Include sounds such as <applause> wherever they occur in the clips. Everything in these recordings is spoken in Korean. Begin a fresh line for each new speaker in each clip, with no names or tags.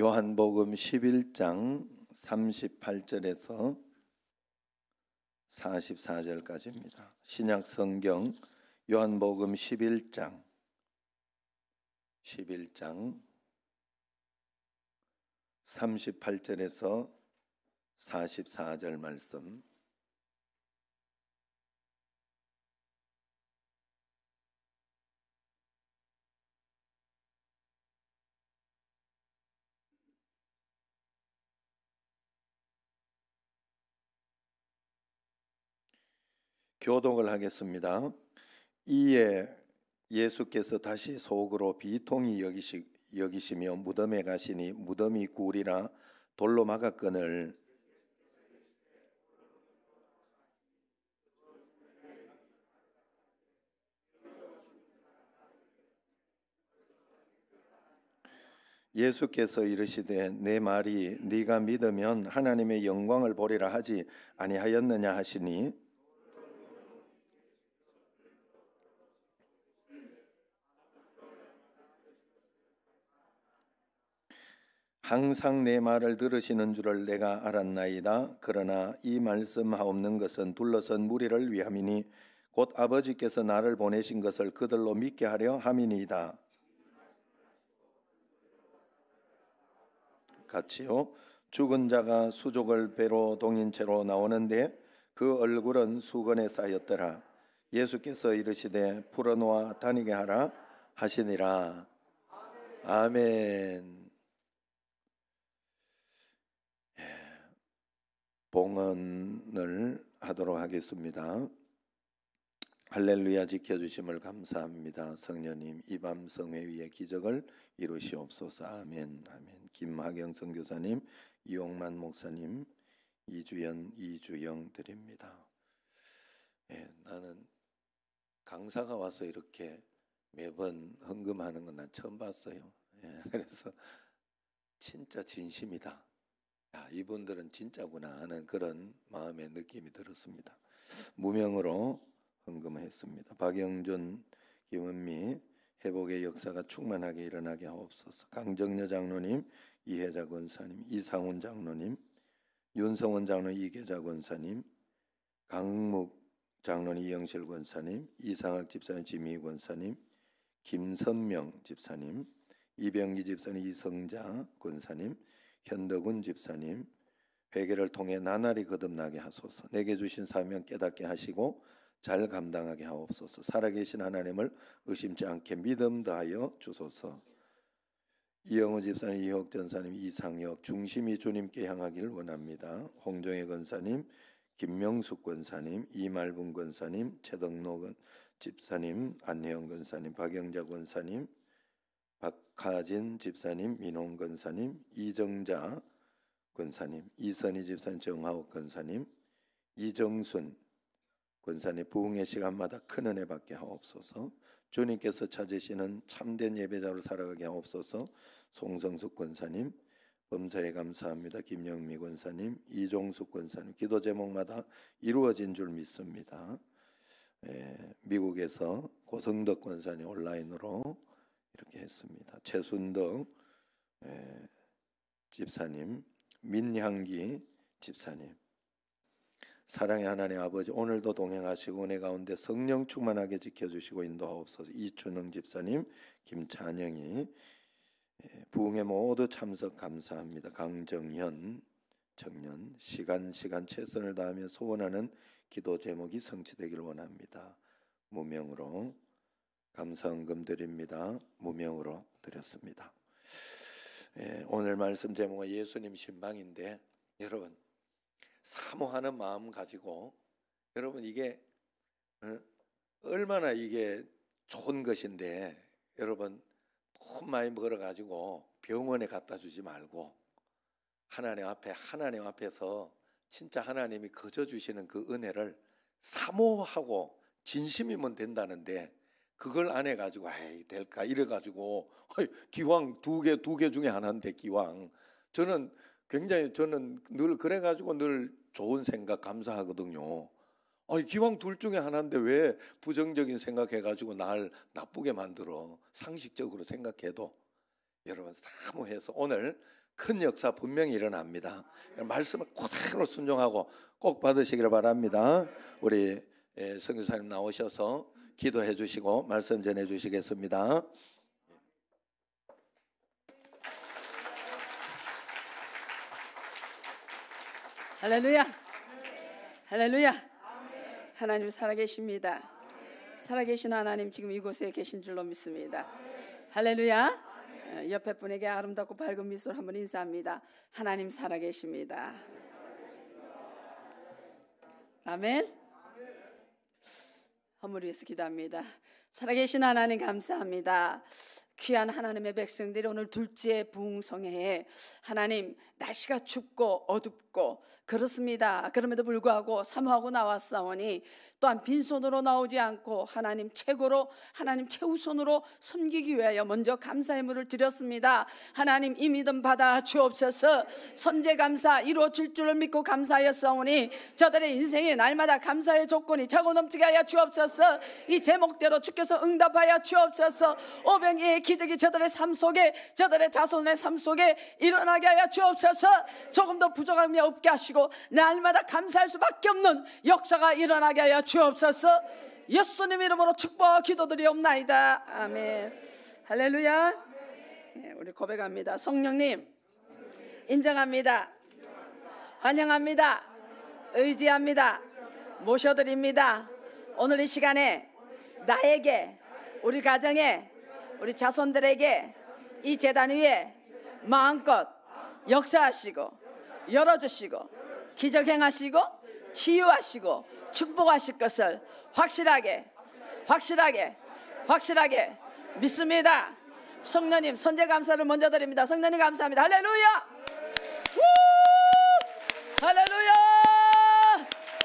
요한복음 11장 38절에서 44절까지입니다. 신약 성경 요한복음 11장 11장 38절에서 44절 말씀 교동을 하겠습니다. 이에 예수께서 다시 속으로 비통히 여기시, 며 무덤에 가시니 무덤이 굴이라 돌로 막았거늘 예수께서 이르시되 내 말이 네가 믿으면 하나님의 영광을 보리라 하지 아니하였느냐 하시니 항상 내 말을 들으시는 줄을 내가 알았나이다. 그러나 이 말씀하옵는 것은 둘러선 무리를 위함이니 곧 아버지께서 나를 보내신 것을 그들로 믿게 하려 함이니이다. 같이요. 죽은 자가 수족을 배로 동인 채로 나오는데 그 얼굴은 수건에 쌓였더라. 예수께서 이르시되 풀어놓아 다니게 하라 하시니라. 아멘. 봉헌을 하도록 하겠습니다. 할렐루야 지켜주심을 감사합니다. 성녀님 이밤 성회 위에 기적을 이루시옵소서. 아멘. 아멘. 김학영 선교사님, 이용만 목사님, 이주연, 이주영 드립니다. 예, 나는 강사가 와서 이렇게 매번 헌금하는 건 난 처음 봤어요. 예, <laughs> 그래서 진짜 진심이다. 야, 이분들은 진짜구나 하는 그런 마음의 느낌이 들었습니다. 무명으로 헌금했습니다. 박영준, 김은미, 회복의 역사가 충만하게 일어나게 하옵소서. 강정녀 장로님, 이혜자 권사님, 이상훈 장로님, 윤성원 장로 이계자 권사님, 강흥목 장로님 이영실 권사님, 이상학 집사님 지미 권사님, 김선명 집사님, 이병기 집사님 이성자 권사님, 현덕은 집사님 회개를 통해 나날이 거듭나게 하소서. 내게 주신 사명 깨닫게 하시고 잘 감당하게 하옵소서. 살아계신 하나님을 의심치 않게 믿음 다하여 주소서. 이영호 집사님, 이혁 전사님, 이상혁 중심이 주님께 향하길 원합니다. 홍정혜 권사님, 김명숙 권사님, 이말분 권사님, 최덕노 집사님, 안혜영 권사님, 박영자 권사님, 박하진 집사님, 민홍 권사님, 이정자 권사님, 이선희 집사님, 정하옥 권사님, 이정순 권사님 부흥의 시간마다 큰 은혜 받게 하옵소서. 주님께서 찾으시는 참된 예배자로 살아가게 하옵소서. 송성숙 권사님, 범사에 감사합니다. 김영미 권사님, 이종숙 권사님, 기도 제목마다 이루어진 줄 믿습니다. 예, 미국에서 고성덕 권사님 온라인으로 이렇게 했습니다. 최순덕 예, 집사님, 민향기 집사님, 사랑의 하나님 아버지 오늘도 동행하시고 은혜 가운데 성령 충만하게 지켜주시고 인도하옵소서 이춘흥 집사님, 김찬영이 예, 부흥에 모두 참석 감사합니다. 강정현 청년 시간 시간 최선을 다하며 소원하는 기도 제목이 성취되길 원합니다. 무명으로 감사헌금 드립니다. 무명으로 드렸습니다. 예, 오늘 말씀 제목은 예수님 신방인데 여러분 사모하는 마음 가지고 여러분 이게 어, 얼마나 이게 좋은 것인데 여러분 돈 많이 벌어가지고 병원에 갖다 주지 말고 하나님 앞에 하나님 앞에서 진짜 하나님이 거저 주시는 그 은혜를 사모하고 진심이면 된다는데 그걸 안 해가지고 아이 될까 이래가지고 기왕 두 개 두 개 중에 하나인데 기왕 저는 굉장히 저는 늘 그래가지고 늘 좋은 생각 감사하거든요. 아 기왕 둘 중에 하나인데 왜 부정적인 생각해가지고 날 나쁘게 만들어 상식적으로 생각해도 여러분 사모해서 오늘 큰 역사 분명히 일어납니다. 말씀을 그대로 순종하고 꼭받으시기 바랍니다. 우리 예, 성교사님 나오셔서 기도해 주시고 말씀 전해 주시겠습니다.
할렐루야. 할렐루야. 하나님 살아계십니다. 살아계신 하나님 지금 이곳에 계신 줄로 믿습니다. 할렐루야. 예, 옆에 분에게 아름답고 밝은 미소로 한번 인사합니다. 하나님 살아계십니다. 아멘. 허물 위해서 기도합니다. 살아계신 하나님 감사합니다. 귀한 하나님의 백성들이 오늘 둘째 부흥성회에 하나님 날씨가 춥고 어둡고 그렇습니다. 그럼에도 불구하고 사모하고 나왔사오니 또한 빈손으로 나오지 않고 하나님 최고로 하나님 최우선으로 섬기기 위하여 먼저 감사의 물을 드렸습니다. 하나님 이 믿음 받아 주옵소서 선제 감사 이루어질 줄을 믿고 감사하였사오니 저들의 인생에 날마다 감사의 조건이 차고 넘치게 하여 주옵소서 이 제목대로 주께서 응답하여 주옵소서 오병이의 기적이 저들의 삶 속에 저들의 자손의 삶 속에 일어나게 하여 주옵소서 채셔서 조금 더 부족함이 없게 하시고 날마다 감사할 수밖에 없는 역사가 일어나게 하여 주옵소서 예수님 이름으로 축복 기도드리옵나이다 아멘 할렐루야 예, 우리 고백합니다 성령님 인정합니다 환영합니다 의지합니다 모셔드립니다 오늘 이 시간에 나에게 우리 가정에 우리 자손들에게 이 재단 위에 마음껏 역사하시고 열어주시고 기적행하시고 치유하시고 축복하실 것을 확실하게 확실하게 확실하게 믿습니다. 성녀님 선제 감사를 먼저 드립니다. 성녀님 감사합니다. 할렐루야. 할렐루야.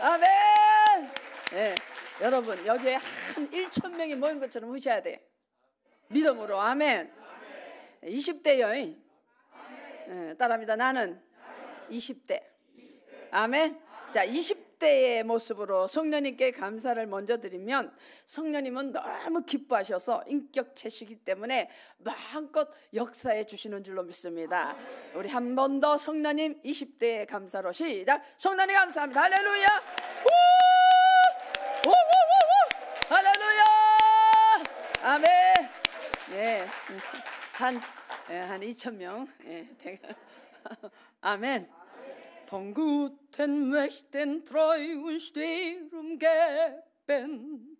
아멘. 네, 여러분 여기에 한 1천 명이 모인 것처럼 후셔야 돼 믿음으로 아멘. 20대 여인 예, 따라합니다. 나는 20대. 아멘. 자, 20대의 모습으로 성녀님께 감사를 먼저 드리면 성녀님은 너무 기뻐하셔서 인격체시기 때문에 마음껏 역사해 주시는 줄로 믿습니다. 우리 한 번 더성녀님 20대의 감사로 시작. 성녀님 감사합니다. 할렐루야. 할렐루야. 아멘. 예. 한 예, 한 2천 명. 예, <laughs> 아멘. 동구텐 mächten treu und sterum geben,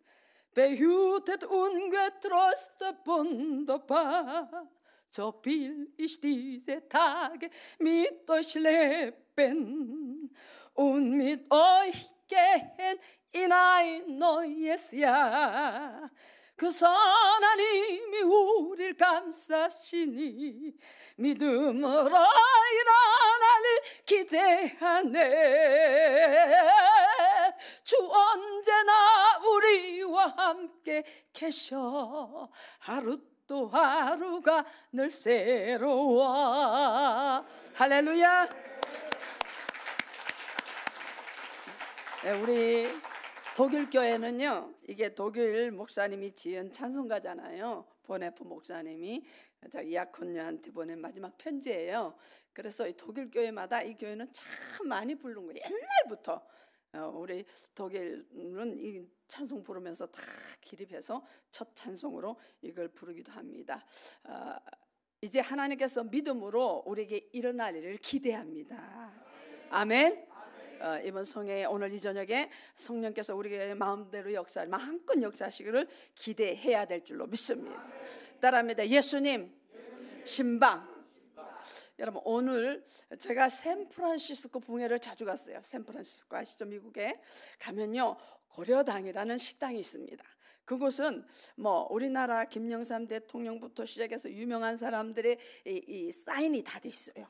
behütet ungetroste wunderbar. So will ich diese Tage mit euch leben und mit euch gehen in ein neues Jahr. 그선 하나님이 우릴 감싸시니 믿음으로 일어나를 기대하네 주 언제나 우리와 함께 계셔 하루 또 하루가 늘 새로워 할렐루야 네, 우리 독일 교회는요 이게 독일 목사님이 지은 찬송가잖아요. 보네프 목사님이 자기 약혼녀한테 보낸 마지막 편지예요. 그래서 이 독일 교회마다 이 교회는 참 많이 부른 거예요. 옛날부터 어, 우리 독일은 이 찬송 부르면서 다 기립해서 첫 찬송으로 이걸 부르기도 합니다. 아, 이제 하나님께서 믿음으로 우리에게 일어날 일을 기대합니다. 아멘. 어, 이번 성회에 오늘 이 저녁에 성령께서 우리의 마음대로 역사, 마음껏 역사하시기를 기대해야 될 줄로 믿습니다. 따라합니다. 예수님, 신방. 여러분 오늘 제가 샌프란시스코 붕회를 자주 갔어요. 샌프란시스코 아시죠 미국에 가면요 고려당이라는 식당이 있습니다. 그곳은 뭐 우리나라 김영삼 대통령부터 시작해서 유명한 사람들의 이, 이 사인이 다 돼 있어요.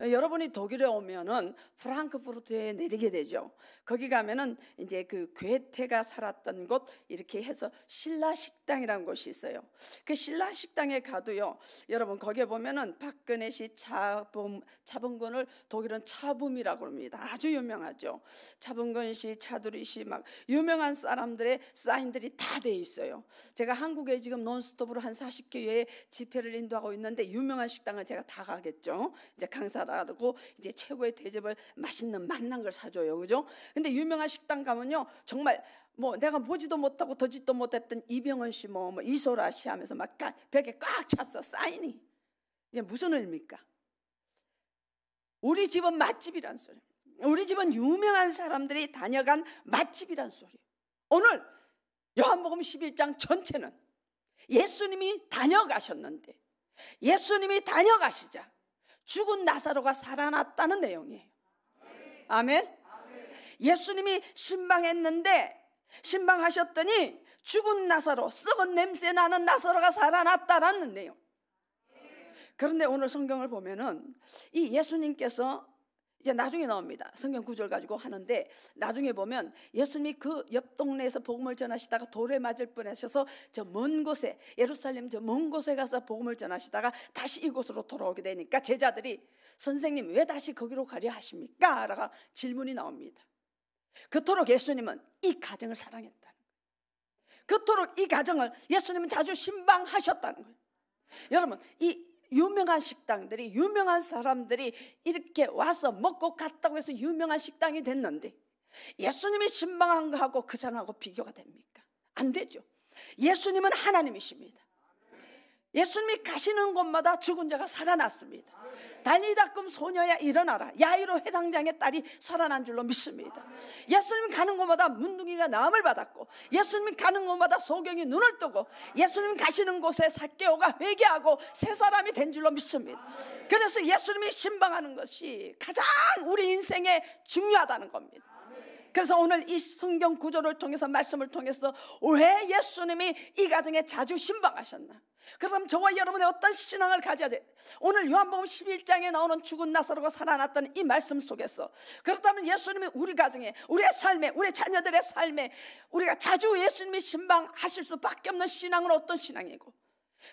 여러분이 독일에 오면은 프랑크푸르트에 내리게 되죠. 거기 가면은 이제 그 괴테가 살았던 곳 이렇게 해서 신라 식당이라는 곳이 있어요. 그 신라 식당에 가도요. 여러분 거기에 보면은 박근혜 씨 차범 차범근을 독일은 차범이라고 합니다. 아주 유명하죠. 차범근 씨, 차두리 씨 막 유명한 사람들의 사인들이 다 돼 있어요. 제가 한국에 지금 논스톱으로 한 40개의 집회를 인도하고 있는데 유명한 식당은 제가 다 가겠죠. 이제 강사 받아가지고 이제 최고의 대접을 맛있는 맛난 걸 사줘요. 그죠? 근데 유명한 식당 가면요. 정말 뭐 내가 보지도 못하고 듣지도 못했던 이병헌 씨, 뭐, 뭐 이소라 씨 하면서 막 벽에 꽉 찼어. 사인이. 이게 무슨 의미입니까? 우리 집은 맛집이란 소리. 우리 집은 유명한 사람들이 다녀간 맛집이란 소리. 오늘 요한복음 11장 전체는 예수님이 다녀가셨는데 예수님이 다녀가시자 죽은 나사로가 살아났다는 내용이에요. 아멘. 예수님이 신방했는데 신방하셨더니 죽은 나사로 썩은 냄새 나는 나사로가 살아났다라는 내용. 그런데 오늘 성경을 보면은 이 예수님께서 이제 나중에 나옵니다. 성경 구절 가지고 하는데 나중에 보면 예수님이 그 옆 동네에서 복음을 전하시다가 돌에 맞을 뻔하셔서 저 먼 곳에 예루살렘 저 먼 곳에 가서 복음을 전하시다가 다시 이곳으로 돌아오게 되니까 제자들이 선생님 왜 다시 거기로 가려 하십니까? 라고 질문이 나옵니다. 그토록 예수님은 이 가정을 사랑했다는 거예요. 그토록 이 가정을 예수님은 자주 신방하셨다는 거예요. 여러분 이 유명한 식당들이 유명한 사람들이 이렇게 와서 먹고 갔다고 해서 유명한 식당이 됐는데 예수님이 신방한 거하고 그 사람하고 비교가 됩니까? 안 되죠. 예수님은 하나님이십니다. 예수님이 가시는 곳마다 죽은 자가 살아났습니다. 달리다금 소녀야 일어나라. 야이로 해당장의 딸이 살아난 줄로 믿습니다. 예수님 가는 곳마다 문둥이가 나음을 받았고 예수님 가는 곳마다 소경이 눈을 뜨고 예수님 가시는 곳에 사께오가 회개하고 새 사람이 된 줄로 믿습니다. 그래서 예수님이 신방하는 것이 가장 우리 인생에 중요하다는 겁니다. 그래서 오늘 이 성경 구조를 통해서 말씀을 통해서 왜 예수님이 이 가정에 자주 신방하셨나? 그럼 저와 여러분의 어떤 신앙을 가져야 돼? 오늘 요한복음 11장에 나오는 죽은 나사로가 살아났다이 말씀 속에서 그렇다면 예수님이 우리 가정에, 우리의 삶에, 우리 자녀들의 삶에 우리가 자주 예수님이 신방하실 수밖에 없는 신앙은 어떤 신앙이고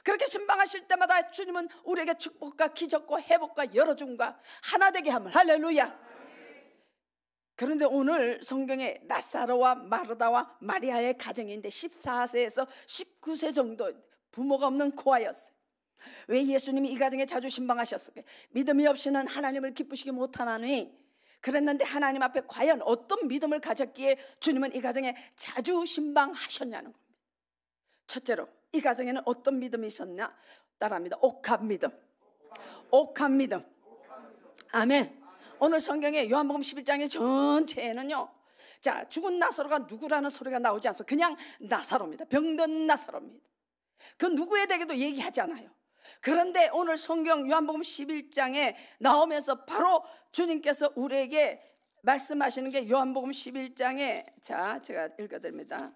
그렇게 신방하실 때마다 주님은 우리에게 축복과 기적과 회복과 열어줌과 하나 되게 함을 할렐루야. 그런데 오늘 성경에 나사로와 마르다와 마리아의 가정인데 14세에서 19세 정도 부모가 없는 고아였어요. 왜 예수님이 이 가정에 자주 신방하셨을까? 믿음이 없이는 하나님을 기쁘시게 못하나니 그랬는데 하나님 앞에 과연 어떤 믿음을 가졌기에 주님은 이 가정에 자주 신방하셨냐는 겁니다. 첫째로 이 가정에는 어떤 믿음이 있었냐? 따라합니다. 옥합 믿음. 옥합 믿음. 아멘. 오늘 성경에 요한복음 11장의 전체에는요. 자, 죽은 나사로가 누구라는 소리가 나오지 않아서 그냥 나사로입니다. 병든 나사로입니다. 그 누구에 대해도 얘기하지 않아요. 그런데 오늘 성경 요한복음 11장에 나오면서 바로 주님께서 우리에게 말씀하시는 게 요한복음 11장에 자, 제가 읽어드립니다.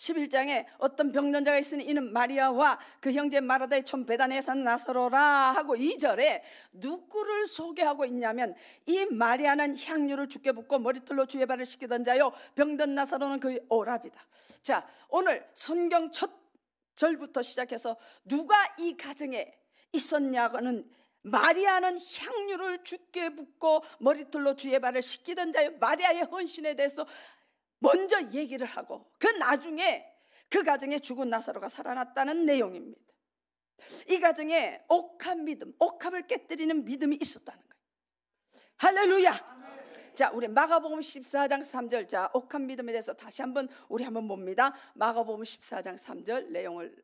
11장에 어떤 병든 자가 있으니 이는 마리아와 그 형제 마르다의 촌배단에산 나사로라 하고 2절에 누구를 소개하고 있냐면 이 마리아는 향유를 죽게 붓고 머리털로 주의 발을 씻기던 자요 병든 나사로는 그의 오랍이다 자 오늘 성경 첫 절부터 시작해서 누가 이 가정에 있었냐고는 마리아는 향유를 죽게 붓고 머리털로 주의 발을 씻기던 자요 마리아의 헌신에 대해서 먼저 얘기를 하고 그 나중에 그 가정에 죽은 나사로가 살아났다는 내용입니다. 이 가정에 옥한 믿음, 옥합을 깨뜨리는 믿음이 있었다는 거예요. 할렐루야. 자, 우리 마가복음 14장 3절 자, 옥한 믿음에 대해서 다시 한번 우리 한번 봅니다. 마가복음 14장 3절 내용을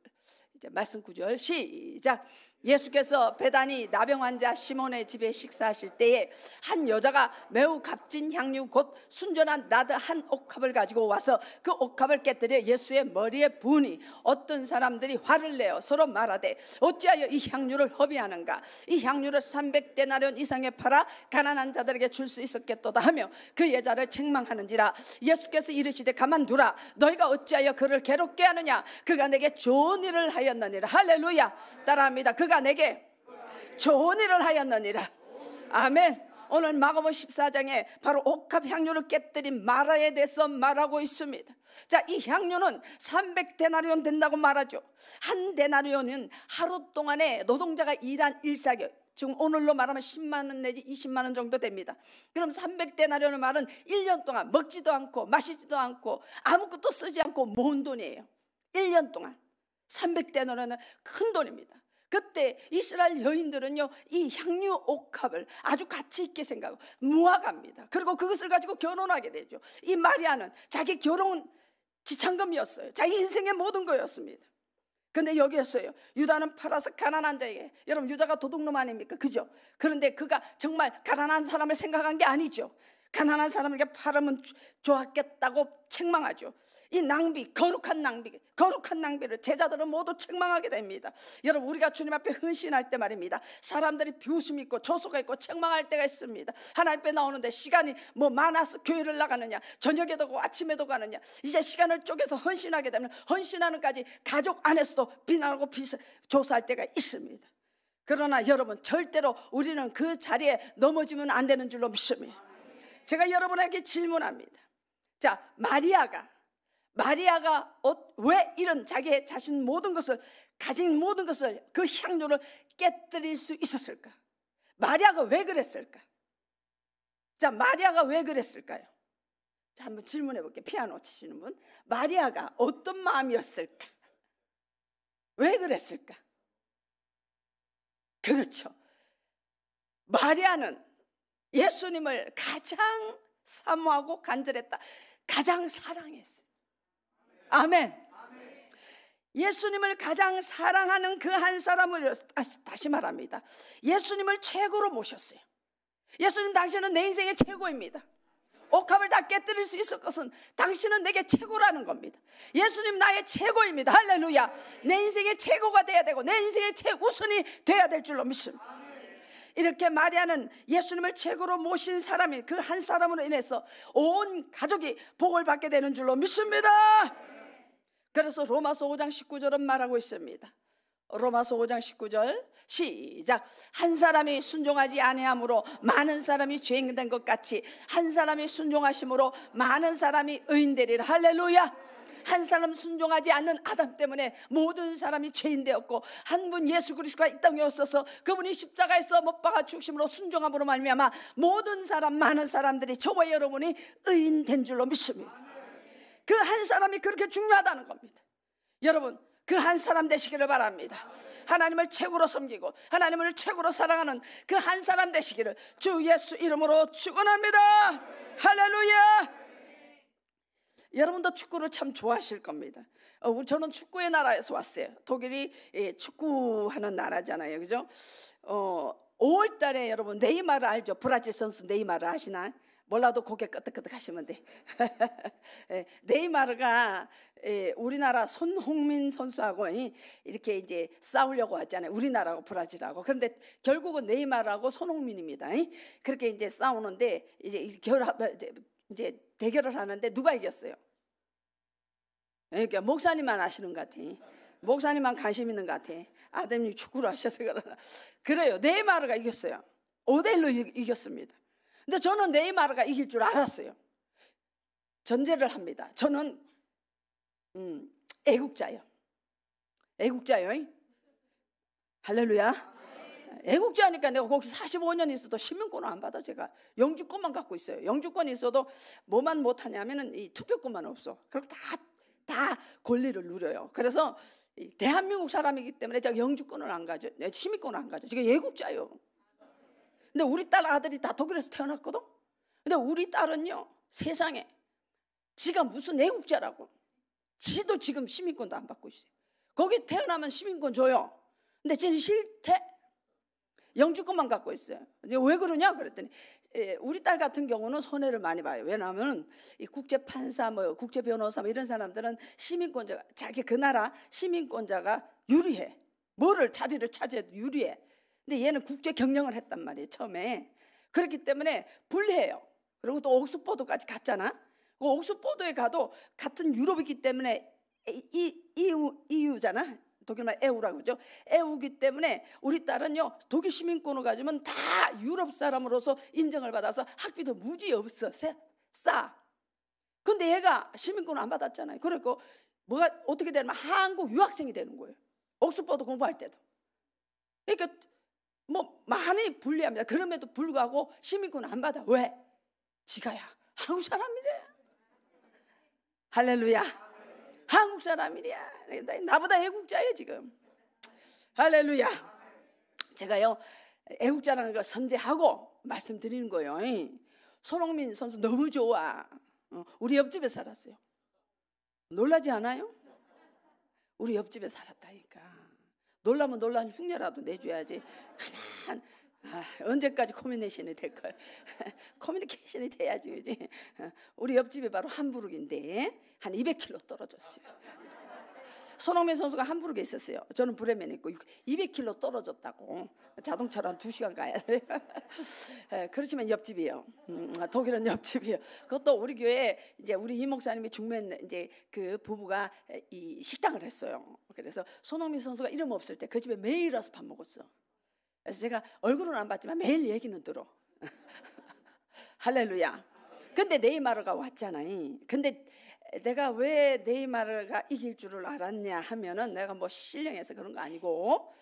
이제 말씀 구절 시작. 예수께서 배단이 나병 환자 시몬의 집에 식사하실 때에 한 여자가 매우 값진 향유 곧 순전한 나드 한 옥합을 가지고 와서 그 옥합을 깨뜨려 예수의 머리에 부으니 어떤 사람들이 화를 내어 서로 말하되 어찌하여 이 향유를 허비하는가 이 향유를 300데나리온 이상에 팔아 가난한 자들에게 줄 수 있었겠도다 하며 그 여자를 책망하는지라 예수께서 이르시되 가만두라 너희가 어찌하여 그를 괴롭게 하느냐 그가 내게 좋은 일을 하였느니라 할렐루야 따라합니다 그 그가 내게 좋은 일을 하였느니라. 아멘. 오늘 마가복 14장에 바로 옥합 향료를 깨뜨린 마라에 대해서 말하고 있습니다. 자, 이 향료는 300데나리온 된다고 말하죠. 한 데나리온은 하루 동안에 노동자가 일한 일사격. 지금 오늘로 말하면 10만 원 내지 20만 원 정도 됩니다. 그럼 300데나리온을 말은 1년 동안 먹지도 않고 마시지도 않고 아무것도 쓰지 않고 모은 돈이에요. 1년 동안. 300데나리온은 큰 돈입니다. 그때 이스라엘 여인들은요 이 향유 옥합을 아주 가치 있게 생각하고 모아갑니다. 그리고 그것을 가지고 결혼하게 되죠. 이 마리아는 자기 결혼 지참금이었어요. 자기 인생의 모든 거였습니다. 근데 여기였어요. 유다는 팔아서 가난한 자에게 여러분 유다가 도둑놈 아닙니까? 그죠? 그런데 그가 정말 가난한 사람을 생각한 게 아니죠. 가난한 사람에게 팔으면 좋았겠다고 책망하죠. 이 낭비, 거룩한 낭비, 거룩한 낭비를 제자들은 모두 책망하게 됩니다. 여러분, 우리가 주님 앞에 헌신할 때 말입니다. 사람들이 비웃음 있고 조소가 있고 책망할 때가 있습니다. 하나님 앞에 나오는데 시간이 뭐 많아서 교회를 나가느냐, 저녁에도 가고 아침에도 가느냐, 이제 시간을 쪼개서 헌신하게 되면 헌신하는까지 가족 안에서도 비난하고 비서, 조사할 때가 있습니다. 그러나 여러분, 절대로 우리는 그 자리에 넘어지면 안 되는 줄로 믿습니다. 제가 여러분에게 질문합니다. 자, 마리아가 마리아가 왜 이런 자기의 자신 모든 것을 가진 모든 것을 그 향료를 깨뜨릴 수 있었을까? 마리아가 왜 그랬을까? 자, 마리아가 왜 그랬을까요? 자, 한번 질문해 볼게 피아노 치시는 분. 마리아가 어떤 마음이었을까? 왜 그랬을까? 그렇죠. 마리아는 예수님을 가장 사모하고 간절했다. 가장 사랑했어요. 아멘. 예수님을 가장 사랑하는 그 한 사람을 다시, 다시 말합니다. 예수님을 최고로 모셨어요. 예수님 당신은 내 인생의 최고입니다. 옥합을 다 깨뜨릴 수 있을 것은 당신은 내게 최고라는 겁니다. 예수님 나의 최고입니다. 할렐루야. 내 인생의 최고가 돼야 되고 내 인생의 최우선이 돼야 될 줄로 믿습니다. 이렇게 마리아는 예수님을 최고로 모신 사람이 그 한 사람으로 인해서 온 가족이 복을 받게 되는 줄로 믿습니다. 그래서 로마서 5장 19절은 말하고 있습니다. 로마서 5장 19절 시작 한 사람이 순종하지 아니함으로 많은 사람이 죄인된 것 같이 한 사람이 순종하심으로 많은 사람이 의인되리라 할렐루야 한 사람 순종하지 않는 아담 때문에 모든 사람이 죄인되었고 한 분 예수 그리스도가 이 땅에 오셔서 그분이 십자가에서 못 박아 죽심으로 순종함으로 말미암아 모든 사람 많은 사람들이 저와 여러분이 의인 된 줄로 믿습니다 그한 사람이 그렇게 중요하다는 겁니다. 여러분, 그 한 사람 되시기를 바랍니다. 하나님을 최고로 섬기고 하나님을 최고로 사랑하는 그 한 사람 되시기를 주 예수 이름으로 축원합니다. 할렐루야. 여러분도 축구를 참 좋아하실 겁니다. 어, 저는 축구의 나라에서 왔어요. 독일이 예, 축구하는 나라잖아요. 그죠? 어, 5월 달에 여러분 네이마르 알죠? 브라질 선수 네이마르 아시나요? 몰라도 고개 끄덕끄덕 하시면 돼. <laughs> 예, 네이마르가 예, 우리나라 손홍민 선수하고 이렇게 이제 싸우려고 하잖아요. 우리나라하고 브라질하고. 그런데 결국은 네이마르하고 손홍민입니다. 그렇게 이제 싸우는데 이제 결합 이제 대결을 하는데 누가 이겼어요? 예, 그러니까 목사님만 아시는 것 같아. 목사님만 관심 있는 것 같아. 아드님이 축구를 하셔서 그러나. 그래요. 네이마르가 이겼어요. 오델로 이겼습니다. 근데 저는 네이마르가 이길 줄 알았어요. 전제를 합니다. 저는 음, 애국자요. 애국자요. 할렐루야. 애국자니까 내가 거기 45년 있어도 시민권을 안 받아 제가 영주권만 갖고 있어요. 영주권이 있어도 뭐만 못하냐면은 이 투표권만 없어. 그렇게 다 다 권리를 누려요. 그래서 대한민국 사람이기 때문에 제가 영주권을 안 가져, 시민권을 안 가져. 제가 애국자요. 근데 우리 딸 아들이 다 독일에서 태어났거든? 근데 우리 딸은요, 세상에, 지가 무슨 애국자라고. 지도 지금 시민권도 안 받고 있어요. 거기 태어나면 시민권 줘요. 근데 지는 싫대. 영주권만 갖고 있어요. 왜 그러냐? 그랬더니, 예, 우리 딸 같은 경우는 손해를 많이 봐요. 왜냐하면, 이 국제판사, 뭐, 국제변호사, 뭐 이런 사람들은 시민권자가, 자기 그 나라 시민권자가 유리해. 뭐를 자리를 차지해도 유리해. 근데 얘는 국제 경영을 했단 말이에요, 처음에. 그렇기 때문에 불리해요. 그리고 또 옥스포드까지 갔잖아. 그 옥스포드에 가도 같은 유럽이기 때문에 이, 이, u EU잖아. 독일말 에우라고 그러죠. 에우기 때문에 우리 딸은요 독일 시민권을 가지면 다 유럽 사람으로서 인정을 받아서 학비도 무지 없어 세, 싸. 근데 얘가 시민권을 안 받았잖아요. 그러니 뭐가 어떻게 되냐면 한국 유학생이 되는 거예요. 옥스퍼드 공부할 때도. 그러니까 뭐 많이 불리합니다. 그럼에도 불구하고 시민권 안 받아. 왜? 지가야 한국 사람이래. 할렐루야. 한국 사람이야. 나보다 애국자예요 지금. 할렐루야. 제가요 애국자라는 걸 선제하고 말씀드리는 거예요. 손흥민 선수 너무 좋아. 어, 우리 옆집에 살았어요. 놀라지 않아요? 우리 옆집에 살았다니까. 놀라면 놀란 흉내라도 내줘야지. 가만. 아, 언제까지 커뮤니케이션이 될 걸? 커뮤니케이션이 돼야지, 그지? 어, 우리 옆집이 바로 함부르인데한 200km 떨어졌어요. 손흥민 선수가 함부르크에 있었어요. 저는 브레멘에 있고 200km 떨어졌다고 자동차로 한 두시간 가야 돼 네, <laughs> 그렇지만 옆집이에요. 음, 아, 독일은 옆집이에요. 그것도 우리 교회 이제 우리 이 목사님이 중면 이제 그 부부가 이 식당을 했어요. 그래서 손흥민 선수가 이름 없을 때 그 집에 매일 와서 밥 먹었어. 그래서 제가 얼굴은 안 봤지만 매일 얘기는 들어. <laughs> 할렐루야. 근데 네이마르가 왔잖아요. 근데 내가 왜 네이마르가 이길 줄을 알았냐 하면은 내가 뭐실령에서 그런 거 아니고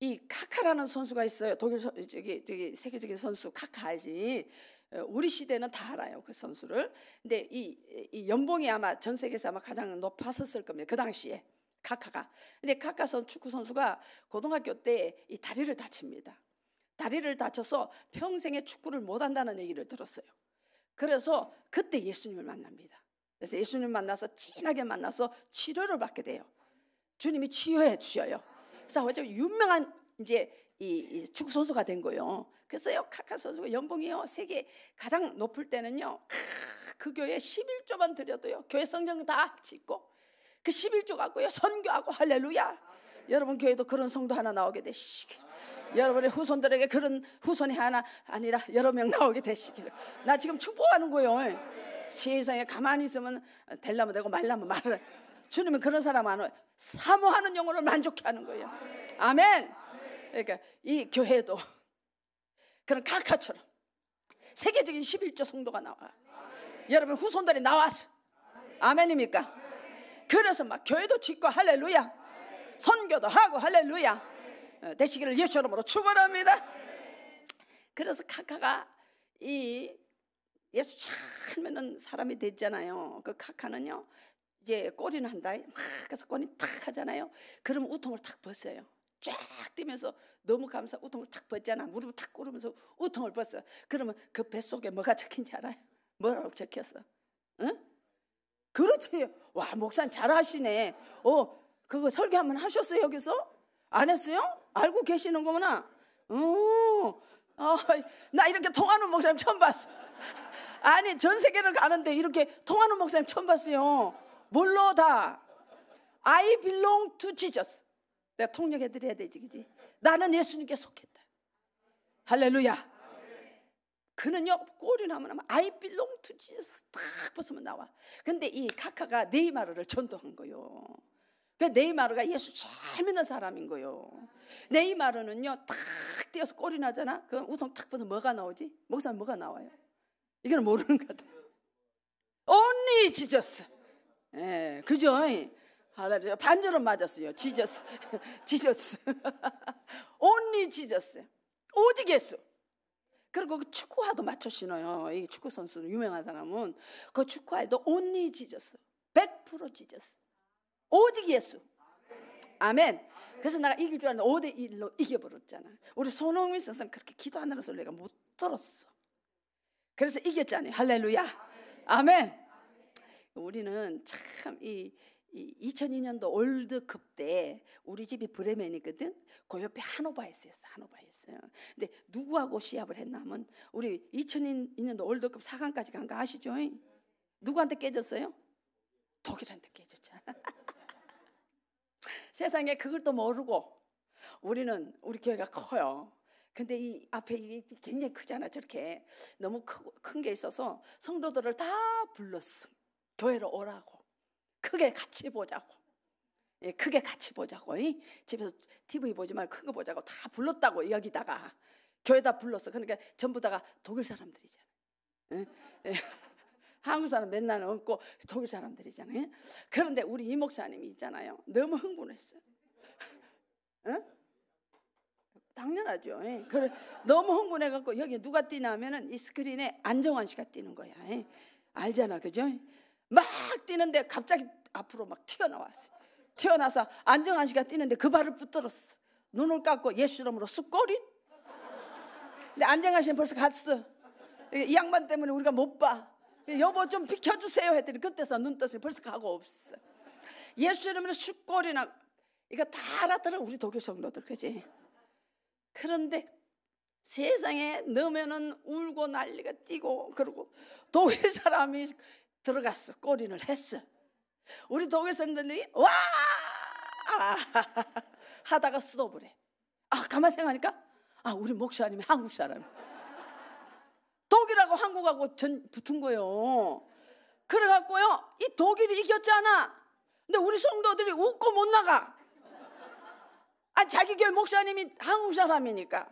이 카카라는 선수가 있어요. 독일 선, 저기 저기 세계적인 선수 카카 알지? 어, 우리 시대는 다 알아요 그 선수를. 근데 이, 이 연봉이 아마 전 세계에서 아마 가장 높았었을 겁니다 그 당시에 카카가. 근데 카카 선 축구 선수가 고등학교 때 이 다리를 다칩니다. 다리를 다쳐서 평생에 축구를 못 한다는 얘기를 들었어요. 그래서 그때 예수님을 만납니다. 그래서 예수님 만나서 진하게 만나서 치료를 받게 돼요. 주님이 치유해 주셔요. 그래서 유명한 이제 이, 이, 축구 선수가 된 거예요. 그래서요 카카 선수가 연봉이요 세계 가장 높을 때는요 그 교회 11조만 드려도요 교회 성전 다 짓고 그 11조 갖고요 선교하고 할렐루야. 여러분 교회도 그런 성도 하나 나오게 되시길. 여러분의 후손들에게 그런 후손이 하나 아니라 여러 명 나오게 되시길. 나 지금 축복하는 거예요. 세상에 가만히 있으면 될라면 되고 말라면 말을. 주님은 그런 사람 안 와. 사모하는 영혼을 만족해 하는 거예요. 아멘. 그러니까 이 교회도 그런 카카처럼 세계적인 11조 성도가 나와. 여러분 후손들이 나와서 아멘입니까? 그래서 막 교회도 짓고 할렐루야. 선교도 하고 할렐루야. 어, 되시기를 예수 이름으로 축원합니다. 그래서 카카가 이 예수 잘 믿는 사람이 됐잖아요. 그 카카는요. 이제 꼬리는 한다. 막 가서 꼬리 탁 하잖아요. 그럼 우통을 탁 벗어요. 쫙 뛰면서 너무 감사 우통을 탁 벗잖아. 무릎을 탁 꿇으면서 우통을 벗어. 그러면 그 뱃속에 뭐가 적힌지 알아요? 뭐라고 적혔어? 응? 그렇지. 와, 목사님 잘하시네. 어, 그거 설교 한번 하셨어요, 여기서? 안 했어요? 알고 계시는 거구나. 어, 어, 나 이렇게 통하는 목사님 처음 봤어. 아니 전 세계를 가는데 이렇게 통하는 목사님 처음 봤어요. 뭘로 다 I belong to Jesus. 내가 통역해 드려야 되지 그지? 나는 예수님께 속했다. 할렐루야. 그는요 꼬리 나면 I belong to Jesus 딱 벗으면 나와. 근데 이 카카가 네이마르를 전도한 거요. 그 네이마르가 예수 잘 믿는 사람인 거요. 네이마르는요 탁 뛰어서 꼬리 나잖아. 그 우동 탁 벗어 뭐가 나오지? 목사님 뭐가 나와요? 이건 모르는 것 같아요. Only Jesus. 예, 그죠? 하나님 반절은 맞았어요. 지저스, 지저스, <laughs> <laughs> only 지저스, 오직 예수. 그리고 그 축구화도 맞춰 신어요. 이 축구 선수 유명한 사람은 그 축구화에도 only 지저스, 100% 지저스, 오직 예수. 아멘. 그래서 내가 이길 줄 알았는데 5대 1로 이겨버렸잖아. 우리 손흥민 선수는 그렇게 기도하느라 소 내가 못 들었어. 그래서 이겼잖아요. 할렐루야. 아멘. 우리는 참 이 2002년도 월드컵때 우리 집이 브레멘이거든. 그 옆에 하노바였어요. 하노바였어요. 근데 누구하고 시합을 했나면 우리 2002년도 월드컵 4강까지 간 거 아시죠? 누구한테 깨졌어요? 독일한테 깨졌잖아. <laughs> 세상에 그걸 또 모르고 우리는 우리 교회가 커요. 근데 이 앞에 이게 굉장히 크잖아, 저렇게. 너무 큰 게 있어서 성도들을 다 불렀음. 교회로 오라고. 크게 같이 보자고. 예, 크게 같이 보자고. 이? 집에서 TV 보지 말고 큰 거 보자고. 다 불렀다고, 여기다가. 교회다 불렀어. 그러니까 전부 다가 독일 사람들이잖아. 예? 예. <laughs> 한국 사람 맨날 없고 독일 사람들이잖아요. 예? 그런데 우리 이 목사님이 있잖아요. 너무 흥분했어요. 응? 당연하죠. 예. 그래, 너무 흥분해갖고 여기 누가 뛰냐면은 이 스크린에 안정환 씨가 뛰는 거야. 예. 알잖아, 그죠? 막 뛰는데 갑자기 앞으로 막 튀어나왔어. 튀어나서 안정환 씨가 뛰는데 그 발을 붙들었어. 눈을 깎고 예수 이름으로 쑥꼬리. 근데 안정환 씨는 벌써 갔어. 이 양반 때문에 우리가 못 봐. 여보 좀 비켜주세요 했더니 그때서 눈 떴으니 벌써 가고 없어. 예수 이름으로 숯골이나 이거 다 알아들어 우리 도교 성도들 그지? 그런데 세상에 넣으면은 울고 난리가 뛰고 그러고 독일 사람이 들어갔어 꼬리를 했어 우리 독일 사람들이 와 <laughs> 하다가 스톱을 해아 가만 생각하니까 아 우리 목사님이 한국 사람 독일하고 한국하고 전 붙은 거예요 그래갖고요 이 독일이 이겼잖아 근데 우리 성도들이 웃고 못 나가 아, 니 자기 교회 목사님이 한국 사람이니까.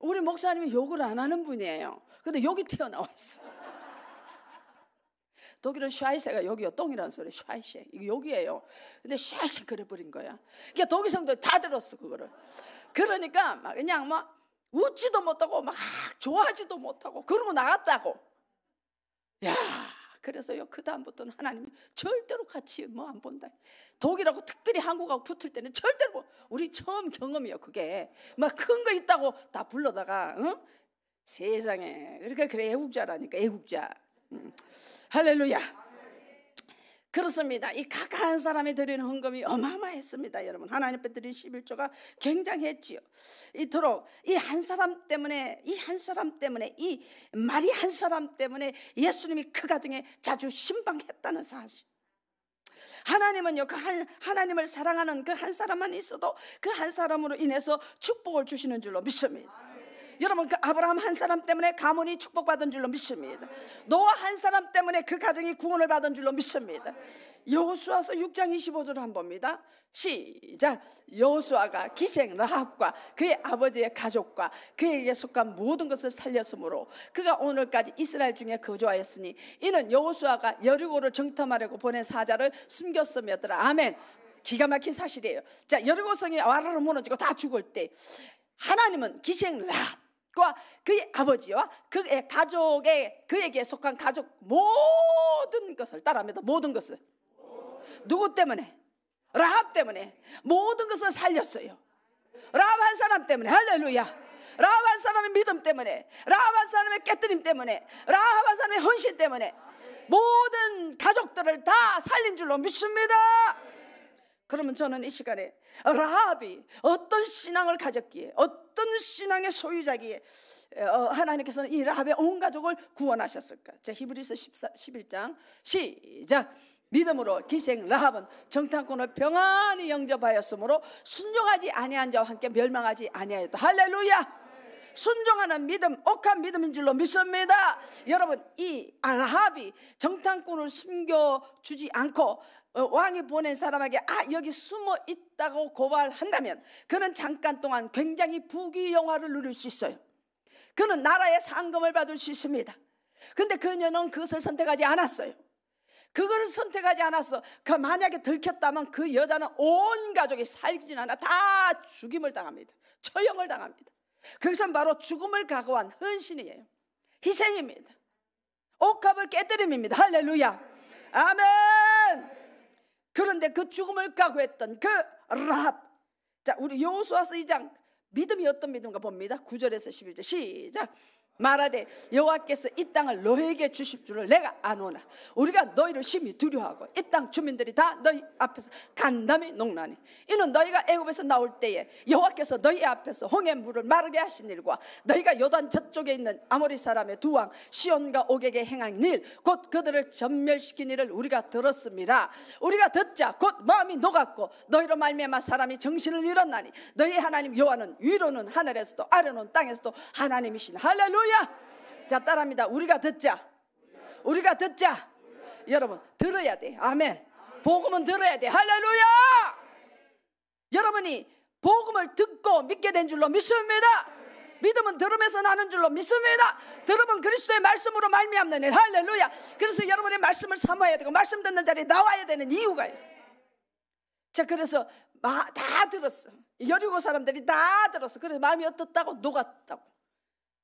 우리 목사님이 욕을 안 하는 분이에요. 근데 욕이 튀어나와 있어. <laughs> 독일은 샤이세가 여기요 똥이라는 소리 샤이세 이거 욕이에요 근데 샤이세 그래버린 거야 그러니까 독일 성도 다 들었어 그거를 그러니까 막 그냥 막 웃지도 못하고 막 좋아하지도 못하고 그러고 나갔다고 야 그래서요 그 다음부터는 하나님 절대로 같이 뭐 안 본다. 독일하고 특별히 한국하고 붙을 때는 절대로 뭐 우리 처음 경험이요 그게 막 큰 거 있다고 다 불러다가 응? 세상에 그러니까 그래 애국자라니까 애국자 응. 음. 할렐루야. 그렇습니다. 이 각한 사람이 드리는 헌금이 어마어마했습니다. 여러분 하나님 앞에 드린 11조가 굉장했지요. 이토록 이 한 사람 때문에 이 한 사람 때문에 이 말이 한 사람 때문에 예수님이 그 가정에 자주 신방했다는 사실. 하나님은요, 그 한, 하나님을 사랑하는 그 한 사람만 있어도 그 한 사람으로 인해서 축복을 주시는 줄로 믿습니다. 여러분 그 아브라함 한 사람 때문에 가문이 축복받은 줄로 믿습니다. 노아 한 사람 때문에 그 가정이 구원을 받은 줄로 믿습니다. 여호수아서 6장 25절 한 봅니다. 시작. 여호수아가 기생 라합과 그의 아버지의 가족과 그에게 속한 모든 것을 살렸으므로 그가 오늘까지 이스라엘 중에 거주하였으니 이는 여호수아가 여리고를 정탐하려고 보낸 사자를 숨겼음이었더라. 아멘. 기가 막힌 사실이에요. 자, 여리고성이 와르르 무너지고 다 죽을 때 하나님은 기생 라합 과 그의 아버지와 그의 가족의 그에게 속한 가족 모든 것을 따라합니다. 모든 것을 누구 때문에 라합 때문에 모든 것을 살렸어요. 라합 한 사람 때문에 할렐루야. 라합 한 사람의 믿음 때문에 라합 한 사람의 깨뜨림 때문에 라합 한 사람의 헌신 때문에 모든 가족들을 다 살린 줄로 믿습니다. 그러면 저는 이 시간에 라합이 어떤 신앙을 가졌기에 어떤 모든 신앙의 소유자기에 어, 하나님께서는 이 라합의 온 가족을 구원하셨을까? 자, 히브리서 11장 시작. 믿음으로 기생 라합은 정탐꾼을 평안히 영접하였으므로 순종하지 아니한 자와 함께 멸망하지 아니하였다. 할렐루야. 순종하는 믿음, 옥한 믿음인 줄로 믿습니다. 여러분, 이 라합이 정탐꾼을 숨겨주지 않고 어, 왕이 보낸 사람에게 아 여기 숨어 있다고 고발한다면 그는 잠깐 동안 굉장히 부귀영화를 누릴 수 있어요. 그는 나라의 상금을 받을 수 있습니다. 근데 그녀는 그것을 선택하지 않았어요. 그거를 선택하지 않았어. 그 만약에 들켰다면 그 여자는 온 가족이 살진 기 않아 다 죽임을 당합니다. 처형을 당합니다. 그것은 바로 죽음을 각오한 헌신이에요. 희생입니다. 옥합을 깨뜨림입니다. 할렐루야. 아멘. 그런데 그 죽음을 각오했던 그라 자, 우리 여호수아서 2장 믿음이 어떤 믿음인가 봅니다. 9절에서 11절 시작. 말하되 여호와께서 이 땅을 너에게 주실 줄을 내가 아노나 우리가 너희를 심히 두려워하고 이 땅 주민들이 다 너희 앞에서 간담이 농나니 이는 너희가 애굽에서 나올 때에 여호와께서 너희 앞에서 홍해 물을 마르게 하신 일과 너희가 요단 저쪽에 있는 아모리 사람의 두 왕 시온과 옥에게 행한 일 곧 그들을 전멸시킨 일을 우리가 들었습니다 우리가 듣자 곧 마음이 녹았고 너희로 말미암아 사람이 정신을 잃었나니 너희 하나님 여호와는 위로는 하늘에서도 아래는 땅에서도 하나님이신 할렐루야 할렐루야. 자, 따라합니다. 우리가 듣자. 우리가 듣자. 여러분, 들어야 돼. 아멘. 복음은 들어야 돼. 할렐루야. 여러분이 복음을 듣고 믿게 된 줄로 믿습니다. 믿음은 들음에서 나는 줄로 믿습니다. 들음은 그리스도의 말씀으로 말미암는 일. 할렐루야. 그래서 여러분의 말씀을 삼아야 되고 말씀 듣는 자리에 나와야 되는 이유가 자, 그래서 다 들었어. 여리고 사람들이 다 들었어. 그래서 마음이 어떻다고 녹았다고.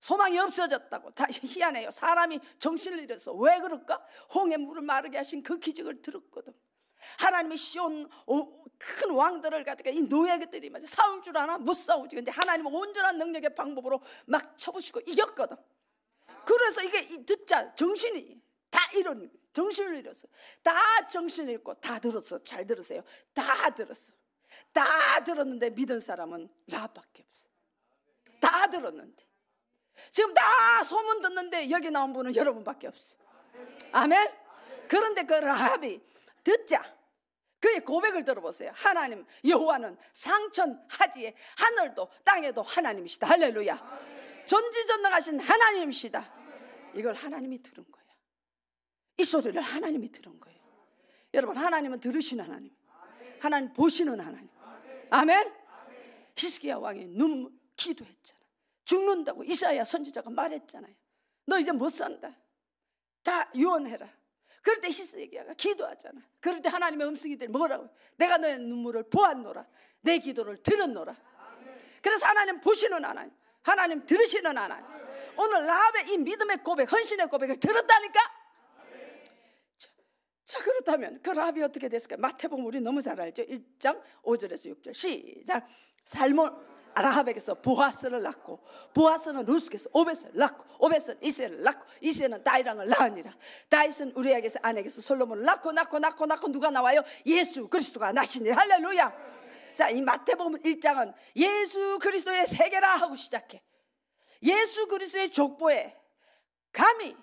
소망이 없어졌다고 다 희한해요. 사람이 정신을 잃어서 왜 그럴까? 홍해 물을 마르게 하신 그 기적을 들었거든. 하나님이 시온 큰 왕들을 가지고 이 노예들이 맞 싸울 줄 아나 못 싸우지. 근데 하나님은 온전한 능력의 방법으로 막 쳐부시고 이겼거든. 그래서 이게 듣자 정신이 다 잃은 정신을 잃었어. 다 정신을 잃고 다 들었어. 잘 들으세요. 다 들었어. 다 들었는데 믿은 사람은 라밖에 없어. 다 들었는데. 지금 다 소문 듣는데 여기 나온 분은 여러분밖에 없어. 아멘. 그런데 그 라합이 듣자 그의 고백을 들어보세요. 하나님 여호와는 상천 하지에 하늘도 땅에도 하나님이시다. 할렐루야. 전지전능하신 하나님이시다. 이걸 하나님이 들은 거야. 이 소리를 하나님이 들은 거예요. 여러분 하나님은 들으신 하나님. 하나님 보시는 하나님. 아멘. 히스기야 왕이 눈 기도했잖아. 죽는다고 이사야 선지자가 말했잖아요. 너 이제 못 산다. 다 유언해라. 그럴 때 히스기야가 기도하잖아. 그럴 때 하나님의 음성이들 뭐라고? 내가 너의 눈물을 보았노라. 내 기도를 들었노라. 그래서 하나님 보시는 하나님, 하나님 들으시는 하나님. 오늘 라합의 이 믿음의 고백, 헌신의 고백을 들었다니까. 자, 그렇다면 그 라합이 어떻게 됐을까요? 마태복음 우리 너무 잘 알죠. 1장 5절에서 6절 시작. 삶을 라합에게서 보아스를 낳고 보아스는 루스께서 오벳을 낳고 오벳은 이세를 낳고 이세는 다이랑을 낳으니라 다이슨 우리에게서 아내에게서 솔로몬을 낳고 낳고 낳고 낳고 누가 나와요? 예수 그리스도가 나시니 할렐루야 자이 마태복음 1장은 예수 그리스도의 세계라 하고 시작해 예수 그리스도의 족보에 감히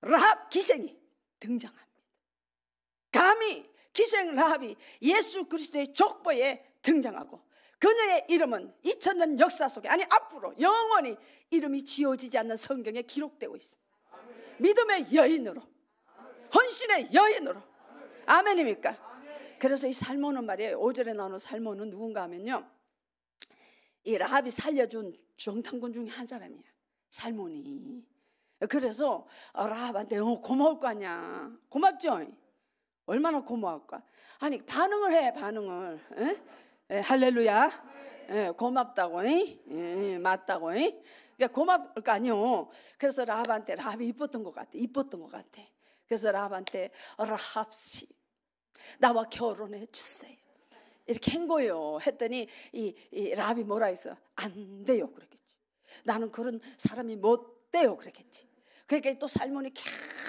라합 기생이 등장합니다 감히 기생 라합이 예수 그리스도의 족보에 등장하고 그녀의 이름은 2000년 역사 속에 아니 앞으로 영원히 이름이 지워지지 않는 성경에 기록되고 있어. 믿음의 여인으로 헌신의 여인으로 아멘. 입니까 그래서 이 살모는 말이에요. 5절에 나오는 살모는 누군가 하면요. 이 라합이 살려준 정탐꾼 중에 한 사람이야. 살모니. 그래서 어, 라합한테 어, 고마울 거 아니야. 고맙죠? 얼마나 고마울까? 아니 반응을 해 반응을. 에? 예, 할렐루야. 예, 고맙다고. 예, 맞다고. 그러니까 고맙 그러 그러니까 아니요. 그래서 라한테라이 이뻤던 것 같아. 이뻤던 것 같아. 그래서 라한테라씨 나와 결혼해 주세요. 이렇게 한거요 했더니 이, 이라이 뭐라 했어? 안 돼요. 그러겠지. 나는 그런 사람이 못 돼요. 그러겠지. 그러니까 또 살몬이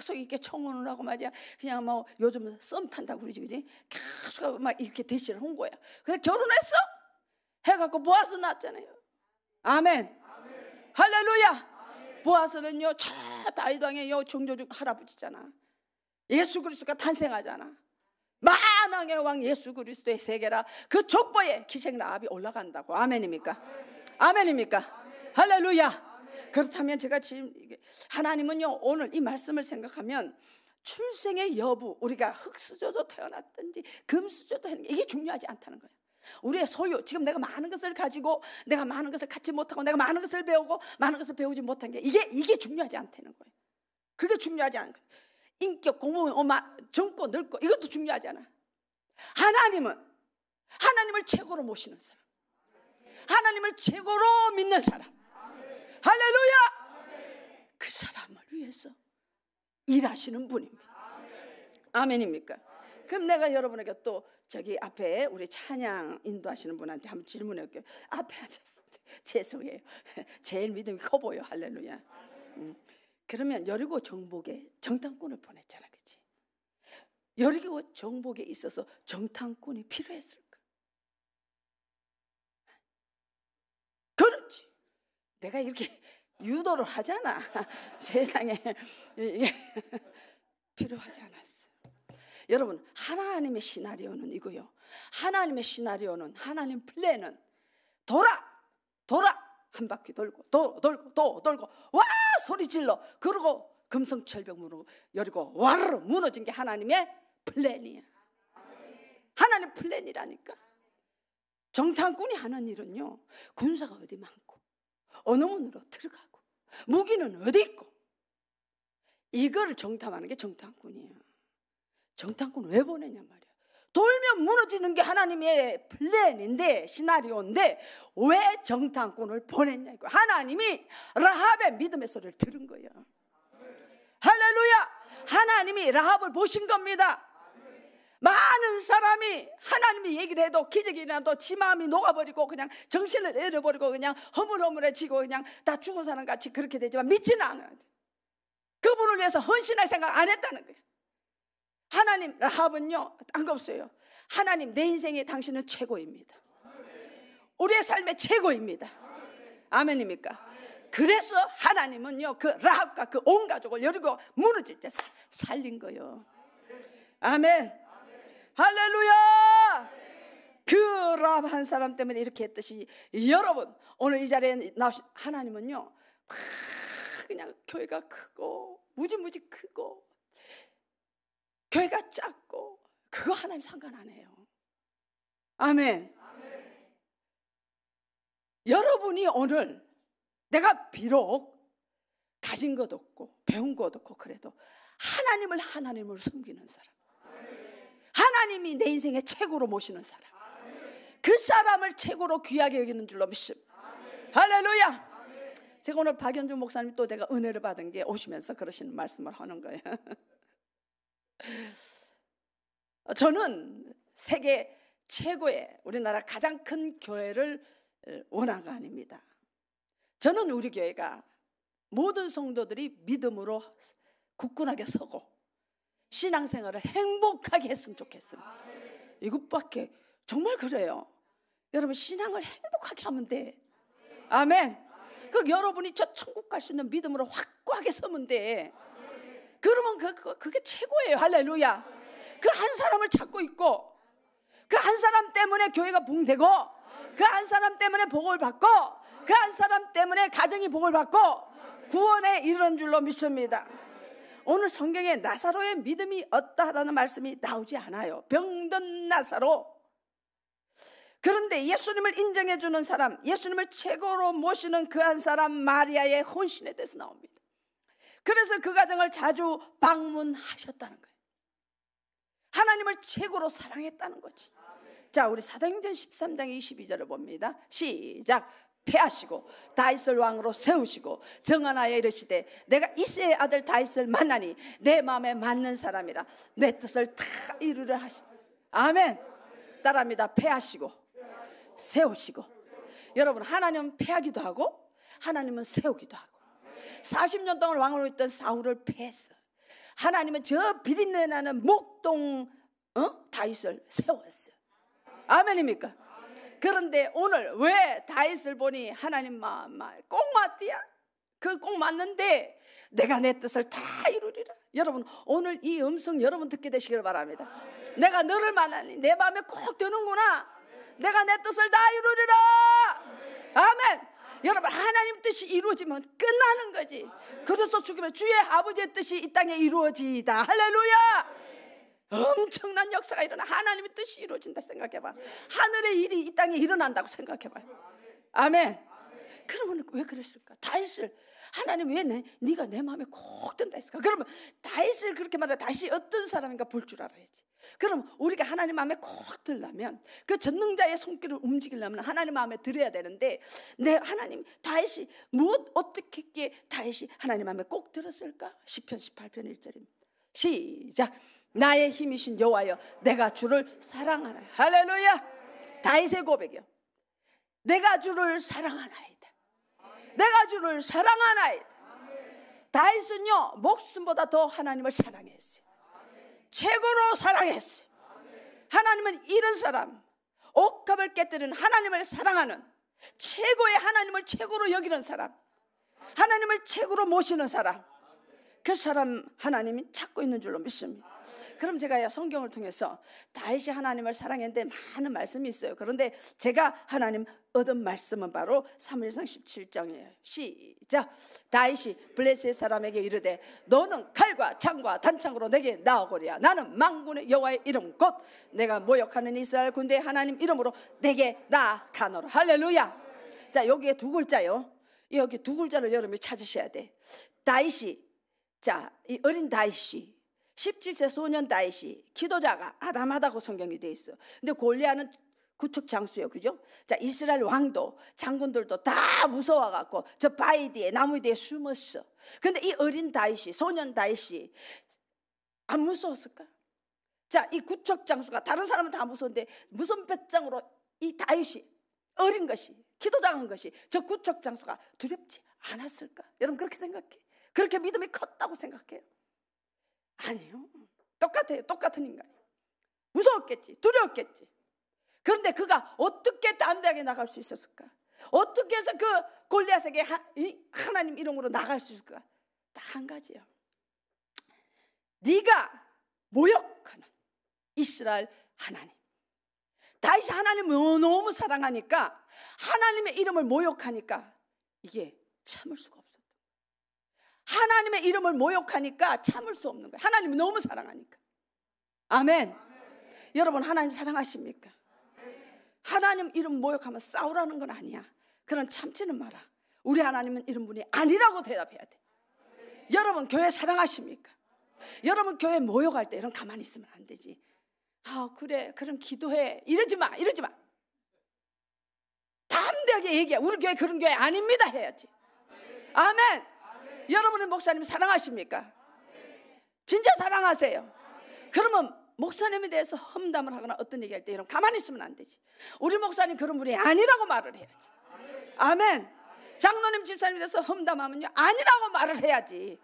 계속 이렇게 청혼을 하고 말이야. 그냥 뭐 요즘 썸 탄다고 그러지, 그지? 계속 막 이렇게 대시를 한 거야. 그래, 결혼했어? 해갖고 보아스 낳았잖아요. 아멘. 아멘. 할렐루야. 아멘. 보아스는요, 저 다이당의 종조 중 할아버지잖아. 예수 그리스도가 탄생하잖아. 만왕의 왕 예수 그리스도의 세계라 그 족보에 기생 라합이 올라간다고 아멘입니까? 아멘. 아멘입니까? 아멘. 할렐루야. 그렇다면 제가 지금 하나님은요 오늘 이 말씀을 생각하면 출생의 여부 우리가 흙수저도 태어났든지 금수저도 하는 게 이게 중요하지 않다는 거예요. 우리의 소유 지금 내가 많은 것을 가지고 내가 많은 것을 갖지 못하고 내가 많은 것을 배우고 많은 것을 배우지 못한 게 이게 이게 중요하지 않다는 거예요. 그게 중요하지 않고 인격 공허 엄마 젊고 늙고 이것도 중요하지 않아. 하나님은 하나님을 최고로 모시는 사람. 하나님을 최고로 믿는 사람. 할렐루야! 그 사람을 위해서 일하시는 분입니다. 아멘입니까? 그럼 내가 여러분에게 또 저기 앞에 우리 찬양 인도하시는 분한테 한번 질문할게요. 앞에 앉았을 때 <laughs> 죄송해요. <laughs> 제일 믿음이 커 보여. 할렐루야. 음. 그러면 여리고 정복에 정탐꾼을 보냈잖아, 그렇지? 여리고 정복에 있어서 정탐꾼이 필요했을 내가 이렇게 <laughs> 유도를 하잖아. <laughs> 세상에 이게 <laughs> 필요하지 않았어. 여러분 하나님의 시나리오는 이고요. 하나님의 시나리오는 하나님 플랜은 돌아 돌아 한 바퀴 돌고 또 돌고 또 돌고 와 소리 질러 그러고 금성철벽 열고 와르르 무너진 게 하나님의 플랜이야. 하나님 플랜이라니까. 정탐꾼이 하는 일은요 군사가 어디 많고. 어느 문으로 들어가고 무기는 어디 있고 이거를 정탐하는 게 정탐꾼이에요. 정탐꾼 왜 보내냐 말이야. 돌면 무너지는 게 하나님의 플랜인데 시나리오인데 왜 정탐꾼을 보냈냐 이거. 하나님이 라합의 믿음의 소리를 들은 거예요. 할렐루야! 하나님이 라합을 보신 겁니다. 많은 사람이 하나님이 얘기를 해도 기적이 일어나도 지 마음이 녹아버리고 그냥 정신을 잃어버리고 그냥 허물허물해지고 그냥 다 죽은 사람 같이 그렇게 되지만 믿지는 않아요. 그분을 위해서 헌신할 생각 안 했다는 거예요. 하나님, 라합은요, 딴 거 없어요. 하나님, 내 인생에 당신은 최고입니다. 우리의 삶의 최고입니다. 아멘입니까? 그래서 하나님은요, 그 라합과 그 온 가족을 여리고 무너질 때 살린 거예요. 아멘. 할렐루야! 그 라합 한 사람 때문에 이렇게 했듯이 여러분 오늘 이 자리에 나오신 하나님은요 그냥 교회가 크고 무지무지 크고 교회가 작고 그거 하나님 상관 안 해요. 아멘. 아멘. 여러분이 오늘 내가 비록 가진 것 없고 배운 것 없고 그래도 하나님을 하나님으로 섬기는 사람. 하나님이 내 인생의 최고로 모시는 사람. 그 사람을 최고로 귀하게 여기는 줄로 믿습 할렐루야! 제가 오늘 박연준 목사님 또 내가 은혜를 받은 게 오시면서 그러시는 말씀을 하는 거예요. <laughs> 저는 세계 최고의 우리나라 가장 큰 교회를 원한 거 아닙니다. 저는 우리 교회가 모든 성도들이 믿음으로 굳건하게 서고 신앙생활을 행복하게 했으면 좋겠습니다. 이것밖에 정말 그래요. 여러분 신앙을 행복하게 하면 돼. 아멘. 그럼 여러분이 저 천국 갈 수 있는 믿음으로 확고하게 서면 돼. 그러면 그, 그, 그게 최고예요. 할렐루야. 그 한 사람을 찾고 있고 그 한 사람 때문에 교회가 붕되고 그 한 사람 때문에 복을 받고 그 한 사람 때문에 가정이 복을 받고 구원에 이르는 줄로 믿습니다. 오늘 성경에 나사로의 믿음이 어떠하다는 말씀이 나오지 않아요. 병든 나사로. 그런데 예수님을 인정해 주는 사람, 예수님을 최고로 모시는 그 한 사람 마리아의 혼신에 대해서 나옵니다. 그래서 그 가정을 자주 방문하셨다는 거예요. 하나님을 최고로 사랑했다는 거지. 자, 우리 사도행전 13장 22절을 봅니다. 시작. 폐하시고 다윗을 왕으로 세우시고 정하나에 이르시되 내가 이세의 아들 다윗을 만나니 내 마음에 맞는 사람이라 내 뜻을 다 이루려 하시 아멘 따라합니다 폐하시고 세우시고 여러분 하나님은 폐하기도 하고 하나님은 세우기도 하고 40년 동안 왕으로 있던 사울을 폐했어 하나님은 저 비린내나는 목동 어? 다윗을 세웠어요 아멘입니까? 그런데 오늘 왜 다윗을 보니 하나님 마음 꼭 맞디야? 그 꼭 맞는데 내가 내 뜻을 다 이루리라. 여러분 오늘 이 음성 여러분 듣게 되시길 바랍니다. 내가 너를 만나니 내 마음에 꼭 드는구나. 내가 내 뜻을 다 이루리라. 아멘. 여러분 하나님 뜻이 이루어지면 끝나는 거지. 그래서 죽으면 주의 아버지의 뜻이 이 땅에 이루어지다. 할렐루야. 엄청난 역사가 일어나 하나님의 뜻이 이루어진다 생각해봐. 하늘의 일이 이 땅에 일어난다고 생각해봐. 아멘. 그러면 왜 그랬을까? 다윗을 하나님 왜 내, 네가 내 마음에 콕 든다 했을까? 그러면 다윗을 그렇게 말해 다시 어떤 사람인가 볼 줄 알아야지. 그럼 우리가 하나님 마음에 콕 들려면 그 전능자의 손길을 움직이려면 하나님 마음에 들어야 되는데 내 하나님 다윗이 무엇 어떻게 했기에 다윗이 하나님 마음에 꼭 들었을까? 시편 18편 1절입니다. 시작. 나의 힘이신 여호와여 내가 주를 사랑하나 할렐루야 다윗의 고백이요 내가 주를 사랑하나이다 내가 주를 사랑하나이다 다윗은요 목숨보다 더 하나님을 사랑했어요 최고로 사랑했어요 하나님은 이런 사람 옥합을 깨뜨리는 하나님을 사랑하는 최고의 하나님을 최고로 여기는 사람 하나님을 최고로 모시는 사람 그 사람 하나님이 찾고 있는 줄로 믿습니다 그럼 제가 성경을 통해서 다윗이 하나님을 사랑했는데 많은 말씀이 있어요. 그런데 제가 하나님 얻은 말씀은 바로 3무엘상 17장이에요. 시작. 다이시 블레셋 사람에게 이르되 너는 칼과 창과 단창으로 내게 나오거리야. 나는 망군의 여호와의 이름 곧 내가 모욕하는 이스라엘 군대 의 하나님 이름으로 내게 나가노라. 할렐루야. 자, 여기에 두 글자요. 여기 두 글자를 여러분이 찾으셔야 돼. 다이시 자, 이 어린 다이시 17세 소년 다윗이 기도자가 아담하다고 성경이 돼 있어. 근데 골리앗은 구축 장수요, 그죠? 자, 이스라엘 왕도 장군들도 다 무서워갖고 저 바위 뒤에 나무 뒤에 숨었어. 근데 이 어린 다윗이 소년 다윗이 안 무서웠을까? 자, 이 구척 장수가 다른 사람은 다 무서운데 무슨 배짱으로 이 다윗이 어린 것이 기도당한 것이 저 구척 장수가 두렵지 않았을까? 여러분 그렇게 생각해. 그렇게 믿음이 컸다고 생각해요. 아니요. 똑같아요. 똑같은 인간. 이 무서웠겠지. 두려웠겠지. 그런데 그가 어떻게 담대하게 나갈 수 있었을까? 어떻게 해서 그 골리앗에게 하, 하나님 이름으로 나갈 수 있을까? 딱 한 가지요. 네가 모욕하는 이스라엘 하나님. 다시 하나님을 너무 사랑하니까 하나님의 이름을 모욕하니까 이게 참을 수가 없어. 하나님의 이름을 모욕하니까 참을 수 없는 거예요. 하나님 너무 사랑하니까. 아멘. 아멘. 여러분 하나님 사랑하십니까? 아멘. 하나님 이름 모욕하면 싸우라는 건 아니야. 그런 참지는 마라. 우리 하나님은 이런 분이 아니라고 대답해야 돼. 아멘. 여러분 교회 사랑하십니까? 여러분 교회 모욕할 때 이런 가만히 있으면 안 되지. 아 그래 그럼 기도해 이러지 마 이러지 마. 담대하게 얘기해. 우리 교회 그런 교회 아닙니다 해야지. 아멘. 여러분의 목사님 사랑하십니까? 진짜 사랑하세요. 그러면 목사님에 대해서 험담을 하거나 어떤 얘기할 때 여러분 가만히 있으면 안 되지. 우리 목사님 그런 분이 아니라고 말을 해야지. 아멘. 장로님 집사님에 대해서 험담하면요 아니라고 말을 해야지.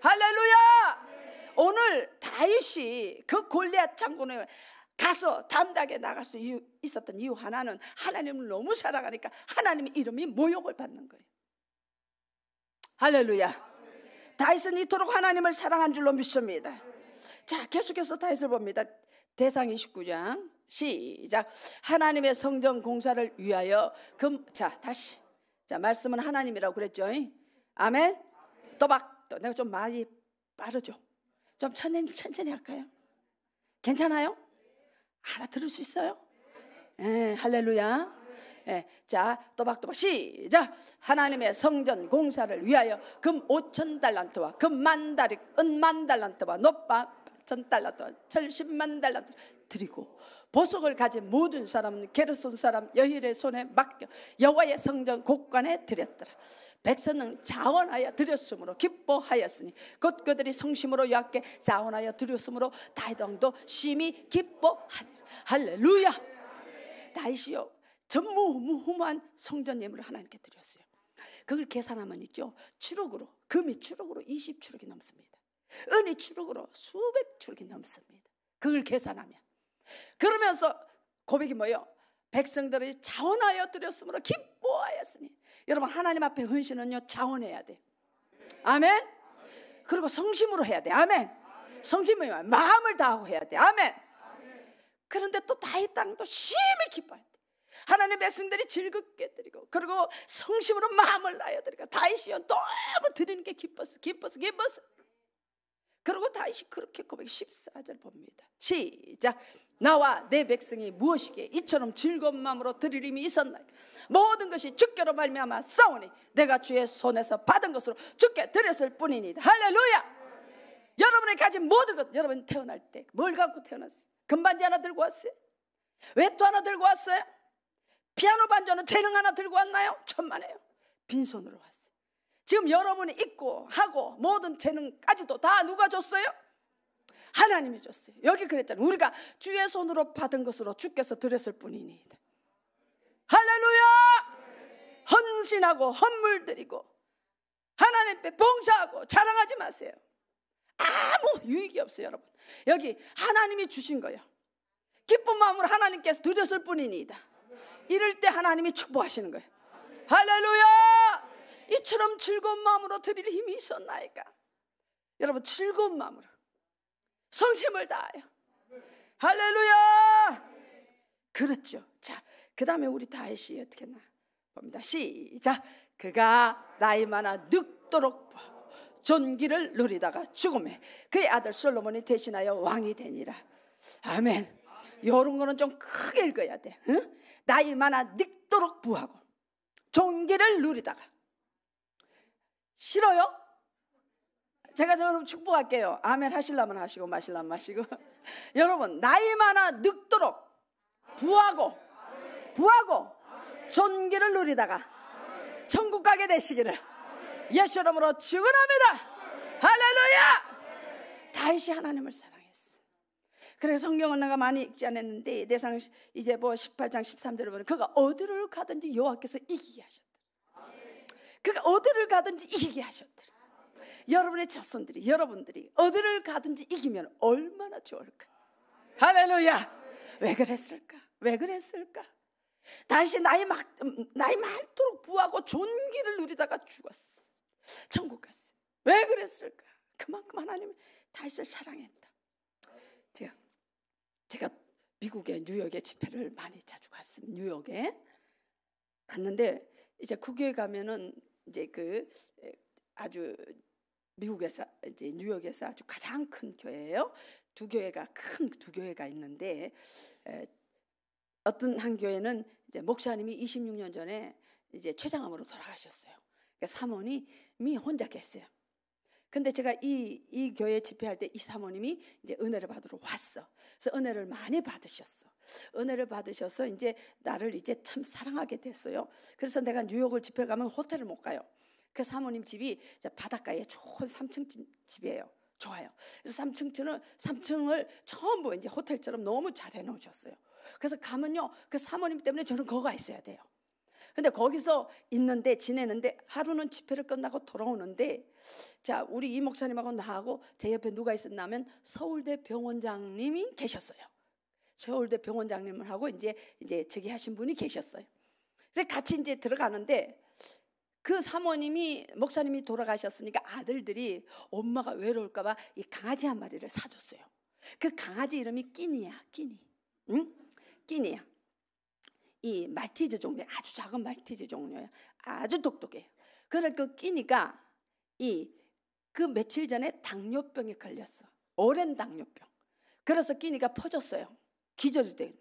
할렐루야. 오늘 다윗이 그 골리앗 장군을 가서 담대하게 나갈 수 있었던 이유 하나는 하나님을 너무 사랑하니까 하나님의 이름이 모욕을 받는 거예요. 할렐루야. 다윗은 이토록 하나님을 사랑한 줄로 믿습니다. 자, 계속해서 다윗을 봅니다. 대상 29장 시작. 하나님의 성전 공사를 위하여 금. 자, 다시. 자, 말씀은 하나님이라고 그랬죠. 아멘. 또박. 또 내가 좀 말이 빠르죠. 좀 천천히 천천히 할까요? 괜찮아요? 알아들을 수 있어요? 에, 예, 할렐루야. 예, 자, 또박또박 시작. 하나님의 성전 공사를 위하여 금 5천 달란트와 금 만 달이 은만 달란트와 높아 8천 달란트와 철십만 달란트 드리고 보석을 가진 모든 사람은 게르손 사람 여일의 손에 맡겨 여호와의 성전 곳간에 드렸더라. 백성은 자원하여 드렸으므로 기뻐하였으니 곧 그들이 성심으로 여호와께 자원하여 드렸으므로 다윗 왕도 심히 기뻐하니 할렐루야. 다윗요 전무후무한 성전 예물을 하나님께 드렸어요. 그걸 계산하면 있죠. 추록으로 금이 추록으로 20추록이 넘습니다. 은이 추록으로 수백 추록이 넘습니다. 그걸 계산하면 그러면서 고백이 뭐요 백성들이 자원하여 드렸으므로 기뻐하였으니 여러분 하나님 앞에 헌신은요 자원해야 돼. 아멘. 그리고 성심으로 해야 돼. 아멘. 성심이 마음을 다하고 해야 돼. 아멘. 그런데 또 다윗 땅도 심히 기뻐요. 하나님 백성들이 즐겁게 드리고 그리고 성심으로 마음을 나여 드리고 다윗이요 너무 드리는 게기뻐서기뻐서기뻐서 그리고 다윗이 그렇게 고백 14절 봅니다 시작 나와 내 백성이 무엇이기에 이처럼 즐거운 마음으로 드리림이 있었나 모든 것이 주께로 말미암아 싸우니 내가 주의 손에서 받은 것으로 주께 드렸을 뿐이니 할렐루야 여러분이 가진 모든 것 여러분 태어날 때 뭘 갖고 태어났어요? 금반지 하나 들고 왔어요? 외투 하나 들고 왔어요? 피아노 반전은 재능 하나 들고 왔나요? 천만에요. 빈손으로 왔어요. 지금 여러분이 있고 하고 모든 재능까지도 다 누가 줬어요? 하나님이 줬어요. 여기 그랬잖아요. 우리가 주의 손으로 받은 것으로 주께서 드렸을 뿐이니다 할렐루야! 헌신하고 헌물 드리고 하나님께 봉사하고 자랑하지 마세요. 아무 유익이 없어요, 여러분. 여기 하나님이 주신 거예요. 기쁜 마음으로 하나님께서 드렸을 뿐이니다 이럴 때 하나님이 축복하시는 거예요. 할렐루야! 이처럼 즐거운 마음으로 드릴 힘이 있었나이까? 여러분 즐거운 마음으로 성심을 다하여 할렐루야! 그렇죠. 자, 그 다음에 우리 다윗이 어떻게 나 봅니다. 시작. 그가 나이 많아 늙도록 부하고 존귀를 누리다가 죽음에 그의 아들 솔로몬이 대신하여 왕이 되니라. 아멘. 요런 거는 좀 크게 읽어야 돼. 응? 나이만아 늙도록 부하고 종기를 누리다가 싫어요? 제가 여러분 축복할게요. 아멘 하실라면 하시고 마실라면 마시고 <laughs> 여러분 나이만아 늙도록 부하고 부하고 종기를 누리다가 천국 가게 되시기를 예수 이름으로 축원합니다. 할렐루야! 다시 하나님을 사랑. 그래서 성경은 내가 많이 읽지 않았는데 내상 이제 뭐 18장 13절을 보면 그가 어디를 가든지 여호와께서 이기게 하셨더라. 그가 어디를 가든지 이기게 하셨더라. 여러분의 자손들이 여러분들이 어디를 가든지 이기면 얼마나 좋을까? 할렐루야. 왜 그랬을까? 왜 그랬을까? 다시 나이 막 나이 많도록 부하고 존귀를 누리다가 죽었어. 천국 갔어. 왜 그랬을까? 그만큼 하나님 다윗을 사랑했다. 제가 미국의 뉴욕에 집회를 많이 자주 갔습니다. 뉴욕에 갔는데 이제 국교에 가면은 이제 그 아주 미국에서 이제 뉴욕에서 아주 가장 큰 교회예요. 두 교회가 큰 두 교회가 있는데 어떤 한 교회는 이제 목사님이 26년 전에 이제 췌장암으로 돌아가셨어요. 그러니까 사모님이 혼자 계세요. 근데 제가 이, 이 교회 집회할 때 이 사모님이 이제 은혜를 받으러 왔어. 그래서 은혜를 많이 받으셨어. 은혜를 받으셔서 이제 나를 이제 참 사랑하게 됐어요. 그래서 내가 뉴욕을 집회 가면 호텔을 못 가요. 그 사모님 집이 바닷가에 좋은 3층 집, 집이에요. 좋아요. 그래서 3층층은 3층을 처음부 이제 호텔처럼 너무 잘 해놓으셨어요. 그래서 가면요, 그 사모님 때문에 저는 거가 있어야 돼요. 근데 거기서 있는데 지내는데 하루는 집회를 끝나고 돌아오는데 자 우리 이 목사님하고 나하고 제 옆에 누가 있었냐면 서울대 병원장님이 계셨어요. 서울대 병원장님을 하고 이제 이제 저기 하신 분이 계셨어요. 그래 같이 이제 들어가는데 그 사모님이 목사님이 돌아가셨으니까 아들들이 엄마가 외로울까봐 이 강아지 한 마리를 사줬어요. 그 강아지 이름이 끼니야 끼니, 응? 끼니야. 이 말티즈 종류 아주 작은 말티즈 종류예요. 아주 똑똑해요. 그걸 그러니까 그 끼니까 이 그 며칠 전에 당뇨병에 걸렸어. 오랜 당뇨병. 그래서 끼니가 퍼졌어요. 기절이 돼.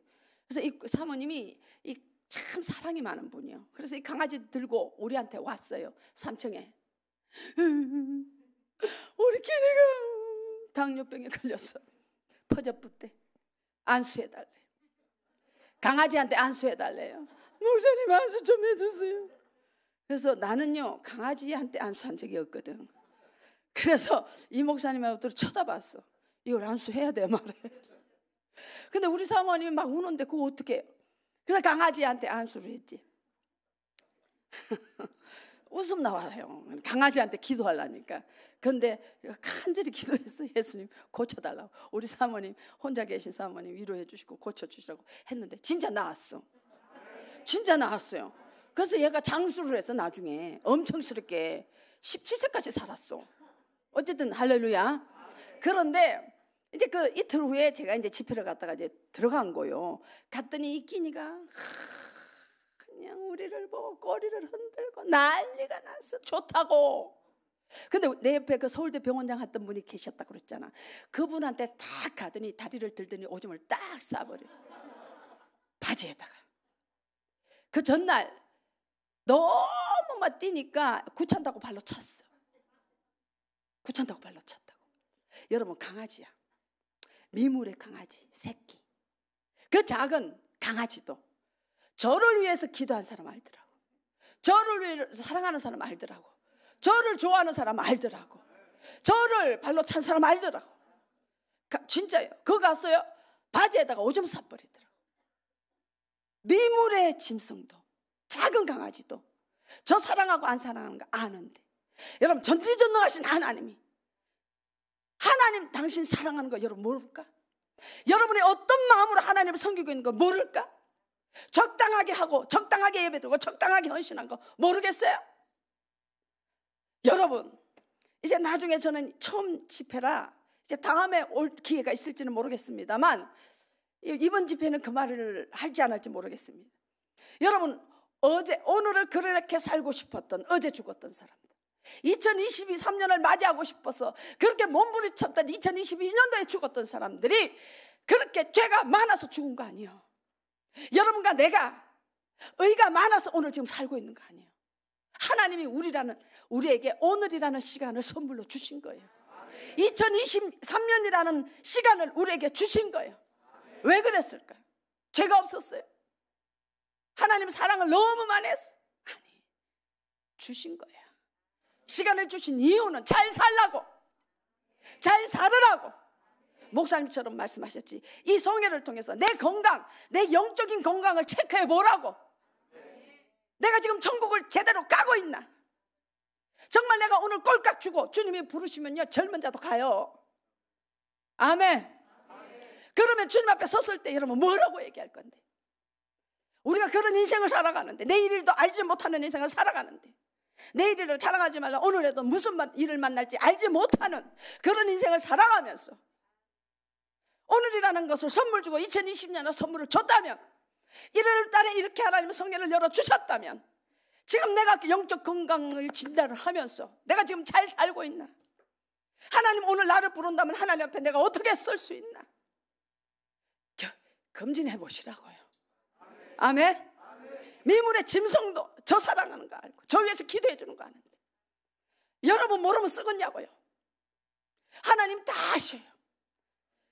그래서 이 사모님이 이 참 사랑이 많은 분이요. 그래서 이 강아지 들고 우리한테 왔어요. 3층에. <laughs> 우리 끼니가 당뇨병에 걸렸어. 퍼졌붙대. 안수해달래. 강아지한테 안수해달래요. 목사님 안수 좀 해주세요. 그래서 나는요 강아지한테 안수한 적이 없거든. 그래서 이 목사님하고 쳐다봤어. 이걸 안수해야 돼 말해. 근데 우리 사모님이 막 우는데 그거 어떻게 해요? 그래서 강아지한테 안수를 했지. 웃음 나와요. 강아지한테 기도하려니까. 근데 간절히 기도했어요. 예수님 고쳐달라고. 우리 사모님 혼자 계신 사모님 위로해 주시고 고쳐 주시라고 했는데 진짜 나왔어 진짜 나왔어요 그래서 얘가 장수를 해서 나중에 엄청스럽게 17세까지 살았어. 어쨌든 할렐루야. 그런데 이제 그 이틀 후에 제가 이제 집회를 갔다가 이제 들어간 거요. 갔더니 이 끼니가 우리를 보고 꼬리를 흔들고 난리가 났어. 좋다고. 근데 내 옆에 그 서울대 병원장 했던 분이 계셨다 그랬잖아. 그분한테 딱 가더니 다리를 들더니 오줌을 딱 싸버려. 바지에다가. 그 전날 너무 막 뛰니까 구찬다고 발로 쳤어 구찬다고 발로 쳤다고 여러분 강아지야. 미물의 강아지 새끼. 그 작은 강아지도 저를 위해서 기도한 사람 알더라고. 저를 위해 사랑하는 사람 알더라고. 저를 좋아하는 사람 알더라고. 저를 발로 찬 사람 알더라고. 가, 진짜요. 그거 갔어요. 바지에다가 오줌 싸버리더라고. 미물의 짐승도, 작은 강아지도, 저 사랑하고 안 사랑하는 거 아는데. 여러분, 전지전능하신 하나님이, 하나님 당신 사랑하는 거 여러분 모를까? 여러분이 어떤 마음으로 하나님을 섬기고 있는 거 모를까? 적당하게 하고 적당하게 예배드리고 적당하게 헌신한 거 모르겠어요? 여러분 이제 나중에 저는 처음 집회라 이제 다음에 올 기회가 있을지는 모르겠습니다만 이번 집회는 그 말을 할지 안 할지 모르겠습니다. 여러분 어제 오늘을 그렇게 살고 싶었던 어제 죽었던 사람 2023년을 맞이하고 싶어서 그렇게 몸부림쳤던 2022년도에 죽었던 사람들이 그렇게 죄가 많아서 죽은 거 아니에요. 여러분과 내가 의가 많아서 오늘 지금 살고 있는 거 아니에요. 하나님이 우리라는 우리에게 오늘이라는 시간을 선물로 주신 거예요. 2023년이라는 시간을 우리에게 주신 거예요. 왜 그랬을까요? 죄가 없었어요. 하나님 사랑을 너무 많이 했어. 아니, 주신 거예요. 시간을 주신 이유는 잘 살라고, 잘 살으라고, 목사님처럼 말씀하셨지. 이 성회를 통해서 내 건강, 내 영적인 건강을 체크해 보라고. 내가 지금 천국을 제대로 까고 있나? 정말 내가 오늘 꼴깍 주고 주님이 부르시면요 젊은 자도 가요. 아멘. 그러면 주님 앞에 섰을 때 여러분 뭐라고 얘기할 건데? 우리가 그런 인생을 살아가는데 내일일도 알지 못하는 인생을 살아가는데 내일일을 자랑하지 말라 오늘에도 무슨 일을 만날지 알지 못하는 그런 인생을 살아가면서 오늘이라는 것을 선물 주고 2020년에 선물을 줬다면 이를 따에 이렇게 하나님성례를 열어 주셨다면 지금 내가 그 영적 건강을 진단을 하면서 내가 지금 잘 살고 있나? 하나님 오늘 나를 부른다면 하나님 앞에 내가 어떻게 쓸 수 있나? 검진해 보시라고요. 아멘. 아멘. 미물의 짐승도 저 사랑하는 거 알고 저 위에서 기도해 주는 거 아는데 여러분 모르면 쓰겠냐고요. 하나님 다 아셔요.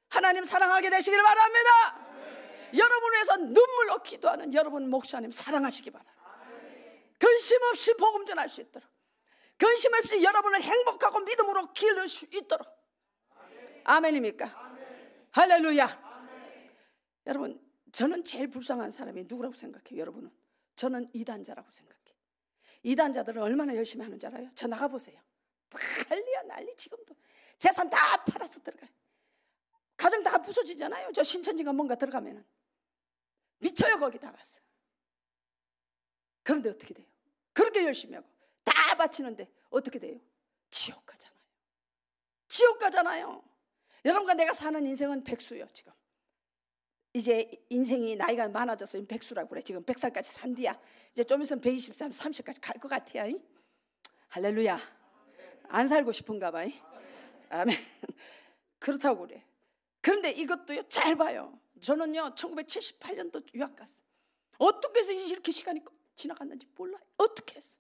하나님 사랑하게 되시기를 바랍니다. 네. 여러분 위해서 눈물로 기도하는 여러분 목사님 사랑하시기 바랍니다. 네. 근심 없이 복음 전할 수 있도록 근심 없이 여러분을 행복하고 믿음으로 기를 수 있도록 네. 아멘입니까? 할렐루야. 여러분 저는 제일 불쌍한 사람이 누구라고 생각해요? 여러분은 저는 이단자라고 생각해요. 이단자들은 얼마나 열심히 하는 줄 알아요? 저 나가보세요. 난리야 난리 지금도 재산 다 팔아서 들어가요. 가정 다 부서지잖아요. 저 신천지가 뭔가 들어가면은. 미쳐요, 거기 다 가서. 그런데 어떻게 돼요? 그렇게 열심히 하고 다 바치는데 어떻게 돼요? 지옥 가잖아요. 지옥 가잖아요. 여러분과 내가 사는 인생은 백수요, 지금. 이제 인생이 나이가 많아져서 백수라고 그래. 지금 100살까지 산디야. 이제 좀 있으면 123, 30까지 갈 것같아 이? 할렐루야. 안 살고 싶은가 봐 아멘. 그렇다고 그래. 그런데 이것도요, 잘 봐요. 저는요, 1978년도 유학 갔어요. 어떻게 해서 이렇게 시간이 지나갔는지 몰라요. 어떻게 했어?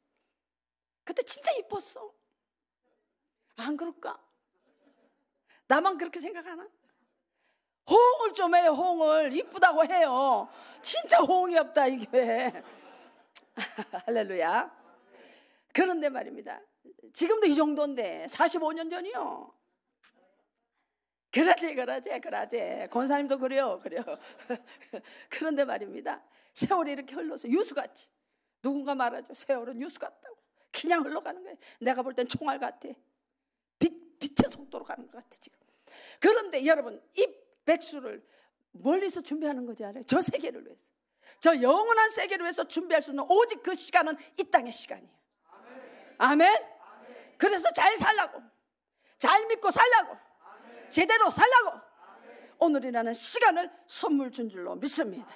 그때 진짜 이뻤어. 안 그럴까? 나만 그렇게 생각하나? 호응을 좀 해요, 호응을. 이쁘다고 해요. 진짜 호응이 없다, 이게 <laughs> 할렐루야. 그런데 말입니다. 지금도 이 정도인데, 45년 전이요. 그러지, 그러지, 그러지. 권사님도 그래요, 그래요. <laughs> 그런데 말입니다. 세월이 이렇게 흘러서 유수같이. 누군가 말하죠. 세월은 유수 같다고. 그냥 흘러가는 거예요. 내가 볼 땐 총알 같아. 빛, 빛의 속도로 가는 것 같아, 지금. 그런데 여러분, 이 백수를 멀리서 준비하는 거지 않아요? 저 세계를 위해서. 저 영원한 세계를 위해서 준비할 수 있는 오직 그 시간은 이 땅의 시간이에요. 아멘. 아멘? 아멘. 그래서 잘 살라고. 잘 믿고 살라고. 제대로 살라고 오늘이라는 시간을 선물 준 줄로 믿습니다.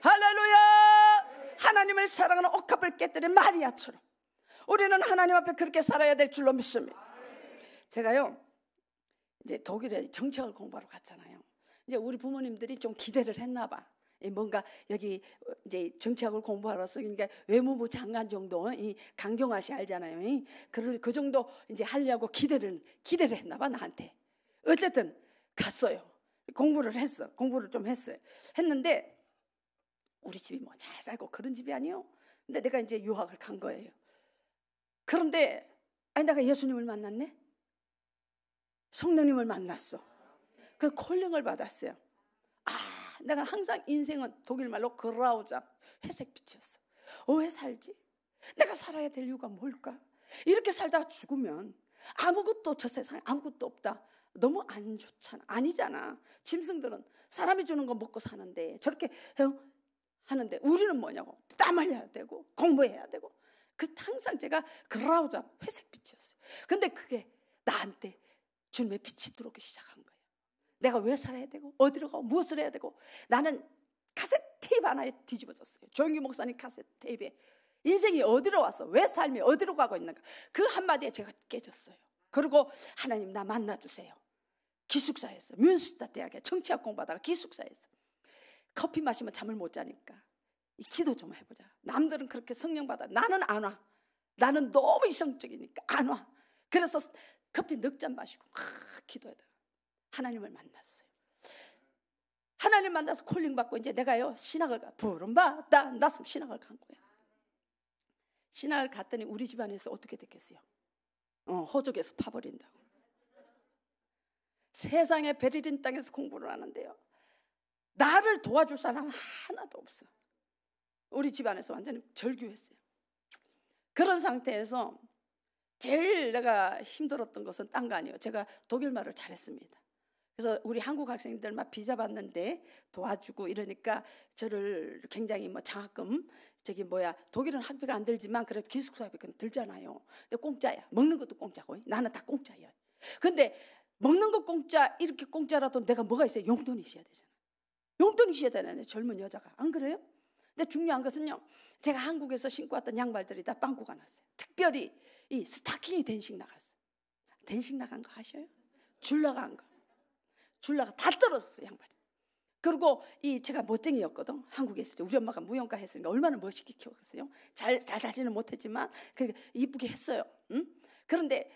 할렐루야! 하나님을 사랑하는 옥합을 깨뜨린 마리아처럼 우리는 하나님 앞에 그렇게 살아야 될 줄로 믿습니다. 제가요, 이제 독일에 정책을 공부하러 갔잖아요. 이제 우리 부모님들이 좀 기대를 했나 봐. 뭔가 여기 이제 정치학을 공부하러서 그러니까 외무부 장관 정도 이 강경화 씨 알잖아요. 그그 정도 이제 하려고 기대를 기대를 했나 봐 나한테. 어쨌든 갔어요. 공부를 했어. 공부를 좀 했어요. 했는데 우리 집이 뭐 잘 살고 그런 집이 아니요. 근데 내가 이제 유학을 간 거예요. 그런데 아니 내가 예수님을 만났네. 성령님을 만났어. 그 콜링을 받았어요. 아, 내가 항상 인생은 독일말로 그라우자 회색빛이었어. 왜 살지? 내가 살아야 될 이유가 뭘까? 이렇게 살다가 죽으면 아무것도 저 세상에 아무것도 없다. 너무 안 좋잖아. 아니잖아. 짐승들은 사람이 주는 거 먹고 사는데 저렇게 어? 하는데 우리는 뭐냐고. 땀 흘려야 되고 공부해야 되고. 그 항상 제가 그라우자 회색 빛이었어요. 근데 그게 나한테 주님의 빛이 들어오기 시작한 거예요. 내가 왜 살아야 되고 어디로 가고 무엇을 해야 되고 나는 카세 테이프 하나에 뒤집어졌어요. 조영규 목사님 카세 테이프에 인생이 어디로 왔어? 왜 삶이 어디로 가고 있는가? 그 한마디에 제가 깨졌어요. 그리고 하나님 나 만나 주세요. 기숙사 했어. 뮌스타 대학에 정치학 공부하다가 기숙사 했어. 커피 마시면 잠을 못 자니까 이 기도 좀 해보자. 남들은 그렇게 성령 받아. 나는 안 와. 나는 너무 이성적이니까 안 와. 그래서 커피 넉잔 마시고 아, 기도하다 하나님을 만났어요. 하나님 만나서 콜링 받고 이제 내가요 신학을 가부른 받다 나서 신학을 간 거야. 신학을 갔더니 우리 집안에서 어떻게 됐겠어요? 어, 호족에서 파버린다고. 세상에 베를린 땅에서 공부를 하는데요. 나를 도와줄 사람 하나도 없어. 우리 집안에서 완전히 절규했어요. 그런 상태에서 제일 내가 힘들었던 것은 딴거 아니에요. 제가 독일 말을 잘했습니다. 그래서 우리 한국 학생들 막 비자 받는데 도와주고 이러니까 저를 굉장히 뭐 장학금 저기 뭐야 독일은 학비가 안 들지만 그래도 기숙사 비가 들잖아요. 근데 공짜야. 먹는 것도 공짜고 나는 다 공짜예요. 근데 먹는 거 공짜 이렇게 공짜라도 내가 뭐가 있어요? 용돈이 있어야 되잖아. 용돈이 있어야 되잖아요. 젊은 여자가 안 그래요? 근데 중요한 것은요. 제가 한국에서 신고 왔던 양말들이 다 빵꾸가 났어요. 특별히 이 스타킹이 된식 나갔어. 요 된식 나간 거 아셔요? 줄라가 한 거. 줄라가 다 떨어졌어 양말이. 그리고 이 제가 멋쟁이였거든 한국에 있을 때 우리 엄마가 무용가 했으니까 얼마나 멋있게 키웠겠어요. 잘잘 자지는 못했지만 그 이쁘게 했어요. 응? 그런데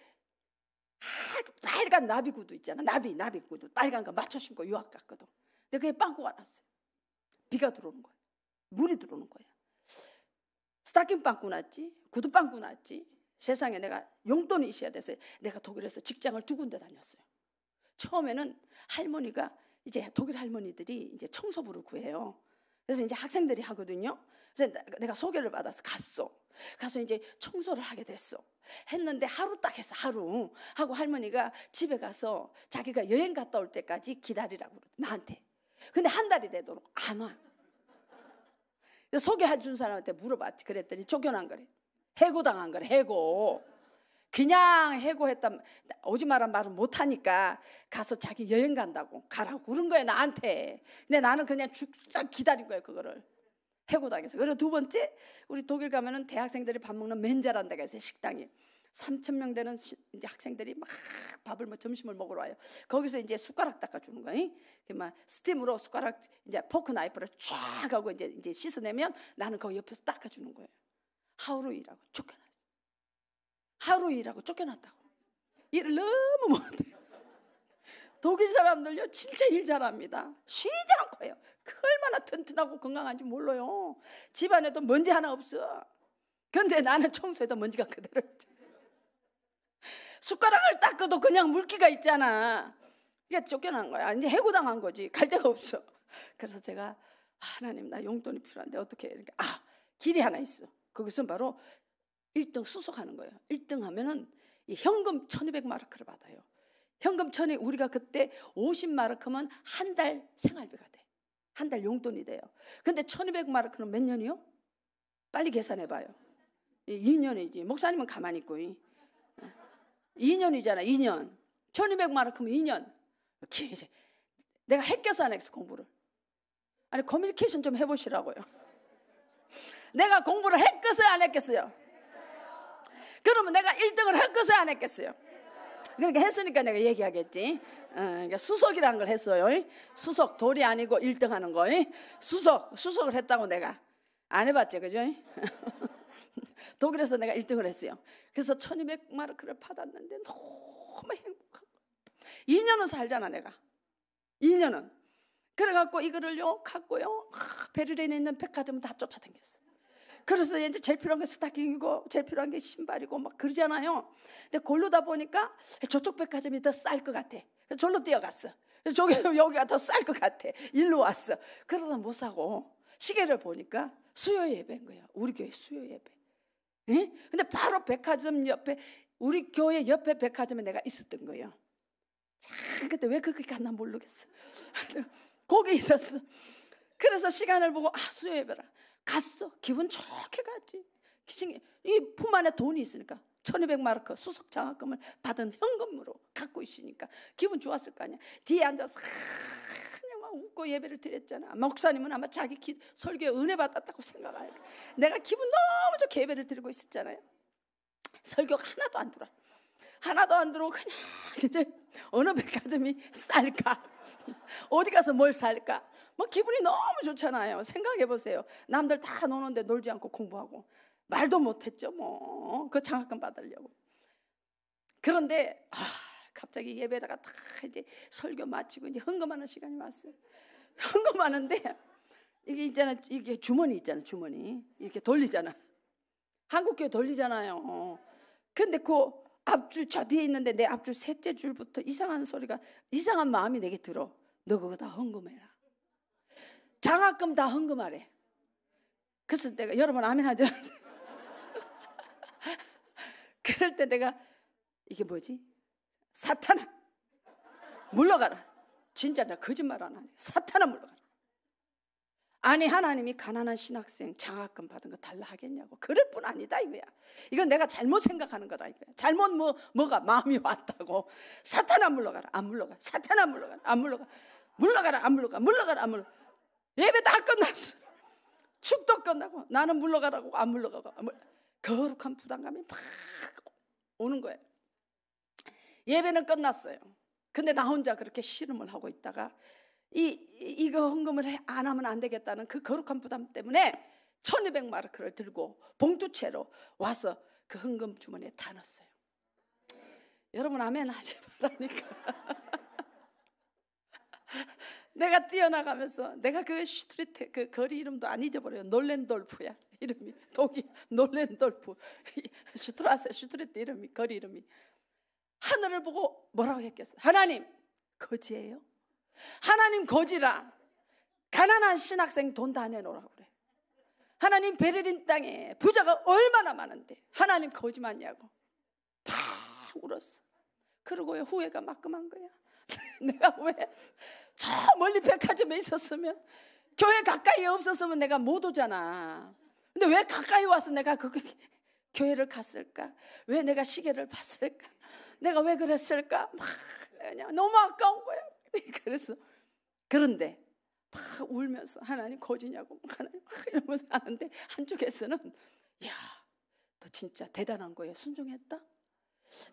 빨간 나비 구두 있잖아. 나비, 나비 구두. 빨간 거 맞춰 신고 유학 갔거든. 근데 그게 빵꾸가 났어요. 비가 들어오는 거야. 물이 들어오는 거야. 스타킹 빵꾸 났지. 구두 빵꾸 났지. 세상에 내가 용돈이 있어야 돼서 내가 독일에서 직장을 두 군데 다녔어요. 처음에는 할머니가 이제 독일 할머니들이 이제 청소부를 구해요. 그래서 이제 학생들이 하거든요. 그래서 내가 소개를 받아서 갔어. 가서 이제 청소를 하게 됐어. 했는데 하루 딱 해서 하루 하고 할머니가 집에 가서 자기가 여행 갔다 올 때까지 기다리라고 그래, 나한테. 근데 한 달이 되도록 안 와. 소개해 준 사람한테 물어봤지. 그랬더니 쫓겨난 거래. 해고당한 거래. 해고. 그냥 해고했다 오지 마란 말은못 하니까 가서 자기 여행 간다고 가라고 그런 거야 나한테. 근데 나는 그냥 죽자 기다린 거야 그거를. 해고당해서. 그리고 두 번째, 우리 독일 가면은 대학생들이 밥 먹는 맨자란 데가 있어요, 식당이. 3천 명 되는 이제 학생들이 막 밥을 뭐 점심을 먹으러 와요. 거기서 이제 숟가락 닦아 주는 거예요. 그막 스팀으로 숟가락 이제 포크 나이프를쫙 하고 이제 이제 씻어내면 나는 그 옆에서 닦아 주는 거예요. 하루 일하고 쫓겨났어. 하루 일하고 쫓겨났다고. 일을 너무 못해요. 독일 사람들요 진짜 일 잘합니다. 쉬지 않고요. 얼마나 튼튼하고 건강한지 몰라요. 집안에도 먼지 하나 없어. 근데 나는 청소해도 먼지가 그대로 있지. 숟가락을 닦아도 그냥 물기가 있잖아. 이게 쫓겨난 거야. 이제 해고당한 거지. 갈 데가 없어. 그래서 제가 아, 하나님 나 용돈이 필요한데 어떻게 이렇게 아 길이 하나 있어. 그것은 바로 1등 수속하는 거예요. 1등 하면은 현금 1,200마르크를 받아요. 현금 1 0 0 0에 우리가 그때 50마르크면 한 달 생활비가 돼. 한달 용돈이 돼요. 근데 1200마르크는 몇 년이요? 빨리 계산해 봐요. 2년이지. 목사님은 가만히 있고. 2년이잖아, 어. 2년. 1200마르크면 2년. 이렇게 이제 내가 했겨서안 했어, 공부를? 아니, 커뮤니케이션 좀 해보시라고요. 내가 공부를 했겠어요, 안 했겠어요? 그러면 내가 1등을 했겠어요, 안 했겠어요? 그러니까 했으니까 내가 얘기하겠지. 어, 그러니까 수석이란 걸 했어요. 수석 돌이 아니고 1등 하는 거. 수석 수석을 했다고 내가 안 해봤지 그죠? <laughs> 독일에서 내가 1등을 했어요. 그래서 1200마르크를 받았는데 너무 행복하고 2년은 살잖아 내가. 2년은. 그래갖고 이거를요 갖고요 아, 베를린에 있는 백화점 다 쫓아다녔어. 그래서 이제 제일 필요한 게 스타킹이고 제일 필요한 게 신발이고 막 그러잖아요. 근데 골르다 보니까 저쪽 백화점이 더 쌀 것 같아. 그래서 절로 뛰어갔어. 저기 <laughs> 여기가 더 쌀 것 같아. 일로 왔어. 그러다 못 사고 시계를 보니까 수요 예배인 거야. 우리 교회 수요 예배. 예? 근데 바로 백화점 옆에 우리 교회 옆에 백화점에 내가 있었던 거예요. 참 그때 왜 그렇게 갔나 모르겠어. <laughs> 거기 있었어. 그래서 시간을 보고 아 수요 예배라. 갔어. 기분 좋게 갔지. 이품 안에 돈이 있으니까 1200마르크 수석 장학금을 받은 현금으로 갖고 있으니까 기분 좋았을 거 아니야. 뒤에 앉아서 그냥 막 웃고 예배를 드렸잖아. 목사님은 아마 자기 기, 설교에 은혜 받았다고 생각하니까 내가 기분 너무 좋게 예배를 드리고 있었잖아요. 설교가 하나도 안 들어. 하나도 안 들어. 그냥 이제 <laughs> 어느 백화점이 쌀까? 어디 가서 뭘 살까? 막 기분이 너무 좋잖아요. 생각해 보세요. 남들 다 노는데 놀지 않고 공부하고 말도 못했죠. 뭐그 장학금 받으려고. 그런데 아, 갑자기 예배다가 다 이제 설교 마치고 이제 헌금하는 시간이 왔어요. <laughs> 헌금하는데 이게 있잖아 이게 주머니 있잖아 주머니 이렇게 돌리잖아. 한국교회 돌리잖아요. 근데 그 앞줄 저 뒤에 있는데 내 앞줄 셋째 줄부터 이상한 소리가 이상한 마음이 내게 들어. 너 그거 다 헌금해라. 장학금 다 헌금하래. 그래서 내가 여러분 아멘 하죠. <laughs> 그럴 때 내가 이게 뭐지? 사탄아 물러가라. 진짜 나 거짓말 안 하네. 사탄아 물러가라. 아니 하나님이 가난한 신학생 장학금 받은 거 달라 하겠냐고. 그럴 뿐 아니다 이거야. 이건 내가 잘못 생각하는 거다 이거야. 잘못 뭐 뭐가 마음이 왔다고. 사탄아 물러가라. 안 물러가. 사탄아 물러가안 물러가. 물러가라 안 물러가. 물러가라 안 물러가. 예배 다 끝났어. 축도 끝나고 나는 물러가라고 안 물러가고 거룩한 부담감이 막 오는 거예요. 예배는 끝났어요. 근데 나 혼자 그렇게 씨름을 하고 있다가 이 이거 헌금을 해, 안 하면 안 되겠다는 그 거룩한 부담 때문에 1200 마르크를 들고 봉투채로 와서 그 헌금 주머니에 다 넣었어요. 여러분 아멘 하지 말라니까. <laughs> 내가 뛰어나가면서 내가 그슈트리트그 거리 이름도 안 잊어버려요. 놀랜돌프야 이름이 독일 놀랜돌프 <laughs> 슈트라세 슈트리트 이름이 거리 이름이 하늘을 보고 뭐라고 했겠어? 하나님 거지예요? 하나님 거지라 가난한 신학생 돈 다 내놓으라고 그래. 하나님 베를린 땅에 부자가 얼마나 많은데 하나님 거지 맞냐고막 울었어. 그러고 후회가 막끔한 거야. <laughs> 내가 왜저 멀리 백화점에 있었으면 교회 가까이에 없었으면 내가 못 오잖아. 근데 왜 가까이 와서 내가 그 교회를 갔을까? 왜 내가 시계를 봤을까? 내가 왜 그랬을까? 막 그냥 너무 아까운 거야. <laughs> 그래서 그런데 막 울면서 하나님 거지냐고 하나님 막 이러면서 하는데 한쪽에서는 야, 너 진짜 대단한 거야. 순종했다.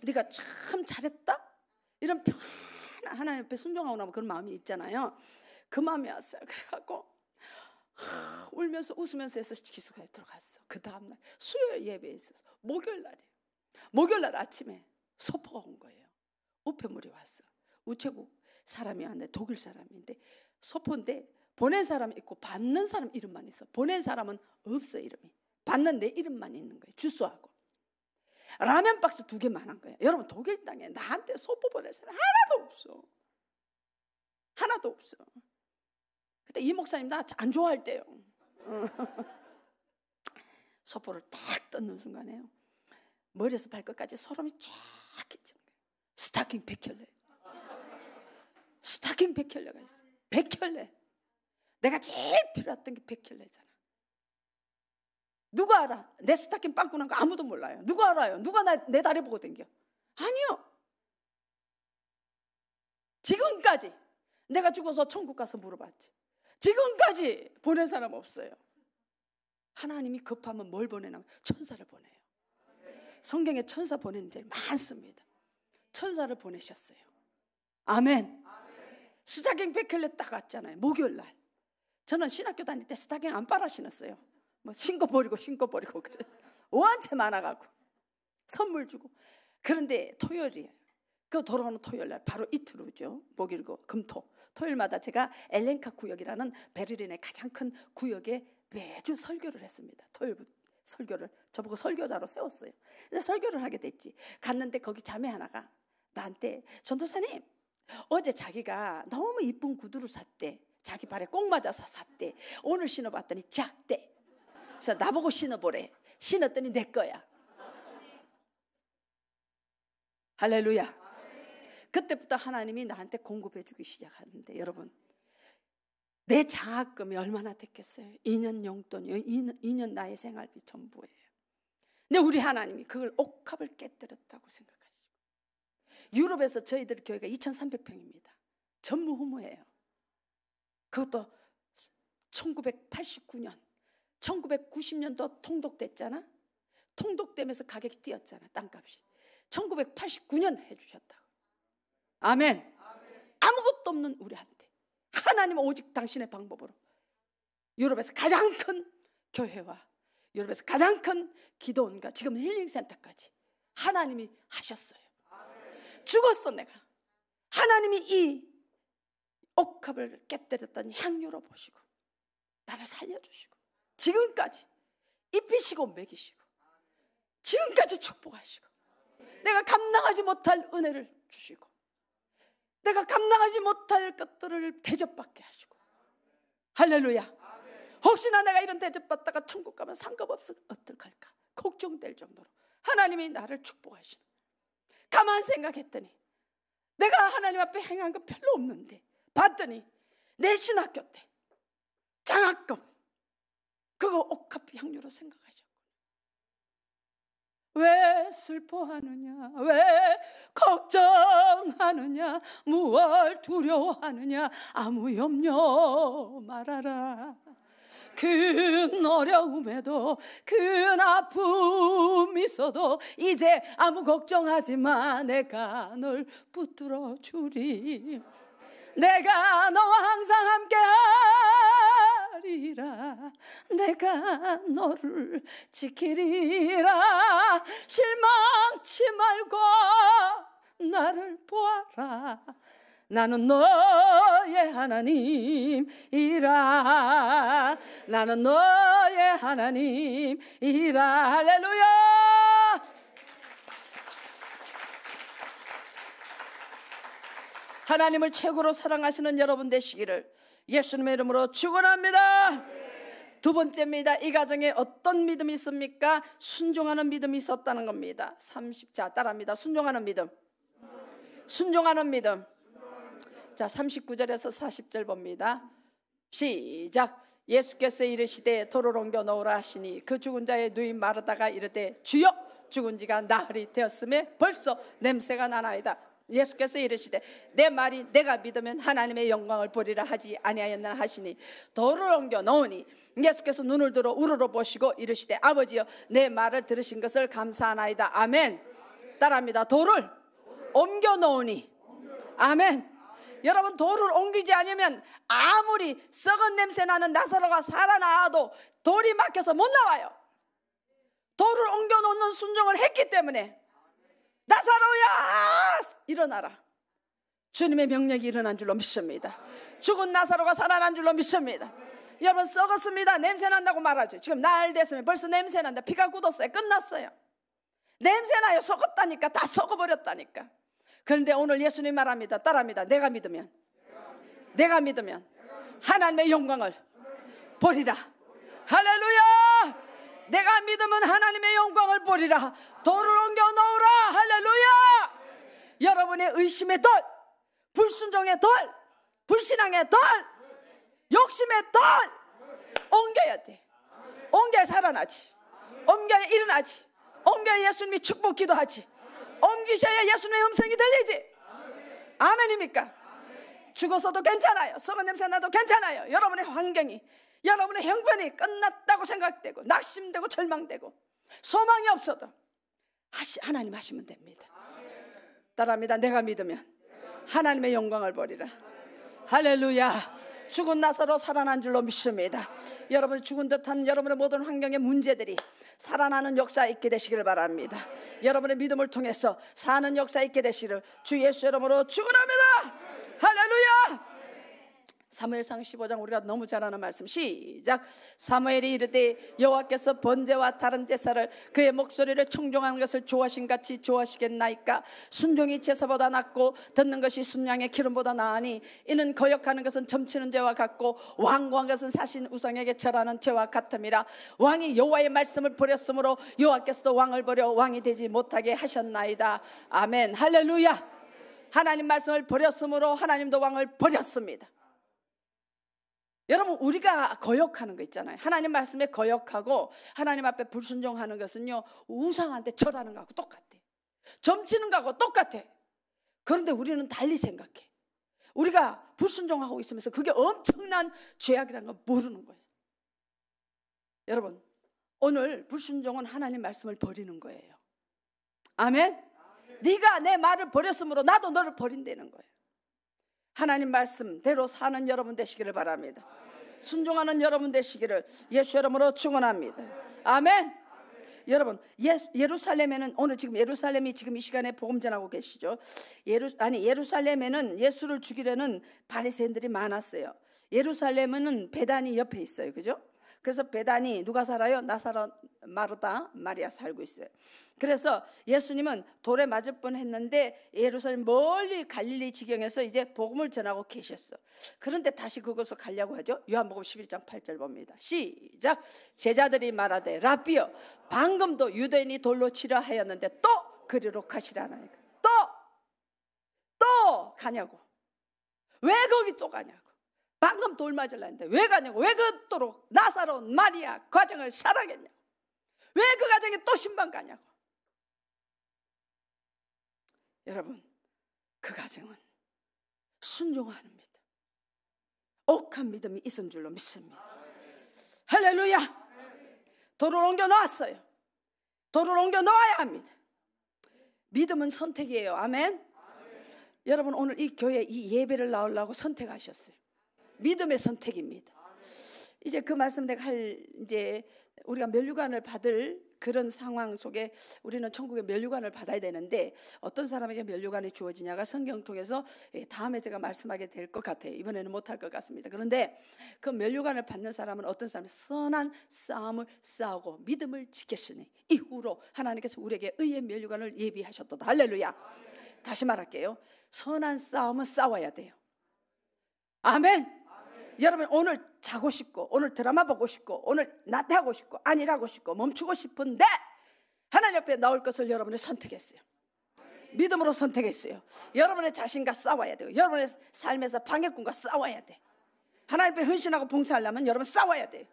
네가 참 잘했다. 이런 평 하나, 하나님 앞에 순종하고 나면 그런 마음이 있잖아요. 그 마음이 왔어요. 그래갖고, 하, 울면서 웃으면서 해서 기숙사에 들어갔어. 그 다음날, 수요일 예배에 있어서, 목요일 날이에요. 목요일 날 아침에 소포가 온 거예요. 우편물이 왔어. 우체국 사람이 왔는데 독일 사람인데, 소포인데, 보낸 사람 있고, 받는 사람 이름만 있어. 보낸 사람은 없어, 이름이. 받는 내 이름만 있는 거예요. 주소하고. 라면 박스 두 개만 한 거야. 여러분 독일 땅에 나한테 소포 보낼 사람 하나도 없어. 하나도 없어. 그때 이 목사님 나 안 좋아할 때요. 어. <laughs> 소포를 딱 뜯는 순간에요. 머리에서 발끝까지 소름이 쫙끼치 거예요. 스타킹 백혈레 스타킹 백혈레가 있어. 백혈레. 내가 제일 필요했던 게 백혈레잖아. 누가 알아? 내 스타킹 빵꾸 난 거 아무도 몰라요. 누가 알아요? 누가 나, 내 다리 보고 댕겨? 아니요. 지금까지 내가 죽어서 천국 가서 물어봤지. 지금까지 보낸 사람 없어요. 하나님이 급하면 뭘 보내나? 천사를 보내요. 성경에 천사 보내는 일 많습니다. 천사를 보내셨어요. 아멘. 스타킹 백혈레 딱왔잖아요 목요일 날. 저는 신학교 다닐 때 스타킹 안 빨아 신었어요. 뭐 신고 버리고 신고 버리고 그래. 오한채 많아가고 선물 주고 그런데 토요일이에요. 그 돌아오는 토요일 날 바로 이틀 후죠. 목일고 금토. 토요일마다 제가 엘렌카 구역이라는 베를린의 가장 큰 구역에 매주 설교를 했습니다. 토요일부터 설교를 저보고 설교자로 세웠어요. 근데 설교를 하게 됐지. 갔는데 거기 자매 하나가 나한테 전도사님 어제 자기가 너무 이쁜 구두를 샀대. 자기 발에 꼭 맞아서 샀대. 오늘 신어봤더니 작대. 그래서 나보고 신어보래. 신었더니 내 거야. 할렐루야. 그때부터 하나님이 나한테 공급해 주기 시작하는데 여러분 내 장학금이 얼마나 됐겠어요? 2년 용돈, 2년, 2년 나의 생활비 전부예요. 근데 우리 하나님이 그걸 옥합을 깨뜨렸다고 생각하시고 유럽에서 저희들 교회가 2,300평입니다. 전무후무예요 그것도 1989년 1990년도 통독됐잖아. 통독되면서 가격이 뛰었잖아. 땅값이. 1989년 해주셨다고. 아멘. 아무것도 없는 우리한테 하나님 오직 당신의 방법으로 유럽에서 가장 큰 교회와 유럽에서 가장 큰 기도원과 지금 힐링센터까지 하나님이 하셨어요. 죽었어 내가. 하나님이 이 옥합을 깨뜨렸던 향유로 보시고 나를 살려주시고 지금까지 입히시고 먹이시고 지금까지 축복하시고 내가 감당하지 못할 은혜를 주시고 내가 감당하지 못할 것들을 대접받게 하시고 할렐루야 혹시나 내가 이런 대접받다가 천국 가면 상관없으면 어떡할까 걱정될 정도로 하나님이 나를 축복하시는 가만 생각했더니 내가 하나님 앞에 행한 거 별로 없는데 봤더니 내 신학교 때 장학금 그거 옥합 향료로 생각하셨구나. 왜 슬퍼하느냐? 왜 걱정하느냐? 무얼 두려워하느냐? 아무 염려 말아라. 큰 그 어려움에도 큰 그 아픔 있어도 이제 아무 걱정하지 마 내가 널 붙들어 주리 내가 너와 항상 함께 하리라 내가 너를 지키리라 실망치 말고 나를 보아라 나는 너의 하나님이라 나는 너의 하나님이라 할렐루야 하나님을 최고로 사랑하시는 여러분 되시기를 예수님의 이름으로 축원합니다. 두 번째입니다. 이 가정에 어떤 믿음이 있습니까? 순종하는 믿음이 있었다는 겁니다. 30, 자, 따라합니다. 순종하는 믿음. 순종하는 믿음. 자, 39절에서 40절 봅니다. 시작. 예수께서 이르시되 도로 옮겨 넣으라 하시니 그 죽은 자의 누인 마르다가 이르되 주여 죽은 지가 나흘이 되었음에 벌써 냄새가 나나이다. 예수께서 이르시되 내 말이 내가 믿으면 하나님의 영광을 보리라 하지 아니하였나 하시니 돌을 옮겨 놓으니 예수께서 눈을 들어 우르르 보시고 이르시되 아버지여 내 말을 들으신 것을 감사하나이다 아멘 따라합니다 돌을 옮겨 놓으니 아멘 여러분 돌을 옮기지 않으면 아무리 썩은 냄새 나는 나사로가 살아나도 돌이 막혀서 못 나와요 돌을 옮겨 놓는 순종을 했기 때문에 나사로야! 일어나라. 주님의 명령이 일어난 줄로 믿습니다. 죽은 나사로가 살아난 줄로 믿습니다. 여러분 썩었습니다. 냄새 난다고 말하죠. 지금 날 됐으면 벌써 냄새 난다. 피가 굳었어요. 끝났어요. 냄새 나요. 썩었다니까. 다 썩어버렸다니까. 그런데 오늘 예수님 말합니다. 따라합니다. 내가 믿으면 내가 믿으면 하나님의 영광을 보리라. 할렐루야! 내가 믿으면 하나님의 영광을 보리라. 돌을 옮겨 넣으라. 할렐루야. 여러분의 의심의 돌, 불순종의 돌, 불신앙의 돌, 욕심의 돌 옮겨야 돼. 옮겨야 살아나지. 옮겨야 일어나지. 옮겨야 예수님이 축복 기도하지. 옮기셔야 예수님의 음성이 들리지. 아멘입니까? 죽어서도 괜찮아요. 썩은 냄새 나도 괜찮아요. 여러분의 환경이 여러분의 형편이 끝났다고 생각되고 낙심되고 절망되고 소망이 없어도 하시, 하나님 하시면 됩니다. 따라합니다. 내가 믿으면 하나님의 영광을 버리라. 할렐루야. 죽은 나사로 살아난 줄로 믿습니다. 여러분 죽은 듯한 여러분의 모든 환경의 문제들이 살아나는 역사 있게 되시기 바랍니다. 여러분의 믿음을 통해서 사는 역사 있게 되시를 주 예수 이름으로 축원합니다. 할렐루야. 사무엘상 15장 우리가 너무 잘 아는 말씀 시작 사무엘이 이르되 여호와께서 번제와 다른 제사를 그의 목소리를 청종하는 것을 좋아하신 같이 좋아하시겠나이까 순종이 제사보다 낫고 듣는 것이 순양의 기름보다 나으니 이는 거역하는 것은 점치는 죄와 같고 왕고한 것은 사신 우상에게 절하는 죄와 같음이라 왕이 여호와의 말씀을 버렸으므로 여호와께서도 왕을 버려 왕이 되지 못하게 하셨나이다 아멘 할렐루야 하나님 말씀을 버렸으므로 하나님도 왕을 버렸습니다 여러분 우리가 거역하는 거 있잖아요. 하나님 말씀에 거역하고 하나님 앞에 불순종하는 것은요 우상한테 절하는 거하고 똑같아. 점치는 거하고 똑같아. 그런데 우리는 달리 생각해. 우리가 불순종하고 있으면서 그게 엄청난 죄악이라는 걸 모르는 거예요. 여러분 오늘 불순종은 하나님 말씀을 버리는 거예요. 아멘. 아멘. 네가 내 말을 버렸으므로 나도 너를 버린다는 거예요. 하나님 말씀대로 사는 여러분 되시기를 바랍니다. 순종하는 여러분 되시기를 예수 이름으로 축원합니다. 아멘. 여러분 예루살렘에는 오늘 지금 예루살렘이 지금 이 시간에 복음 전하고 계시죠. 예루 아니 예루살렘에는 예수를 죽이려는 바리새인들이 많았어요. 예루살렘은 배단이 옆에 있어요. 그죠? 그래서 배단이 누가 살아요? 나사로 마르다 마리아 살고 있어요. 그래서 예수님은 돌에 맞을 뻔했는데 예루살렘 멀리 갈릴리 지경에서 이제 복음을 전하고 계셨어. 그런데 다시 그것을 가려고 하죠. 요한복음 11장 8절 봅니다. 시작. 제자들이 말하되 라비여 방금도 유대인이 돌로 치라 하였는데 또 그리로 가시라나니까. 또 또 가냐고. 왜 거기 또 가냐고. 방금 돌맞을라는데 왜 가냐고 왜 그토록 나사로 운 마리아 과정을 사랑했냐고 왜 그 과정에 또 신방 가냐고 여러분 그 과정은 순종하는 믿음 옥한 믿음이 있은 줄로 믿습니다 할렐루야 돌을 옮겨 놓았어요 돌을 옮겨 놓아야 합니다 믿음은 선택이에요 아멘 여러분 오늘 이 교회 이 예배를 나오려고 선택하셨어요 믿음의 선택입니다. 이제 그 말씀 내가 할 이제 우리가 면류관을 받을 그런 상황 속에 우리는 천국의 면류관을 받아야 되는데 어떤 사람에게 면류관이 주어지냐가 성경 통해서 예, 다음에 제가 말씀하게 될 것 같아요. 이번에는 못 할 것 같습니다. 그런데 그 면류관을 받는 사람은 어떤 사람이 선한 싸움을 싸우고 믿음을 지켰으니 이후로 하나님께서 우리에게 의의 면류관을 예비하셨다. 할렐루야. 다시 말할게요. 선한 싸움은 싸워야 돼요. 아멘. 여러분 오늘 자고 싶고 오늘 드라마 보고 싶고 오늘 나태하고 싶고 안일하고 싶고 멈추고 싶은데 하나님 옆에 나올 것을 여러분이 선택했어요. 믿음으로 선택했어요. 여러분의 자신과 싸워야 돼요. 여러분의 삶에서 방해꾼과 싸워야 돼. 하나님 앞에 헌신하고 봉사하려면 여러분 싸워야 돼요.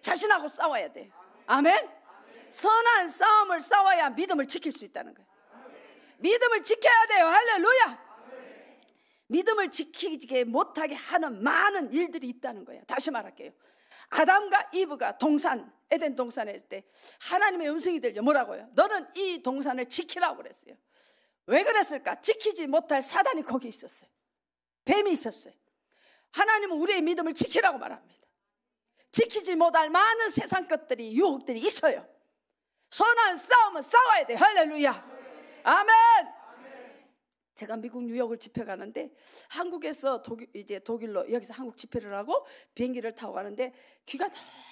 자신하고 싸워야 돼요. 아멘? 선한 싸움을 싸워야 믿음을 지킬 수 있다는 거예요. 믿음을 지켜야 돼요. 할렐루야! 믿음을 지키게 못하게 하는 많은 일들이 있다는 거예요. 다시 말할게요. 아담과 이브가 동산, 에덴 동산에 있을 때 하나님의 음성이 들려 뭐라고요? 너는 이 동산을 지키라고 그랬어요. 왜 그랬을까? 지키지 못할 사단이 거기 있었어요. 뱀이 있었어요. 하나님은 우리의 믿음을 지키라고 말합니다. 지키지 못할 많은 세상 것들이 유혹들이 있어요. 선한 싸움은 싸워야 돼. 할렐루야. 아멘. 제가 미국 뉴욕을 집회 가는데 한국에서 독일, 이제 독일로 여기서 한국 집회를 하고 비행기를 타고 가는데 귀가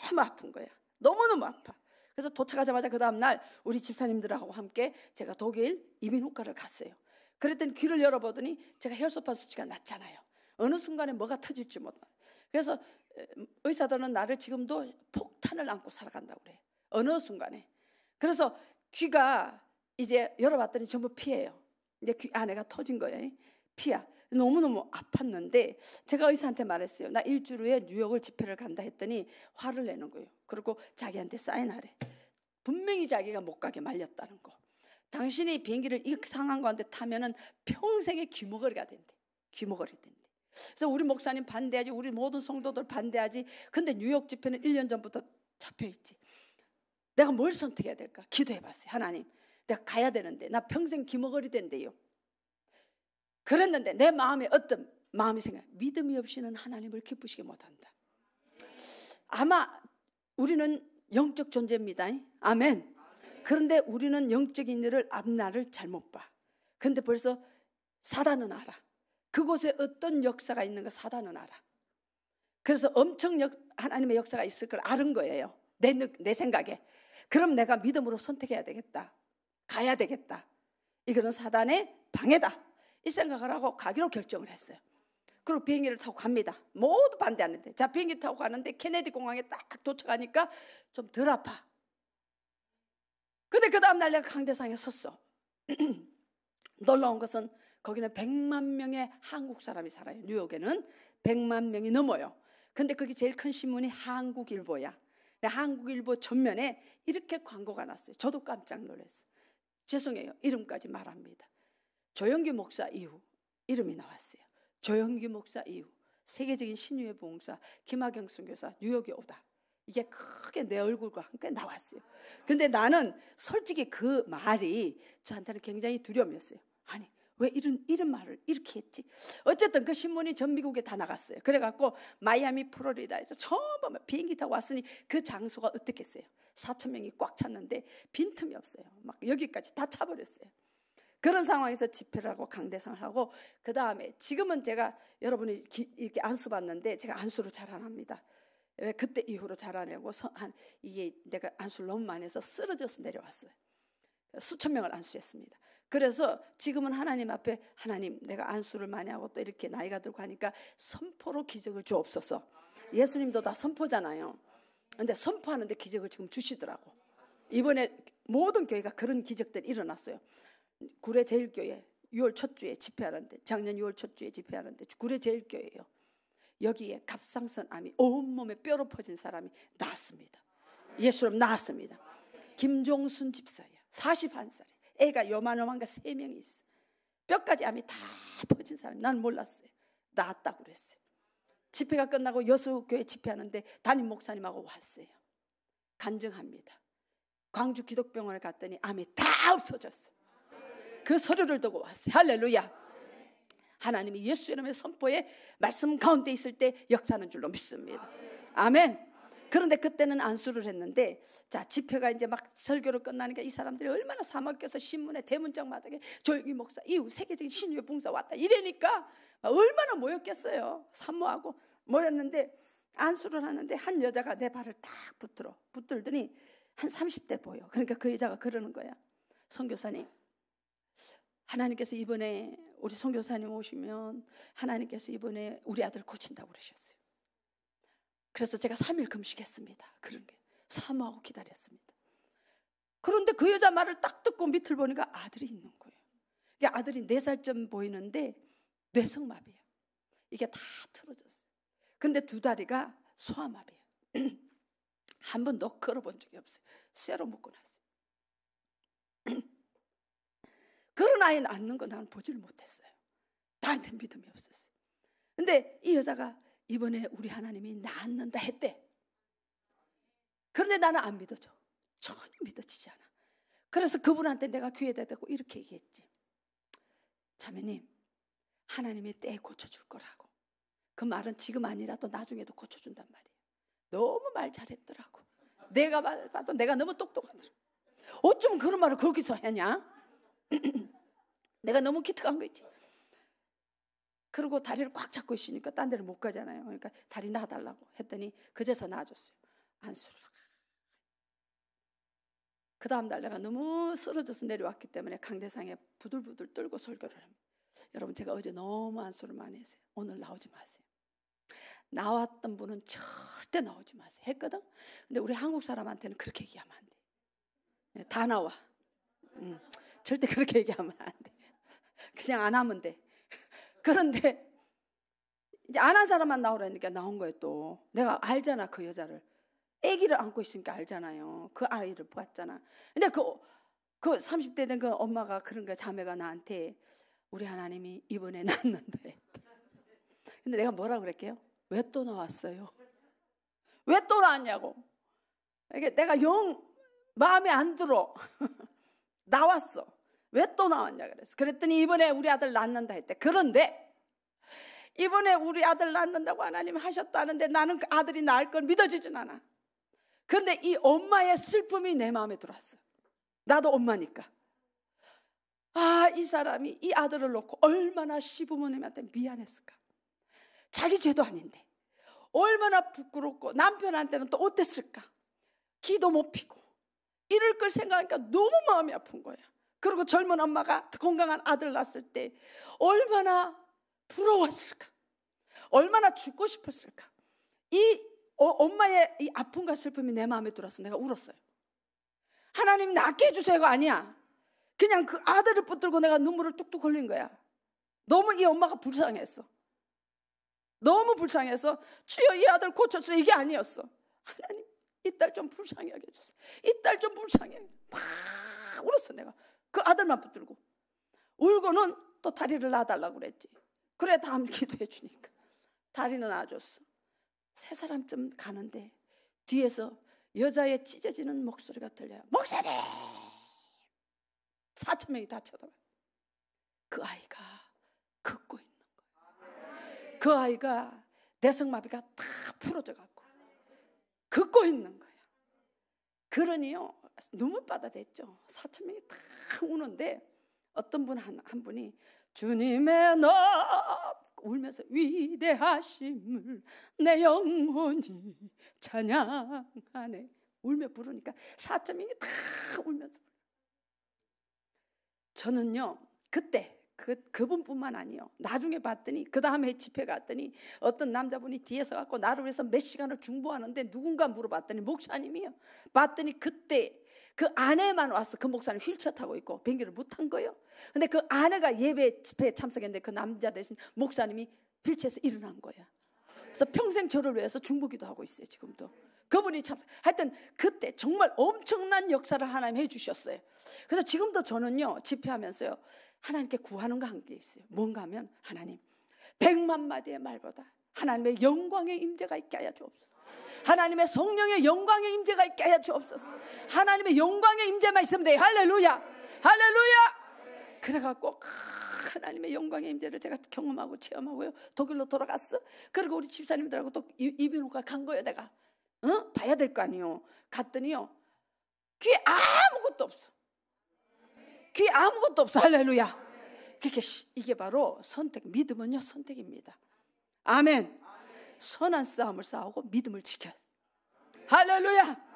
너무 아픈 거야. 너무너무 아파. 그래서 도착하자마자 그 다음날 우리 집사님들하고 함께 제가 독일 이민후과를 갔어요. 그랬더니 귀를 열어보더니 제가 혈소판 수치가 낮잖아요. 어느 순간에 뭐가 터질지 몰라. 그래서 의사들은 나를 지금도 폭탄을 안고 살아간다고 그래. 어느 순간에. 그래서 귀가 이제 열어봤더니 전부 피해요. 이제 귀 안에가 터진 거예요. 피야. 너무너무 아팠는데 제가 의사한테 말했어요. 나 일주일 후에 뉴욕을 집회를 간다 했더니 화를 내는 거예요. 그리고 자기한테 사인하래. 분명히 자기가 못 가게 말렸다는 거. 당신이 비행기를 이 상황과한테 타면은 평생의 귀머거리가 된대. 귀머거리 된대. 그래서 우리 목사님 반대하지, 우리 모든 성도들 반대하지. 근데 뉴욕 집회는 1년 전부터 잡혀있지. 내가 뭘 선택해야 될까? 기도해봤어요. 하나님, 내가 가야 되는데 나 평생 기먹거리 된대요. 그랬는데 내 마음에 어떤 마음이 생각 믿음이 없이는 하나님을 기쁘시게 못한다. 아마 우리는 영적 존재입니다. 아멘. 그런데 우리는 영적인 일을 앞날을 잘못 봐. 근데 벌써 사단은 알아. 그곳에 어떤 역사가 있는 가 사단은 알아. 그래서 엄청 역, 하나님의 역사가 있을 걸 아는 거예요. 내, 내 생각에. 그럼 내가 믿음으로 선택해야 되겠다. 가야 되겠다. 이거는 사단의 방해다. 이 생각을 하고 가기로 결정을 했어요. 그리고 비행기를 타고 갑니다. 모두 반대하는데. 자, 비행기 타고 가는데 케네디 공항에 딱 도착하니까 좀 덜 아파. 근데 그 다음날 내가 강대상에 섰어. <clears throat> 놀라운 것은 거기는 100만 명의 한국 사람이 살아요. 뉴욕에는 100만 명이 넘어요. 근데 그게 제일 큰 신문이 한국일보야. 한국일보 전면에 이렇게 광고가 났어요. 저도 깜짝 놀랐어요. 죄송해요. 이름까지 말합니다. 조영기 목사 이후 이름이 나왔어요. 조영기 목사 이후 세계적인 신유의 봉사 김학영 선교사 뉴욕에 오다 이게 크게 내 얼굴과 함께 나왔어요. 근데 나는 솔직히 그 말이 저한테는 굉장히 두려움이었어요. 아니 왜 이런 이런 말을 이렇게 했지? 어쨌든 그 신문이 전 미국에 다 나갔어요. 그래갖고 마이애미 플로리다에서 처음 비행기 타고 왔으니 그 장소가 어떻겠어요? 4천 명이 꽉 찼는데 빈틈이 없어요. 막 여기까지 다 차버렸어요. 그런 상황에서 집회를 하고 강대상을 하고 그 다음에 지금은 제가 여러분이 이렇게 안수 받는데 제가 안수를 잘안 합니다. 왜 그때 이후로 잘 안 하고 한 이게 내가 안수를 너무 많이 해서 쓰러져서 내려왔어요. 수천 명을 안수했습니다. 그래서 지금은 하나님 앞에 하나님 내가 안수를 많이 하고 또 이렇게 나이가 들고 하니까 선포로 기적을 주옵소서. 예수님도 다 선포잖아요. 근데 선포하는데 기적을 지금 주시더라고. 이번에 모든 교회가 그런 기적들이 일어났어요. 구례 제일교회 6월 첫 주에 집회하는데 작년 6월 첫 주에 집회하는데 구례 제일교회예요. 여기에 갑상선 암이 온몸에 뼈로 퍼진 사람이 나왔습니다 예수님 나았습니다. 김종순 집사예요 41살이야. 애가 요만한 거세 명이 있어. 뼈까지 암이 다 퍼진 사람. 난 몰랐어요. 낳았다고 그랬어요. 집회가 끝나고 여수교회 집회하는데 담임 목사님하고 왔어요. 간증합니다. 광주 기독병원을 갔더니 암이 다 없어졌어. 요그 서류를 두고 왔어요. 할렐루야. 하나님이 예수 이름의 선포에 말씀 가운데 있을 때 역사하는 줄로 믿습니다. 아멘. 그런데 그때는 안수를 했는데 자 집회가 이제 막 설교로 끝나니까 이 사람들이 얼마나 사막에서 신문에 대문짝 마당에 조용히 목사 이후 세계적인 신유의 봉사 왔다 이러니까 얼마나 모였겠어요 산모하고 모였는데 안수를 하는데 한 여자가 내 발을 딱 붙들어 붙들더니 한 30대 보여 그러니까 그 여자가 그러는 거야 선교사님 하나님께서 이번에 우리 선교사님 오시면 하나님께서 이번에 우리 아들 고친다고 그러셨어요 그래서 제가 3일 금식했습니다. 그런 게. 사모하고 기다렸습니다. 그런데 그 여자 말을 딱 듣고 밑을 보니까 아들이 있는 거예요. 이게 아들이 4살쯤 보이는데 뇌성마비야. 이게 다 틀어졌어요. 근데 두 다리가 소아마비야. <clears throat> 한 번도 걸어본 적이 없어요. 쇠로 묶고 났어요. <clears throat> 그런 아이 낳는 거 나는 보질 못했어요. 나한테 믿음이 없었어요. 근데 이 여자가 이번에 우리 하나님이 낳는다 했대. 그런데 나는 안 믿어져. 전혀 믿어지지 않아. 그래서 그분한테 내가 귀에 대고 다 이렇게 얘기했지. 자매님, 하나님이 때 고쳐줄 거라고. 그 말은 지금 아니라도 나중에도 고쳐준단 말이에요. 너무 말 잘했더라고. 내가 봐도 내가 너무 똑똑하더라고. 어쩜 그런 말을 거기서 하냐? <clears throat> 내가 너무 기특한 거 있지. 그리고 다리를 꽉 잡고 있으니까 딴 데를 못 가잖아요. 그러니까 다리 놔달라고 했더니 그제서 놔줬어요. 안수르락. 그 다음 날 내가 너무 쓰러져서 내려왔기 때문에 강대상에 부들부들 떨고 설교를 합니다. 여러분 제가 어제 너무 안수를 많이 했어요. 오늘 나오지 마세요. 나왔던 분은 절대 나오지 마세요. 했거든? 근데 우리 한국 사람한테는 그렇게 얘기하면 안 돼. 네, 다 나와. 음, 절대 그렇게 얘기하면 안 돼. 그냥 안 하면 돼. 그런데 이제 안한 사람만 나오라니까 나온 거예요 또. 내가 알잖아 그 여자를. 아기를 안고 있으니까 알잖아요. 그 아이를 보았잖아. 근데 그, 그 30대 된 그 엄마가 그런 거 자매가 나한테 우리 하나님이 이번에 <laughs> 낳는데 근데 내가 뭐라 그랬게요? 왜 또 나왔어요? 왜 또 나왔냐고. 이게 내가 영 마음에 안 들어. <laughs> 나왔어. 왜또 나왔냐 그래서 그랬더니 이번에 우리 아들 낳는다 했대. 그런데 이번에 우리 아들 낳는다고 하나님 하셨다는데 나는 그 아들이 낳을 걸 믿어지진 않아. 그런데 이 엄마의 슬픔이 내 마음에 들어왔어. 나도 엄마니까. 아, 이 사람이 이 아들을 놓고 얼마나 시부모님한테 미안했을까. 자기 죄도 아닌데. 얼마나 부끄럽고 남편한테는 또 어땠을까. 기도 못 피고. 이럴 걸 생각하니까 너무 마음이 아픈 거야. 그리고 젊은 엄마가 건강한 아들 낳았을 때 얼마나 부러웠을까? 얼마나 죽고 싶었을까? 이 어, 엄마의 이 아픔과 슬픔이 내 마음에 들어서 내가 울었어요. 하나님 낫게 해주세요가 아니야. 그냥 그 아들을 붙들고 내가 눈물을 뚝뚝 흘린 거야. 너무 이 엄마가 불쌍했어. 너무 불쌍해서 주여 이 아들 고쳐주세요 이게 아니었어. 하나님 이 딸 좀 불쌍하게 해주세요. 이 딸 좀 불쌍해. 막 울었어 내가. 그 아들만 붙들고 울고는 또 다리를 놔달라고 그랬지. 그래 다음 <laughs> 기도해 주니까 다리는 놔줬어. 세 사람쯤 가는데 뒤에서 여자의 찢어지는 목소리가 들려요. 목소리! 사천 명이 다 쳐다봐. 그 아이가 걷고 있는 거야. 그 아이가 대성마비가다 풀어져 갖고 걷고 있는 거야. 그러니요 눈물바다 됐죠. 4천 명이 다 우는데 어떤 분 한 한 분이 주님의 너 울면서 위대하심을 내 영혼이 찬양하네 울며 부르니까 4천 명이 다 울면서 저는요 그때 그, 그분뿐만 아니요. 나중에 봤더니, 그 다음에 집회 갔더니, 어떤 남자분이 뒤에서 갖고 나를 위해서 몇 시간을 중보하는데 누군가 물어봤더니, 목사님이요. 봤더니 그때 그 아내만 와서 그 목사님 휠체어 타고 있고 비기를못 한 거예요. 근데 그 아내가 예배 집회에 참석했는데 그 남자 대신 목사님이 휠체어에서 일어난 거예요. 그래서 평생 저를 위해서 중보기도 하고 있어요, 지금도. 그분이 참, 석 하여튼 그때 정말 엄청난 역사를 하나님 해주셨어요. 그래서 지금도 저는요, 집회하면서요, 하나님께 구하는 거 한 게 있어요. 뭔가 하면, 하나님, 백만 마디의 말보다 하나님의 영광의 임재가 있게 하여 주옵소서. 하나님의 성령의 영광의 임재가 있게 하여 주옵소서. 하나님의 영광의 임재만 있으면 돼. 요 할렐루야. 할렐루야. 그래갖고 하나님의 영광의 임재를 제가 경험하고 체험하고요. 독일로 돌아갔어. 그리고 우리 집사님들하고 또 이비인후과 간 거예요. 내가 어? 봐야 될 거 아니요. 갔더니요. 귀에 아무것도 없어. 귀에 아무것도 없어. 할렐루야. 그게 이게 바로 선택 믿음은요 선택입니다. 아멘. 선한 싸움을 싸우고 믿음을 지켜. 할렐루야!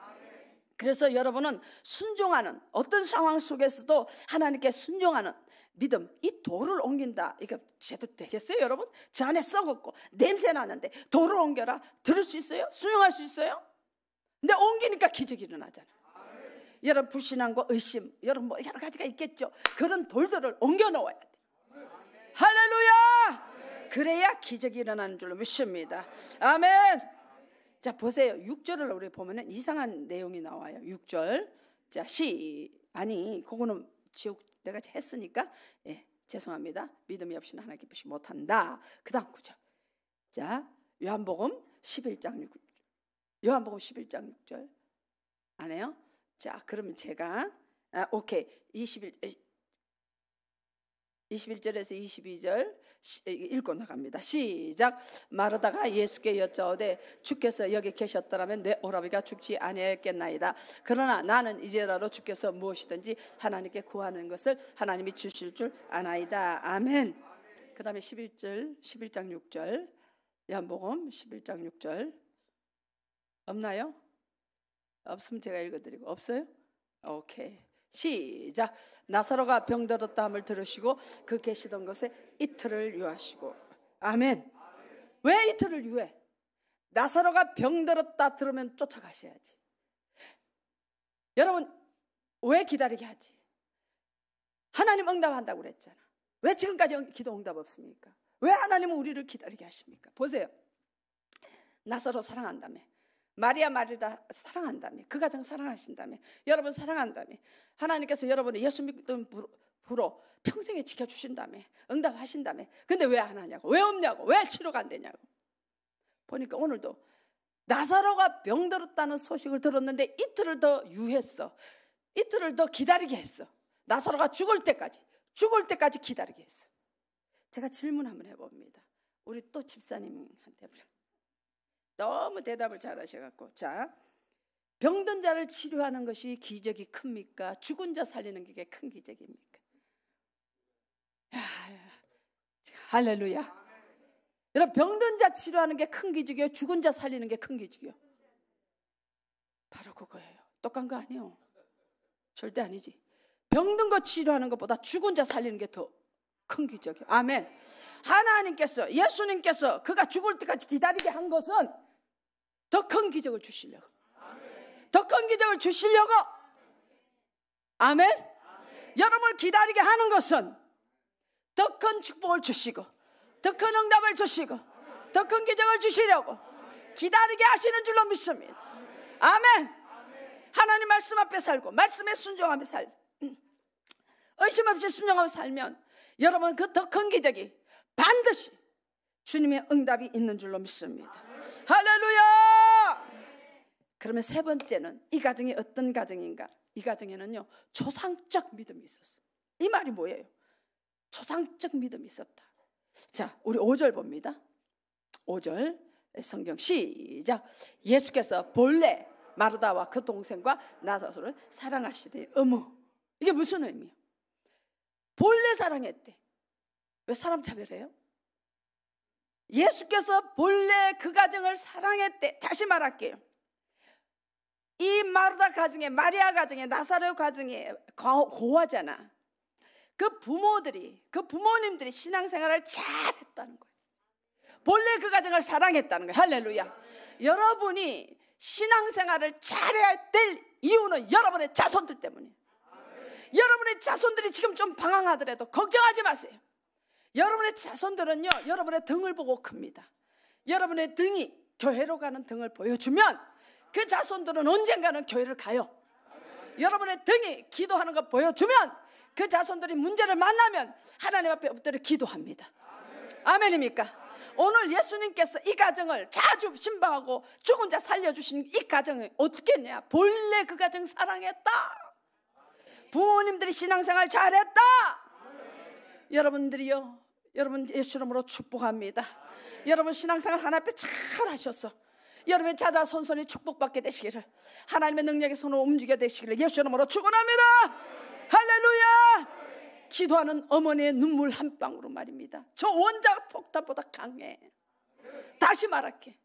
그래서 여러분은 순종하는 어떤 상황 속에서도 하나님께 순종하는 믿음 이 도를 옮긴다 이게 제대로 되겠어요 여러분? 저 안에 썩었고 냄새 나는데 도를 옮겨라 들을 수 있어요? 수용할 수 있어요? 근데 옮기니까 기적이 일어나잖아 여러분 불신함과 의심 여러분 뭐 여러 가지가 있겠죠 그런 돌들을 옮겨 놓아야 돼 할렐루야 그래야 기적이 일어나는 줄로 믿습니다. 아멘. 자, 보세요. 6절을 우리 보면 이상한 내용이 나와요. 6절. 자, 시 아니, 그거는 지옥 내가 했으니까 예, 죄송합니다. 믿음이 없이는 하나 기쁘시 못한다. 그다음 구절. 자, 요한복음 11장 6 요한복음 11장 6절. 안 해요? 자, 그러면 제가 아, 오케이. 21 21절에서 22절 읽고 나갑니다. 시작. 마르다가 예수께 여짜오되 주께서 여기 계셨더라면 내 오라비가 죽지 아니하였겠나이다. 그러나 나는 이제라도 주께서 무엇이든지 하나님께 구하는 것을 하나님이 주실 줄 아나이다. 아멘. 그다음에 11절 11장 6절 요복음 11장 6절 없나요? 없으면 제가 읽어드리고 없어요? 오케이. 시작. 나사로가 병들었다 함을 들으시고 그 계시던 것에 이틀을 유하시고. 아멘. 왜 이틀을 유해? 나사로가 병들었다 들으면 쫓아가셔야지. 여러분, 왜 기다리게 하지? 하나님 응답한다고 그랬잖아. 왜 지금까지 기도 응답 없습니까? 왜 하나님은 우리를 기다리게 하십니까? 보세요. 나사로 사랑한다며. 마리아 마리다 사랑한다며 그 가정 사랑하신다며 여러분 사랑한다며 하나님께서 여러분을 예수 믿는 부로 평생에 지켜주신다며 응답하신다며 근데 왜 안 하냐고 왜 없냐고 왜 치료가 안 되냐고 보니까 오늘도 나사로가 병들었다는 소식을 들었는데 이틀을 더 유했어 이틀을 더 기다리게 했어 나사로가 죽을 때까지 죽을 때까지 기다리게 했어 제가 질문 한번 해봅니다 우리 또 집사님한테 너무 대답을 잘하셔갖고 자 병든 자를 치료하는 것이 기적이 큽니까? 죽은 자 살리는 게 큰 기적입니까? 야, 할렐루야. 여러분 병든 자 치료하는 게 큰 기적이요, 죽은 자 살리는 게 큰 기적이요. 바로 그거예요. 똑같은 거 아니요? 절대 아니지. 병든 거 치료하는 것보다 죽은 자 살리는 게 더 큰 기적이요. 아멘. 하나님께서 예수님께서 그가 죽을 때까지 기다리게 한 것은 더큰 기적을 주시려고. 더 큰 기적을 주시려고. 아멘. 여러분을 기다리게 하는 것은 더 큰 축복을 주시고, 더 큰 응답을 주시고, 더 큰 기적을 주시려고 기다리게 하시는 줄로 믿습니다. 아멘. 하나님 말씀 앞에 살고, 말씀에 순종하며 살, 의심 없이 순종하며 살면 여러분 그 더 큰 기적이 반드시 주님의 응답이 있는 줄로 믿습니다. 할렐루야! 그러면 세 번째는 이 가정이 어떤 가정인가? 이 가정에는요, 조상적 믿음이 있었어. 이 말이 뭐예요? 조상적 믿음이 있었다. 자, 우리 5절 봅니다. 5절 성경 시작. 예수께서 본래 마르다와 그 동생과 나사로를 사랑하시되 어머 이게 무슨 의미예요? 본래 사랑했대. 왜 사람 차별해요? 예수께서 본래 그 가정을 사랑했대. 다시 말할게요. 이 마르다 가정에, 마리아 가정에, 나사로 가정에 고하잖아. 그 부모들이, 그 부모님들이 신앙생활을 잘했다는 거예요. 본래 그 가정을 사랑했다는 거예요. 할렐루야. 여러분이 신앙생활을 잘해야 될 이유는 여러분의 자손들 때문이에요. 여러분의 자손들이 지금 좀 방황하더라도 걱정하지 마세요. 여러분의 자손들은요, 여러분의 등을 보고 큽니다. 여러분의 등이 교회로 가는 등을 보여주면 그 자손들은 언젠가는 교회를 가요. 여러분의 등이 기도하는 거 보여주면 그 자손들이 문제를 만나면 하나님 앞에 엎드려 기도합니다. 아멘입니까? 오늘 예수님께서 이 가정을 자주 신방하고 죽은 자 살려주신 이 가정을 어떻게 했냐? 본래 그 가정 사랑했다. 부모님들이 신앙생활 잘했다. 여러분들이요 여러분 예수 이름으로 축복합니다. 여러분 신앙생활 하나 앞에 잘하셨어 여러분의 자자 손손이 축복받게 되시기를 하나님의 능력의 손으로 움직여 되시기를 예수 이름으로 축원합니다. 할렐루야. 기도하는 어머니의 눈물 한 방울로 말입니다. 저 원자가 폭탄보다 강해. 다시 말할게.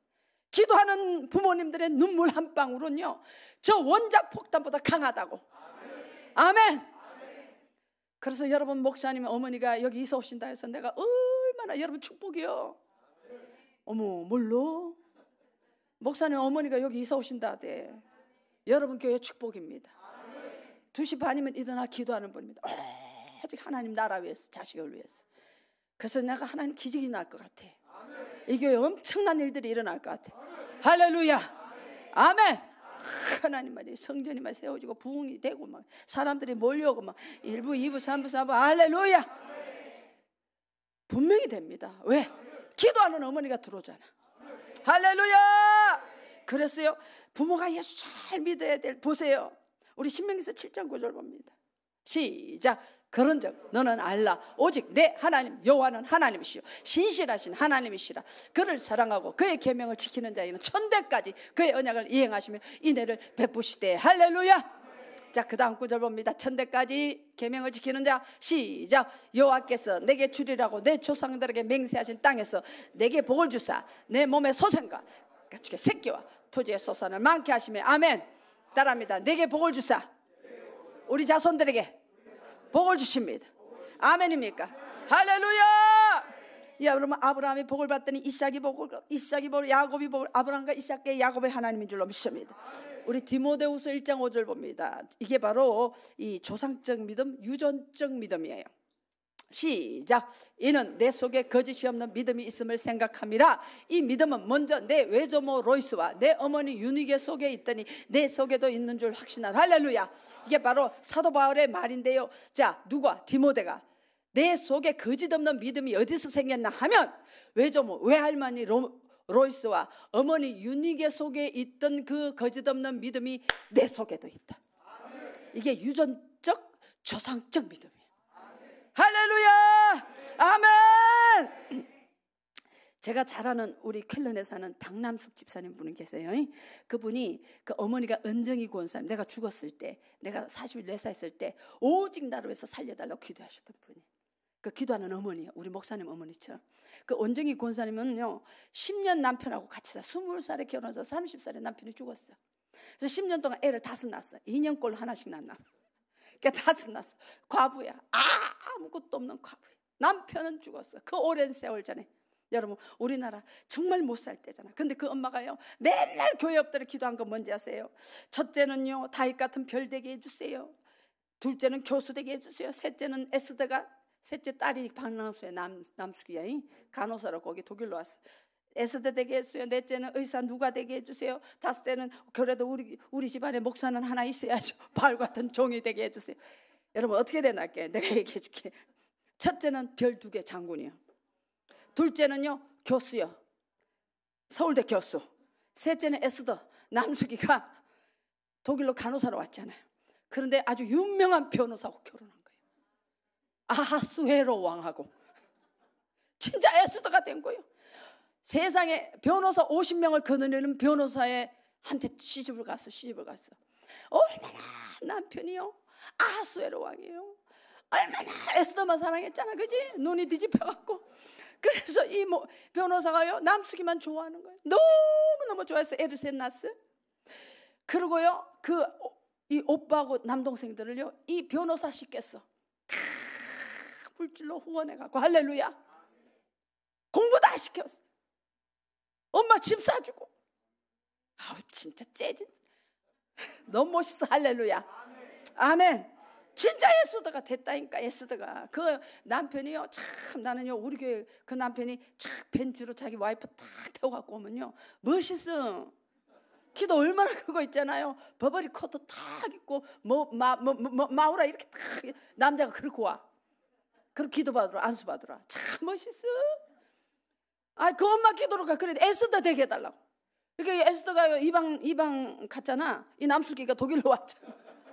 기도하는 부모님들의 눈물 한 방울은요, 저 원자 폭탄보다 강하다고. 아멘. 그래서 여러분 목사님 어머니가 여기 이사 오신다 해서 내가 얼마나 여러분 축복이요. 어머 뭘로? 목사님 어머니가 여기 이사 오신다 대. 여러분 교회 축복입니다. 2시 반이면 일어나 기도하는 분입니다. 오직 하나님 나라 위해서 자식을 위해서. 그래서 내가 하나님 기적이 날 것 같아. 이 교회 엄청난 일들이 일어날 것 같아. 할렐루야. 아멘. <laughs> 하나님 말이 성전이 막 세워지고 부흥이 되고 막 사람들이 몰려오고 막 1부, 이부삼부 4부 할렐루야. 분명히 됩니다. 왜? 기도하는 어머니가 들어오잖아. 할렐루야. 그랬어요. 부모가 예수 잘 믿어야 될 보세요. 우리 신명기서 7장 9절 봅니다. 시작. 그런적 너는 알라 오직 내 하나님 여호와는 하나님이시요 신실하신 하나님이시라 그를 사랑하고 그의 계명을 지키는 자에는 천대까지 그의 언약을 이행하시며 이내를 베푸시되 할렐루야 자, 그 다음 구절 봅니다. 천대까지 계명을 지키는 자 시작 여호와께서 내게 주리라고 내 조상들에게 맹세하신 땅에서 내게 복을 주사 내 몸의 소생과 가축의 새끼와 토지의 소산을 많게 하시며 아멘 따라합니다. 내게 복을 주사 우리 자손들에게 복을 주십니다. 아멘입니까? 할렐루야! 야, 여러분 아브라함이 복을 받더니 이삭이 복을 이삭이 복을 야곱이 복을 아브라함과 이삭과 야곱의 하나님인 줄로 믿습니다. 우리 디모데후서 1장 5절 봅니다. 이게 바로 이 조상적 믿음, 유전적 믿음이에요. 시작. 이는 내 속에 거짓이 없는 믿음이 있음을 생각함이라. 이 믿음은 먼저 내 외조모 로이스와 내 어머니 유니게 속에 있더니 내 속에도 있는 줄확신하 할렐루야. 이게 바로 사도 바울의 말인데요. 자, 누가 디모데가 내 속에 거짓 없는 믿음이 어디서 생겼나 하면 외조모 외할머니 로, 로이스와 어머니 유니게 속에 있던 그 거짓 없는 믿음이 내 속에도 있다. 이게 유전적 조상적 믿음. 할렐루야! 아멘! 제가 잘 아는 우리 켈런에 사는 박남숙 집사님 분이 계세요. 그분이 그 어머니가 은정이 권사님, 내가 죽었을 때, 내가 44살 때, 오직 나로 해서 살려달라고 기도하셨던 분이. 그 기도하는 어머니, 우리 목사님 어머니처럼. 그 원정이 권사님은요, 10년 남편하고 같이 살, 20살에 결혼해서 30살에 남편이 죽었어. 그래서 10년 동안 애를 다섯 낳았어. 2년꼴로 하나씩 낳나. 그러 다섯났어. 과부야. 아무것도 없는 과부야. 남편은 죽었어. 그 오랜 세월 전에. 여러분 우리나라 정말 못 살 때잖아. 근데 그 엄마가요 맨날 교회 업들을 기도한 건 뭔지 아세요? 첫째는요 다윗 같은 별 되게 해주세요. 둘째는 교수 되게 해주세요. 셋째는 에스더가 셋째 딸이 방랑수에남 남숙이야. 간호사로 거기 독일로 왔어. 에스대 되게 해주세요. 넷째는 의사 누가 되게 해주세요. 다섯째는 그래도 우리, 우리 집안에 목사는 하나 있어야죠. 발 <laughs> 같은 종이 되게 해주세요. 여러분 어떻게 되나게 내가 얘기해 줄게. 첫째는 별 두 개 장군이요. 둘째는요 교수요. 서울대 교수. 셋째는 에스더 남숙이가 독일로 간호사로 왔잖아요. 그런데 아주 유명한 변호사하고 결혼한 거예요. 아하수헤로 왕하고 <laughs> 진짜 에스더가 된 거예요. 세상에 변호사 50명을 거느리는 변호사의 한테 시집을 갔어 시집을 갔어 얼마나 남편이요 아수에로 왕이에요 얼마나 에스더만 사랑했잖아 그지 눈이 뒤집혀갖고 그래서 이뭐 변호사가요 남숙이만 좋아하는 거예요 너무너무 좋아해서 애를 셋났았어 그리고요 그 이 오빠하고 남동생들을요 이 변호사 시켰어 크, 불질로 후원해갖고 할렐루야 공부 다 시켰어 엄마 짐싸주고 아우 진짜 재진. 너무 멋있어 할렐루야. 아멘. 진짜 에스더가 됐다니까 에스더가 그 남편이요 참 나는요 우리 교회 그 남편이 쫙 벤츠로 자기 와이프 딱 태워 갖고 오면요 멋있어 기도 얼마나 크고 있잖아요 버버리 코트 딱 입고 뭐마뭐 뭐, 뭐, 뭐, 마우라 이렇게 딱 남자가 그렇고와 그렇게 기도 받으러 안수 받으러 참 멋있어 아, 그 엄마 기도로 가. 그래. 에스더 되게 해달라고. 이렇게 에스더가 이방, 이방 갔잖아. 이 남술기가 독일로 왔잖아.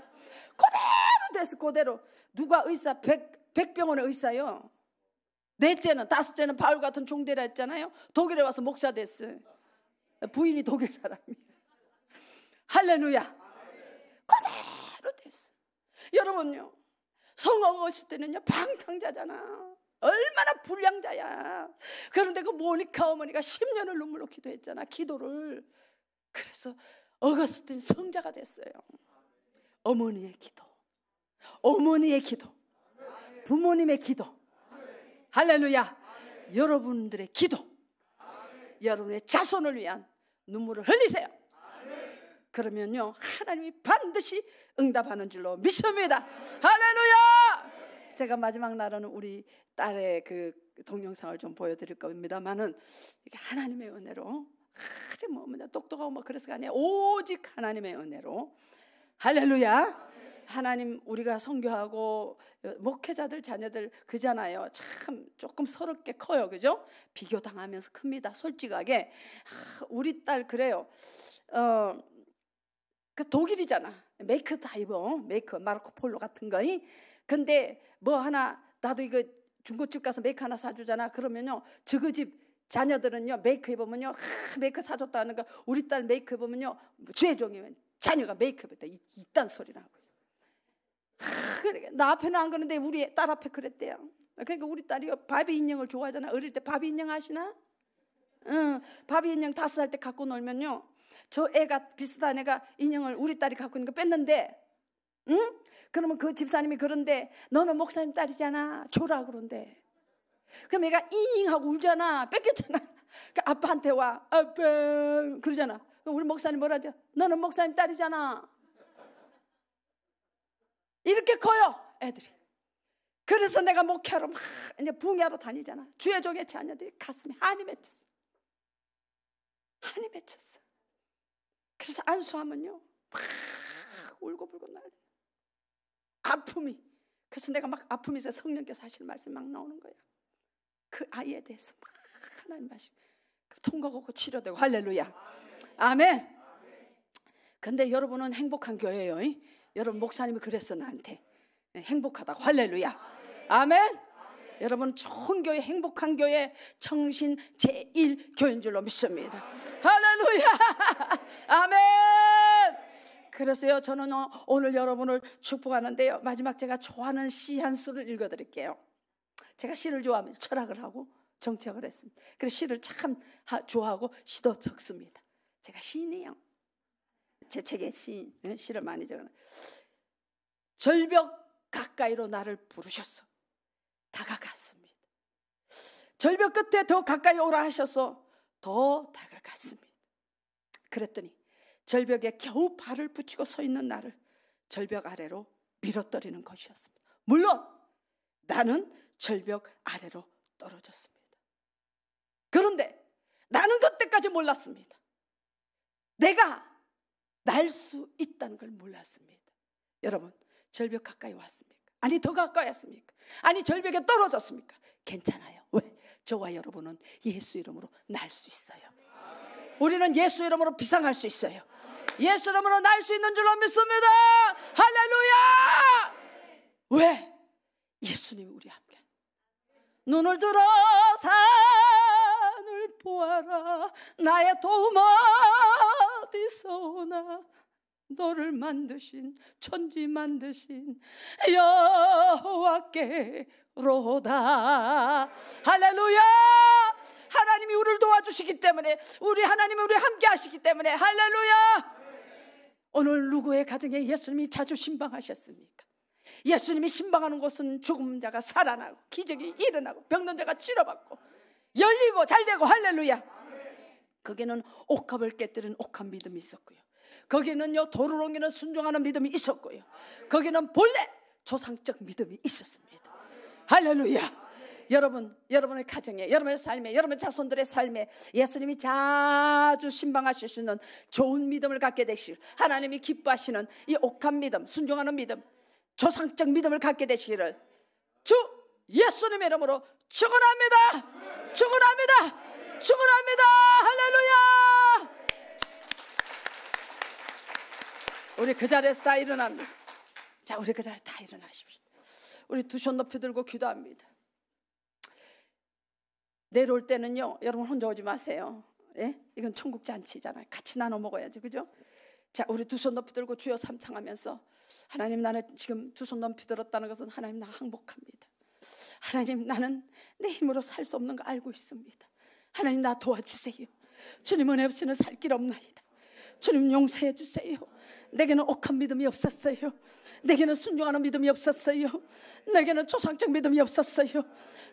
<laughs> 그대로 됐어, 그대로. 누가 의사, 백, 백병원의 의사요. 넷째는, 다섯째는 바울 같은 종대라 했잖아요. 독일에 와서 목사 됐어. 부인이 독일 사람이야. <laughs> 할렐루야. 그대로 됐어. 여러분요. 성어 시대는요 방탕자잖아. 얼마나 불량자야. 그런데 그 모니카 어머니가 10년을 눈물로 기도했잖아. 기도를. 그래서 어거스틴 성자가 됐어요. 어머니의 기도. 어머니의 기도. 부모님의 기도. 할렐루야. 여러분들의 기도. 여러분의 자손을 위한 눈물을 흘리세요. 그러면요. 하나님이 반드시 응답하는 줄로 믿습니다. 할렐루야. 제가 마지막 날에는 우리 딸의 그 동영상을 좀 보여드릴 겁니다만은 이게 하나님의 은혜로 아주 어? 뭐 그냥 똑똑하고 막 뭐 그래서가 아니야 오직 하나님의 은혜로 할렐루야 하나님 우리가 선교하고 목회자들 자녀들 그잖아요 참 조금 서럽게 커요 그죠 비교 당하면서 큽니다 솔직하게 아, 우리 딸 그래요 어그 독일이잖아 메이크 다이버 메이크 마르코 폴로 같은 거이 근데 뭐 하나 나도 이거 중고집 가서 메이크 하나 사주잖아. 그러면요 저거집 자녀들은요 메이크 해보면요 하, 메이크 사줬다는 하거 우리 딸 메이크 해보면요 죄종이면 자녀가 메이크 해봤다 이, 이딴 소리를 하고 있어. 하, 그래, 그러니까 나 앞에는 안 그러는데 우리 딸 앞에 그랬대요. 그러니까 우리 딸이요 바비 인형을 좋아하잖아. 어릴 때 바비 인형 아시나? 응, 바비 인형 다섯 살 때 갖고 놀면요 저 애가 비슷한 애가 인형을 우리 딸이 갖고 있는 거 뺐는데, 응? 그러면 그 집사님이 그런데 너는 목사님 딸이잖아. 줘라 그런데. 그럼 얘가 잉 하고 울잖아. 뺏겼잖아. 그러니까 아빠한테 와. 아빠 그러잖아. 우리 목사님 뭐라 하죠? 너는 목사님 딸이잖아. 이렇게 커요. 애들이. 그래서 내가 목회하러 막 이제 붕야로 다니잖아. 주의 종의 자녀들이 가슴에 한이 맺혔어. 한이 맺혔어. 그래서 안수하면요. 막 울고불고 난리. 아픔이. 그래서 내가 막아픔에서 성령께서 하실 말씀 막 나오는 거야. 그 아이에 대해서 막 하나님 말씀 통과하고 치료되고 할렐루야. 아멘. 근데 여러분은 행복한 교회예요. 여러분 목사님이 그랬어 나한테 행복하다고 할렐루야. 아멘. 여러분 좋은 교회 행복한 교회 정신 제일 교인 줄로 믿습니다. 할렐루야. <laughs> 아멘. 그래서요, 저는 어, 오늘 여러분을 축복하는데요. 마지막 제가 좋아하는 시 한 수를 읽어드릴게요. 제가 시를 좋아하면서 철학을 하고 정책을 했습니다. 그래서 시를 참 좋아하고 시도 적습니다. 제가 시인이에요. 제 책에 시, 네, 시를 많이 적어요. 절벽 가까이로 나를 부르셨어. 다가갔습니다. 절벽 끝에 더 가까이 오라 하셔서 더 다가갔습니다. 그랬더니 절벽에 겨우 발을 붙이고 서 있는 나를 절벽 아래로 밀어떨리는 것이었습니다. 물론 나는 절벽 아래로 떨어졌습니다. 그런데 나는 그때까지 몰랐습니다. 내가 날 수 있다는 걸 몰랐습니다. 여러분, 절벽 가까이 왔습니까? 아니, 더 가까이 왔습니까? 아니, 절벽에 떨어졌습니까? 괜찮아요. 왜? 저와 여러분은 예수 이름으로 날 수 있어요. 우리는 예수 이름으로 비상할 수 있어요. 예수 이름으로 날 수 있는 줄로 믿습니다. 할렐루야! 왜? 예수님이 우리 함께. 눈을 들어 산을 보아라. 나의 도움 어디서 오나. 너를 만드신 천지 만드신 여호와께로다 할렐루야 하나님이 우리를 도와주시기 때문에 우리 하나님이 우리 함께 하시기 때문에 할렐루야 오늘 누구의 가정에 예수님이 자주 신방하셨습니까? 예수님이 신방하는 곳은 죽은 자가 살아나고 기적이 일어나고 병든 자가 치료받고 열리고 잘되고 할렐루야 거기는 옥합을 깨뜨린 옥합 믿음이 있었고요 거기는요 돌을 옮기는 순종하는 믿음이 있었고요. 거기는 본래 조상적 믿음이 있었습니다. 할렐루야. 여러분, 여러분의 가정에, 여러분의 삶에, 여러분 의 자손들의 삶에 예수님이 자주 신방하실 수 있는 좋은 믿음을 갖게 되시길, 하나님이 기뻐하시는 이 옥한 믿음, 순종하는 믿음, 조상적 믿음을 갖게 되시기를 주 예수님의 이름으로 축원합니다. 축원합니다. 축원합니다. 할렐루야! 우리 그 자리에서 다 일어납니다. 자, 우리 그 자리에서 다 일어나십시오. 우리 두 손 높이 들고 기도합니다. 내려올 때는요, 여러분 혼자 오지 마세요. 예? 이건 천국 잔치잖아요. 같이 나눠 먹어야지, 그죠? 자, 우리 두 손 높이 들고 주여 삼창하면서 하나님 나는 지금 두 손 높이 들었다는 것은 하나님 나 항복합니다. 하나님 나는 내 힘으로 살 수 없는 거 알고 있습니다. 하나님 나 도와주세요. 주님 은 없이는 살 길 없나이다. 주님 용서해 주세요. 내게는 옥한 믿음이 없었어요. 내게는 순종하는 믿음이 없었어요. 내게는 조상적 믿음이 없었어요.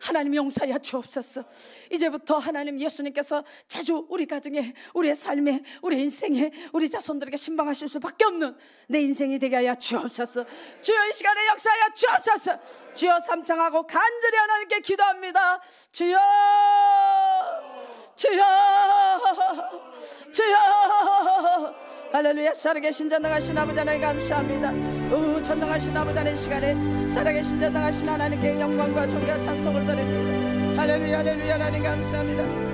하나님 용서야 주옵소서. 이제부터 하나님 예수님께서 자주 우리 가정에, 우리의 삶에, 우리 인생에, 우리 자손들에게 신방하실 수밖에 없는 내 인생이 되게 하여 주옵소서. 주여 이 시간에 역사하여 주옵소서. 주여 삼창하고 간절히 하나님께 기도합니다. 주여, 주여. 주여 할렐루야 살아계신 전능하신 아버지 하나님 감사합니다 우 전능하신 아버지 하나님 시간에 살아계신 전능하신 하나님께 영광과 존귀 찬송을 드립니다 할렐루야 할렐루야 하나님 감사합니다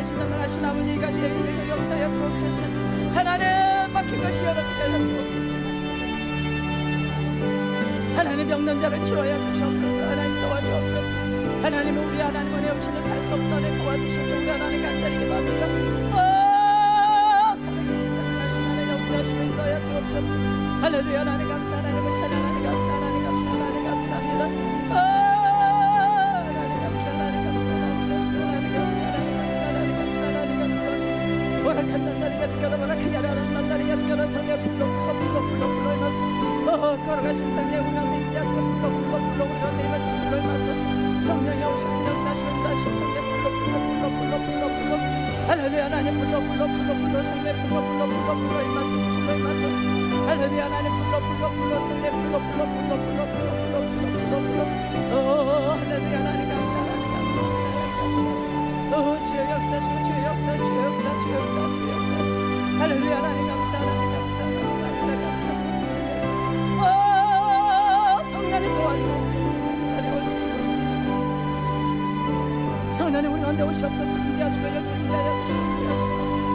나의 신앙을 하신 아버지까지 내게 역사여 주옵소서 하나님 막힌 것이 열어지게 하여 주옵소서 하나님 병난 자를 치워야 주시옵소서 하나님 도와주옵소서 하나님 우리 하나님 은혜 없이는 살수 없어 내 도와주시고 우리 하나님 간절히 기도합니다 살아계신 하나님 하신 하나님 역사하시고 인도하여 주옵소서 할렐루야 하나님 감사합니다. Hallelujah, pulo, pulo, pulo, pulo, sende pulo, pulo, pulo, pulo, imasos, pulo, imasos. Hallelujah, pulo, pulo, pulo, sende pulo, pulo, pulo, pulo, pulo, pulo, pulo, pulo, pulo. Oh, hallelujah, nani kamsa, nani kamsa, nani kamsa. Oh, çiğ yok saç, çiğ yok saç, çiğ yok saç, çiğ yok saç, çiğ yok saç. Hallelujah, nani kamsa, nani kamsa, kamsa, nani kamsa, kamsa, nani kamsa. Oh, sonları doğacağım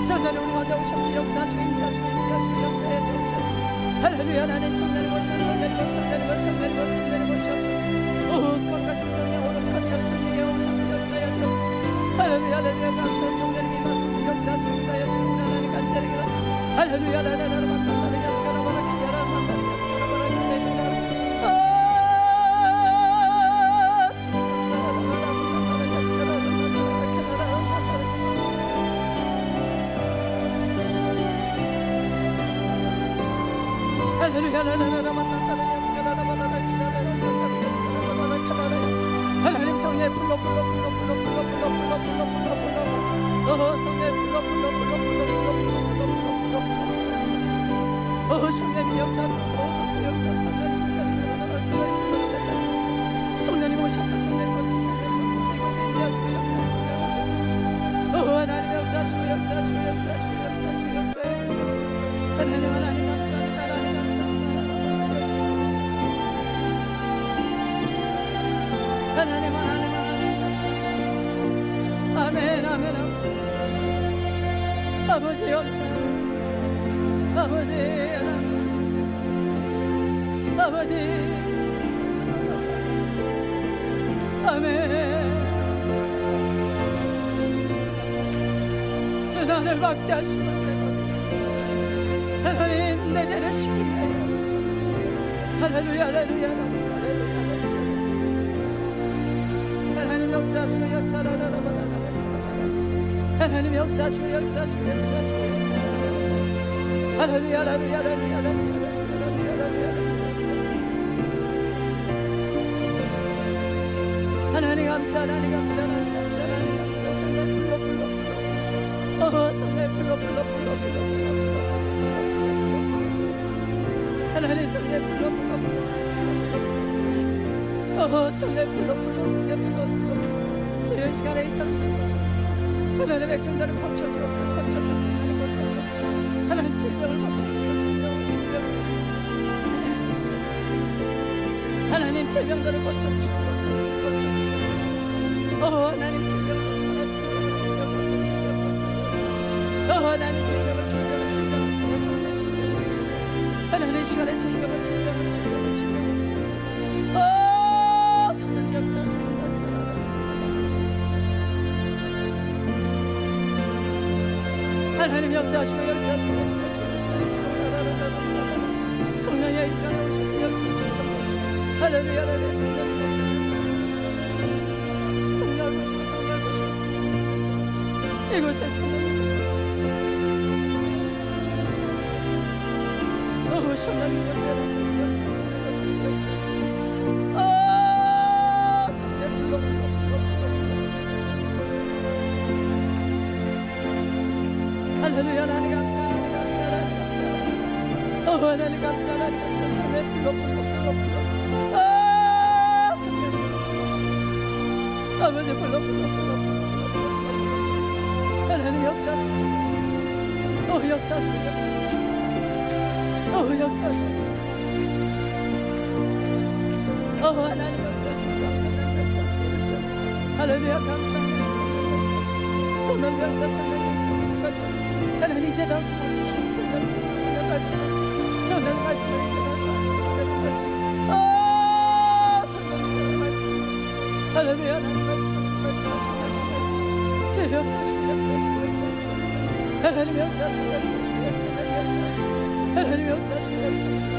شغلوا الغداء وشاس يوم ساش ويم كاش ويم كاش ويم سيد يوم ساس هل هل يانا نيسم نلبس نسم نلبس نلبس نلبس نلبس اوه كركش سنة ولا كركش سنة يوم شاس يوم سيد يوم هل هل يانا نيسم نلبس نسم نلبس نلبس نلبس هل هل يانا نلبس no, no, no. Vamos yoksa Vamos yana Vamos Amen Çınar vaktaş Helalin nedene şükür Haleluya haleluya haleluya Haleluya yoksa şükür yoksa Haleluya Hallelujah, saçma, saçma, saçma, saçma. Hallelujah, hallelujah, hallelujah, hallelujah, hallelujah. Hallelujah, hallelujah, hallelujah, hallelujah. Oh, so they pull up, pull up, pull up, pull up, pull up. Hallelujah, so they pull up, pull up, pull up. Oh, so they pull up, pull up, pull up, pull up. So you shall listen. 하나님 의 백성들을 고쳐주옵소서 고쳐주옵소서 하나님 고쳐주옵소서 <laughs> 하나님 질병을 고쳐주옵소서 질병을 질병을 하나님 질병들를 고쳐주시고 고쳐주시고 고쳐주시고 어 하나님 질병 고쳐라 주 질병 질병 고쳐 질병 고쳐주옵소서 어 하나님 질병을 질병을 질병을 속에서 하나님 질병 고쳐주옵소서 하나님 시간에 질병을 질병을 질병을 질병을 어 하나님 역사하시고 역사하시고 역사하시고 역사하시고 라라라라라 성령의 역사가 오셔서 역사하시고 할렐루야 할렐루야 성령 성령 오시고 성령 오시고 성령 오시고 이곳에 성령 오시고 오 성령 이곳에 Alleluia, la rigamsa, la rigamsa, la rigamsa. Oh, la rigamsa, la rigamsa, sa ne più, più, più, più. Ah, Signore. Ah, vede, più, più, più, più. Alleluia, sa, sa, sa. Oh, ya, sa, sa, ya, sa. Oh, ya, sa, sa. Oh, alleluia, sa, sa, sa, sa, sa, sa. Alleluia, sa, sa, sa, sa, sa. Son, alleluia, sa, sa, sa. Geceden kurtuluşum senden kurtulamazsınız. Senden başına geceden kurtulamazsınız. Aaa senden kurtulamazsınız. Aleluya kurtulamazsınız. Seviyorsa şükürlerse şükürlerse Efendim yoksa şükürlerse şükürlerse Efendim yoksa şükürlerse şükürlerse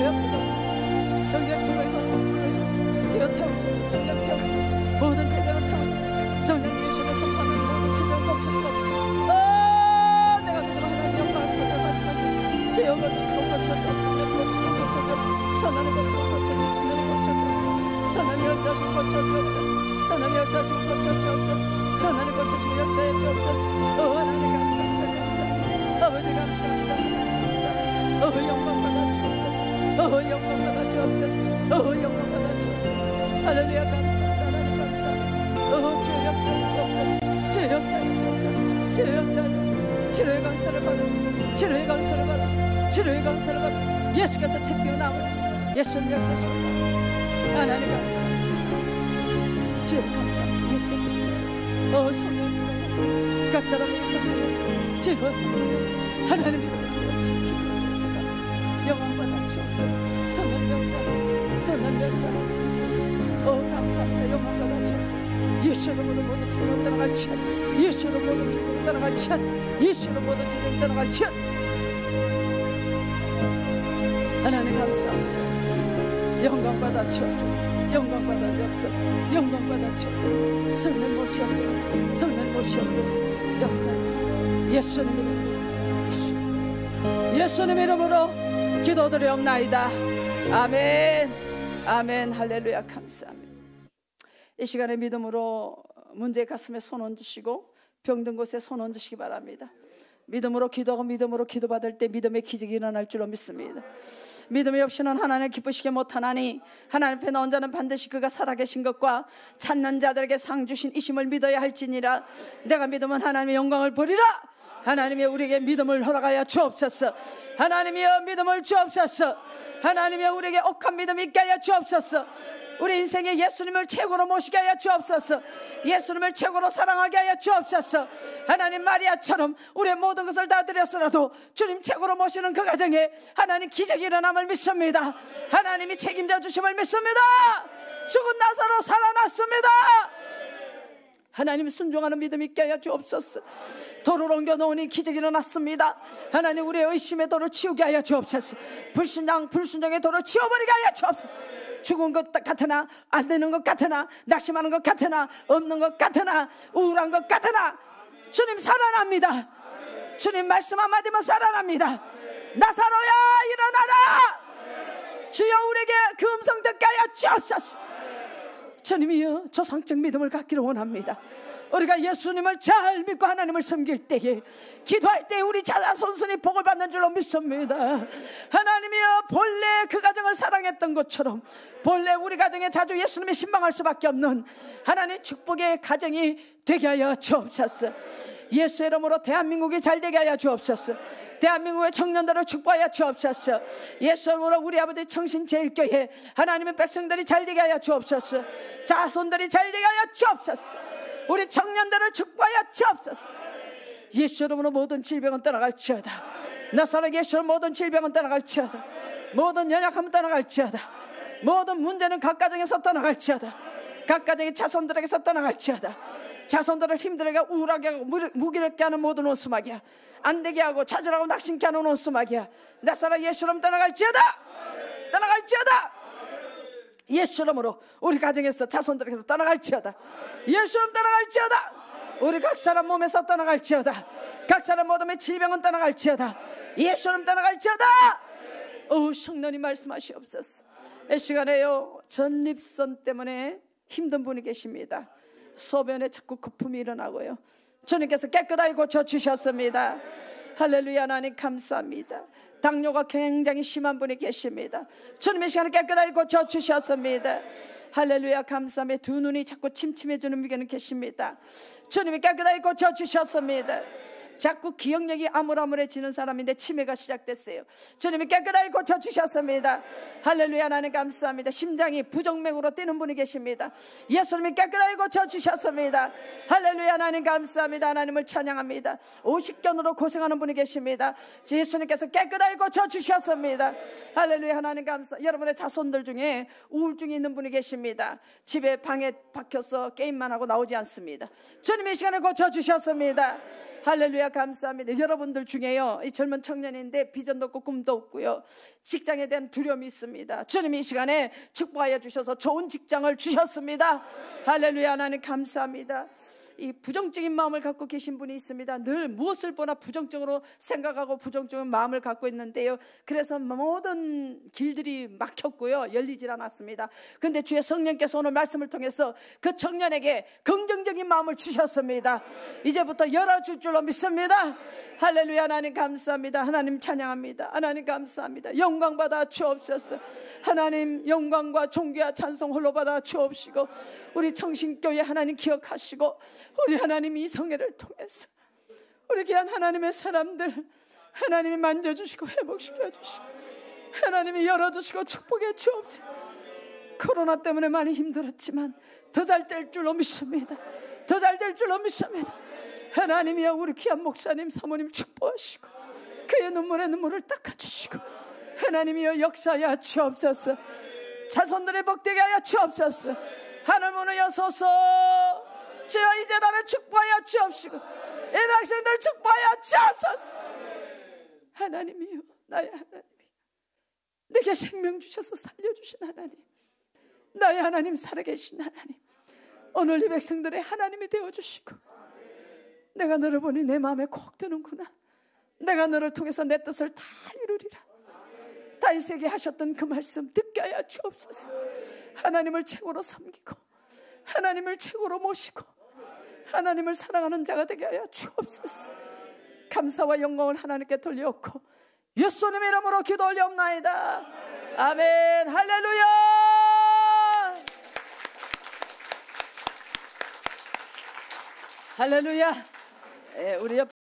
yeah. 치료의 강사를 받고 예수께서 채팅에 나오는 예수님 역사십니다 하나님 감사 주의 감사 예수님 감사 어 성령님 감사 각 사람의 성령 예수 주여 성령 예수 하나님 믿음에서 지키도록 주옵소서 영광받아 주옵소서 성령 역사소서 성령 역사소서 예수님 어 감사합니다 영광받아 주옵소서 예수 이름으로 모든 질병 떠나갈 천 예수 이름으로 모든 질병 떠나갈 천 예수 이름으로 모든 질병 떠나갈 천 받아 주옵소서 영광 받아 주옵소서 영광 받아 주옵소서 성령 모시옵소서 성령 모시옵소서 영사주
예수님 이 예수 예수님 이름으로 기도드려옵나이다 아멘 아멘 할렐루야 감사합니다 이 시간에 믿음으로 문제의 가슴에 손 얹으시고 병든 곳에 손 얹으시기 바랍니다 믿음으로 기도하고 믿음으로 기도받을 때 믿음의 기적이 일어날 줄로 믿습니다 믿음이 없이는 하나님을 기쁘시게 못하나니 하나님 앞에 나온 자는 반드시 그가 살아계신 것과 찾는 자들에게 상 주신 이심을 믿어야 할지니라 내가 믿으면 하나님의 영광을 보리라 하나님이 우리에게 믿음을 허락하여 주옵소서 하나님이여 믿음을 주옵소서 하나님이여 우리에게 억한 믿음 있게 하여 주옵소서 우리 인생에 예수님을 최고로 모시게 하여 주옵소서. 예수님을 최고로 사랑하게 하여 주옵소서. 하나님 마리아처럼 우리의 모든 것을 다 드렸으라도 주님 최고로 모시는 그 가정에 하나님 기적이 일어남을 믿습니다. 하나님이 책임져 주심을 믿습니다. 죽은 나사로 살아났습니다. 하나님 순종하는 믿음이 깨어 지옵소서 도를 옮겨놓으니 기적이 일어났습니다. 하나님 우리의 의심의 도를 치우게 하여 주옵소서. 불신장, 불순종의 도를 치워버리게 하여 주옵소서. 죽은 것 같으나, 안 되는 것 같으나, 낙심하는 것 같으나, 없는 것 같으나, 우울한 것 같으나, 주님 살아납니다. 주님 말씀 한마디만 살아납니다. 나사로야 일어나라! 주여 우리에게 금성 그 듣게 하여 주옵소서. 주님이여 조상적 믿음을 갖기를 원합니다. 우리가 예수님을 잘 믿고 하나님을 섬길 때에 기도할 때 우리 자손손이 복을 받는 줄로 믿습니다. 하나님이여 본래 그 가정을 사랑했던 것처럼 본래 우리 가정에 자주 예수님이 신망할 수밖에 없는 하나님 축복의 가정이 되게 하여 주옵소서. 예수 이름으로 대한민국이 잘 되게 하여 주옵소서. 대한민국의 청년들을 축복하여 주옵소서. 예수 이름으로 우리 아버지 청신제일교회 하나님의 백성들이 잘 되게 하여 주옵소서. 자손들이 잘 되게 하여 주옵소서. 우리 청년들을 축복하여 주옵소서. 예수 이름으로 모든 질병은 떠나갈지어다. 나사랑 예수로 모든 질병은 떠나갈지어다. 모든 연약함은 떠나갈지어다. 모든 문제는 각 가정에서 떠나갈지어다. 각 가정의 자손들에게서 떠나갈지어다. 자손들을 힘들게 우울하게 하고 무기력게 하는 모든 온수막이야. 안 되게 하고 좌절하고 낙심케 하는 온수막이야. 내 사랑 예수름 떠나갈지어다. 떠나갈지어다. 예수름으로 우리 가정에서 자손들에게서 떠나갈지어다. 예수름 떠나갈지어다. 우리 각 사람 몸에서 떠나갈지어다. 각 사람 모둠 질병은 떠나갈지어다. 예수름 떠나갈지어다. 어우 성령님 말씀하시옵소서. 이 시간에요 전립선 때문에 힘든 분이 계십니다. 소변에 자꾸 거품이 일어나고요. 주님께서 깨끗하게 고쳐 주셨습니다. 할렐루야 하나님 감사합니다. 당뇨가 굉장히 심한 분이 계십니다. 주님의 시간을 깨끗하게 고쳐 주셨습니다. 할렐루야 감사함에 두 눈이 자꾸 침침해지는 분이 계십니다. 주님이 깨끗하게 고쳐 주셨습니다. 자꾸 기억력이 아물아물해지는 사람인데 치매가 시작됐어요. 주님이 깨끗하게 고쳐주셨습니다. 할렐루야 하나님 감사합니다. 심장이 부정맥으로 뛰는 분이 계십니다. 예수님이 깨끗하게 고쳐주셨습니다. 할렐루야 하나님 감사합니다. 하나님을 찬양합니다. 오십견으로 고생하는 분이 계십니다. 예수님께서 깨끗하게 고쳐주셨습니다. 할렐루야 하나님 감사 합니다 여러분의 자손들 중에 우울증이 있는 분이 계십니다. 집에 방에 박혀서 게임만 하고 나오지 않습니다. 주님이 시간을 고쳐주셨습니다. 할렐루야 감사합니다. 여러분들 중에요. 이 젊은 청년인데 비전도 없고 꿈도 없고요. 직장에 대한 두려움이 있습니다. 주님 이 시간에 축복하여 주셔서 좋은 직장을 주셨습니다. 할렐루야 하나님 감사합니다. 이 부정적인 마음을 갖고 계신 분이 있습니다. 늘 무엇을 보나 부정적으로 생각하고 부정적인 마음을 갖고 있는데요. 그래서 모든 길들이 막혔고요. 열리질 않았습니다. 근데 주의 성령께서 오늘 말씀을 통해서 그 청년에게 긍정적인 마음을 주셨습니다. 이제부터 열어줄 줄로 믿습니다. 할렐루야 하나님 감사합니다. 하나님 찬양합니다. 하나님 감사합니다. 영광 받아 주옵소서. 하나님 영광과 종교와 찬송 홀로 받아 주옵시고 우리 청신교회 하나님 기억하시고 우리 하나님 이 성회를 통해서 우리 귀한 하나님의 사람들 하나님이 만져주시고 회복시켜 주시고 하나님이
열어주시고 축복해 주옵소서 코로나 때문에 많이 힘들었지만 더 잘 될
줄로 믿습니다 더 잘 될 줄로 믿습니다 하나님이여 우리 귀한 목사님 사모님 축복하시고 그의 눈물에 눈물을 닦아주시고 하나님이여 역사야 주옵소서 자손들의 복되게 하여 주옵소서 하늘 문을 여소서 주여 이제 나를 축복하여 주옵시고 이 백성들 축복하여 주옵소서 하나님이요 나의 하나님 내게 생명 주셔서 살려주신 하나님 나의 하나님 살아계신 하나님 오늘 이 백성들의 하나님이 되어주시고 내가 너를 보니 내 마음에 콕 드는구나 내가 너를 통해서 내 뜻을 다 이루리라 다윗에게 하셨던 그 말씀 듣게 하여 주옵소서 하나님을 최고로 섬기고 하나님을 최고로 모시고 하나님을 사랑하는 자가 되게 하여 주옵소서. 감사와 영광을 하나님께 돌려옵고 예수님 이름으로 기도 올려옵나이다. 아멘. 할렐루야.
할렐루야. 예, 우리 옆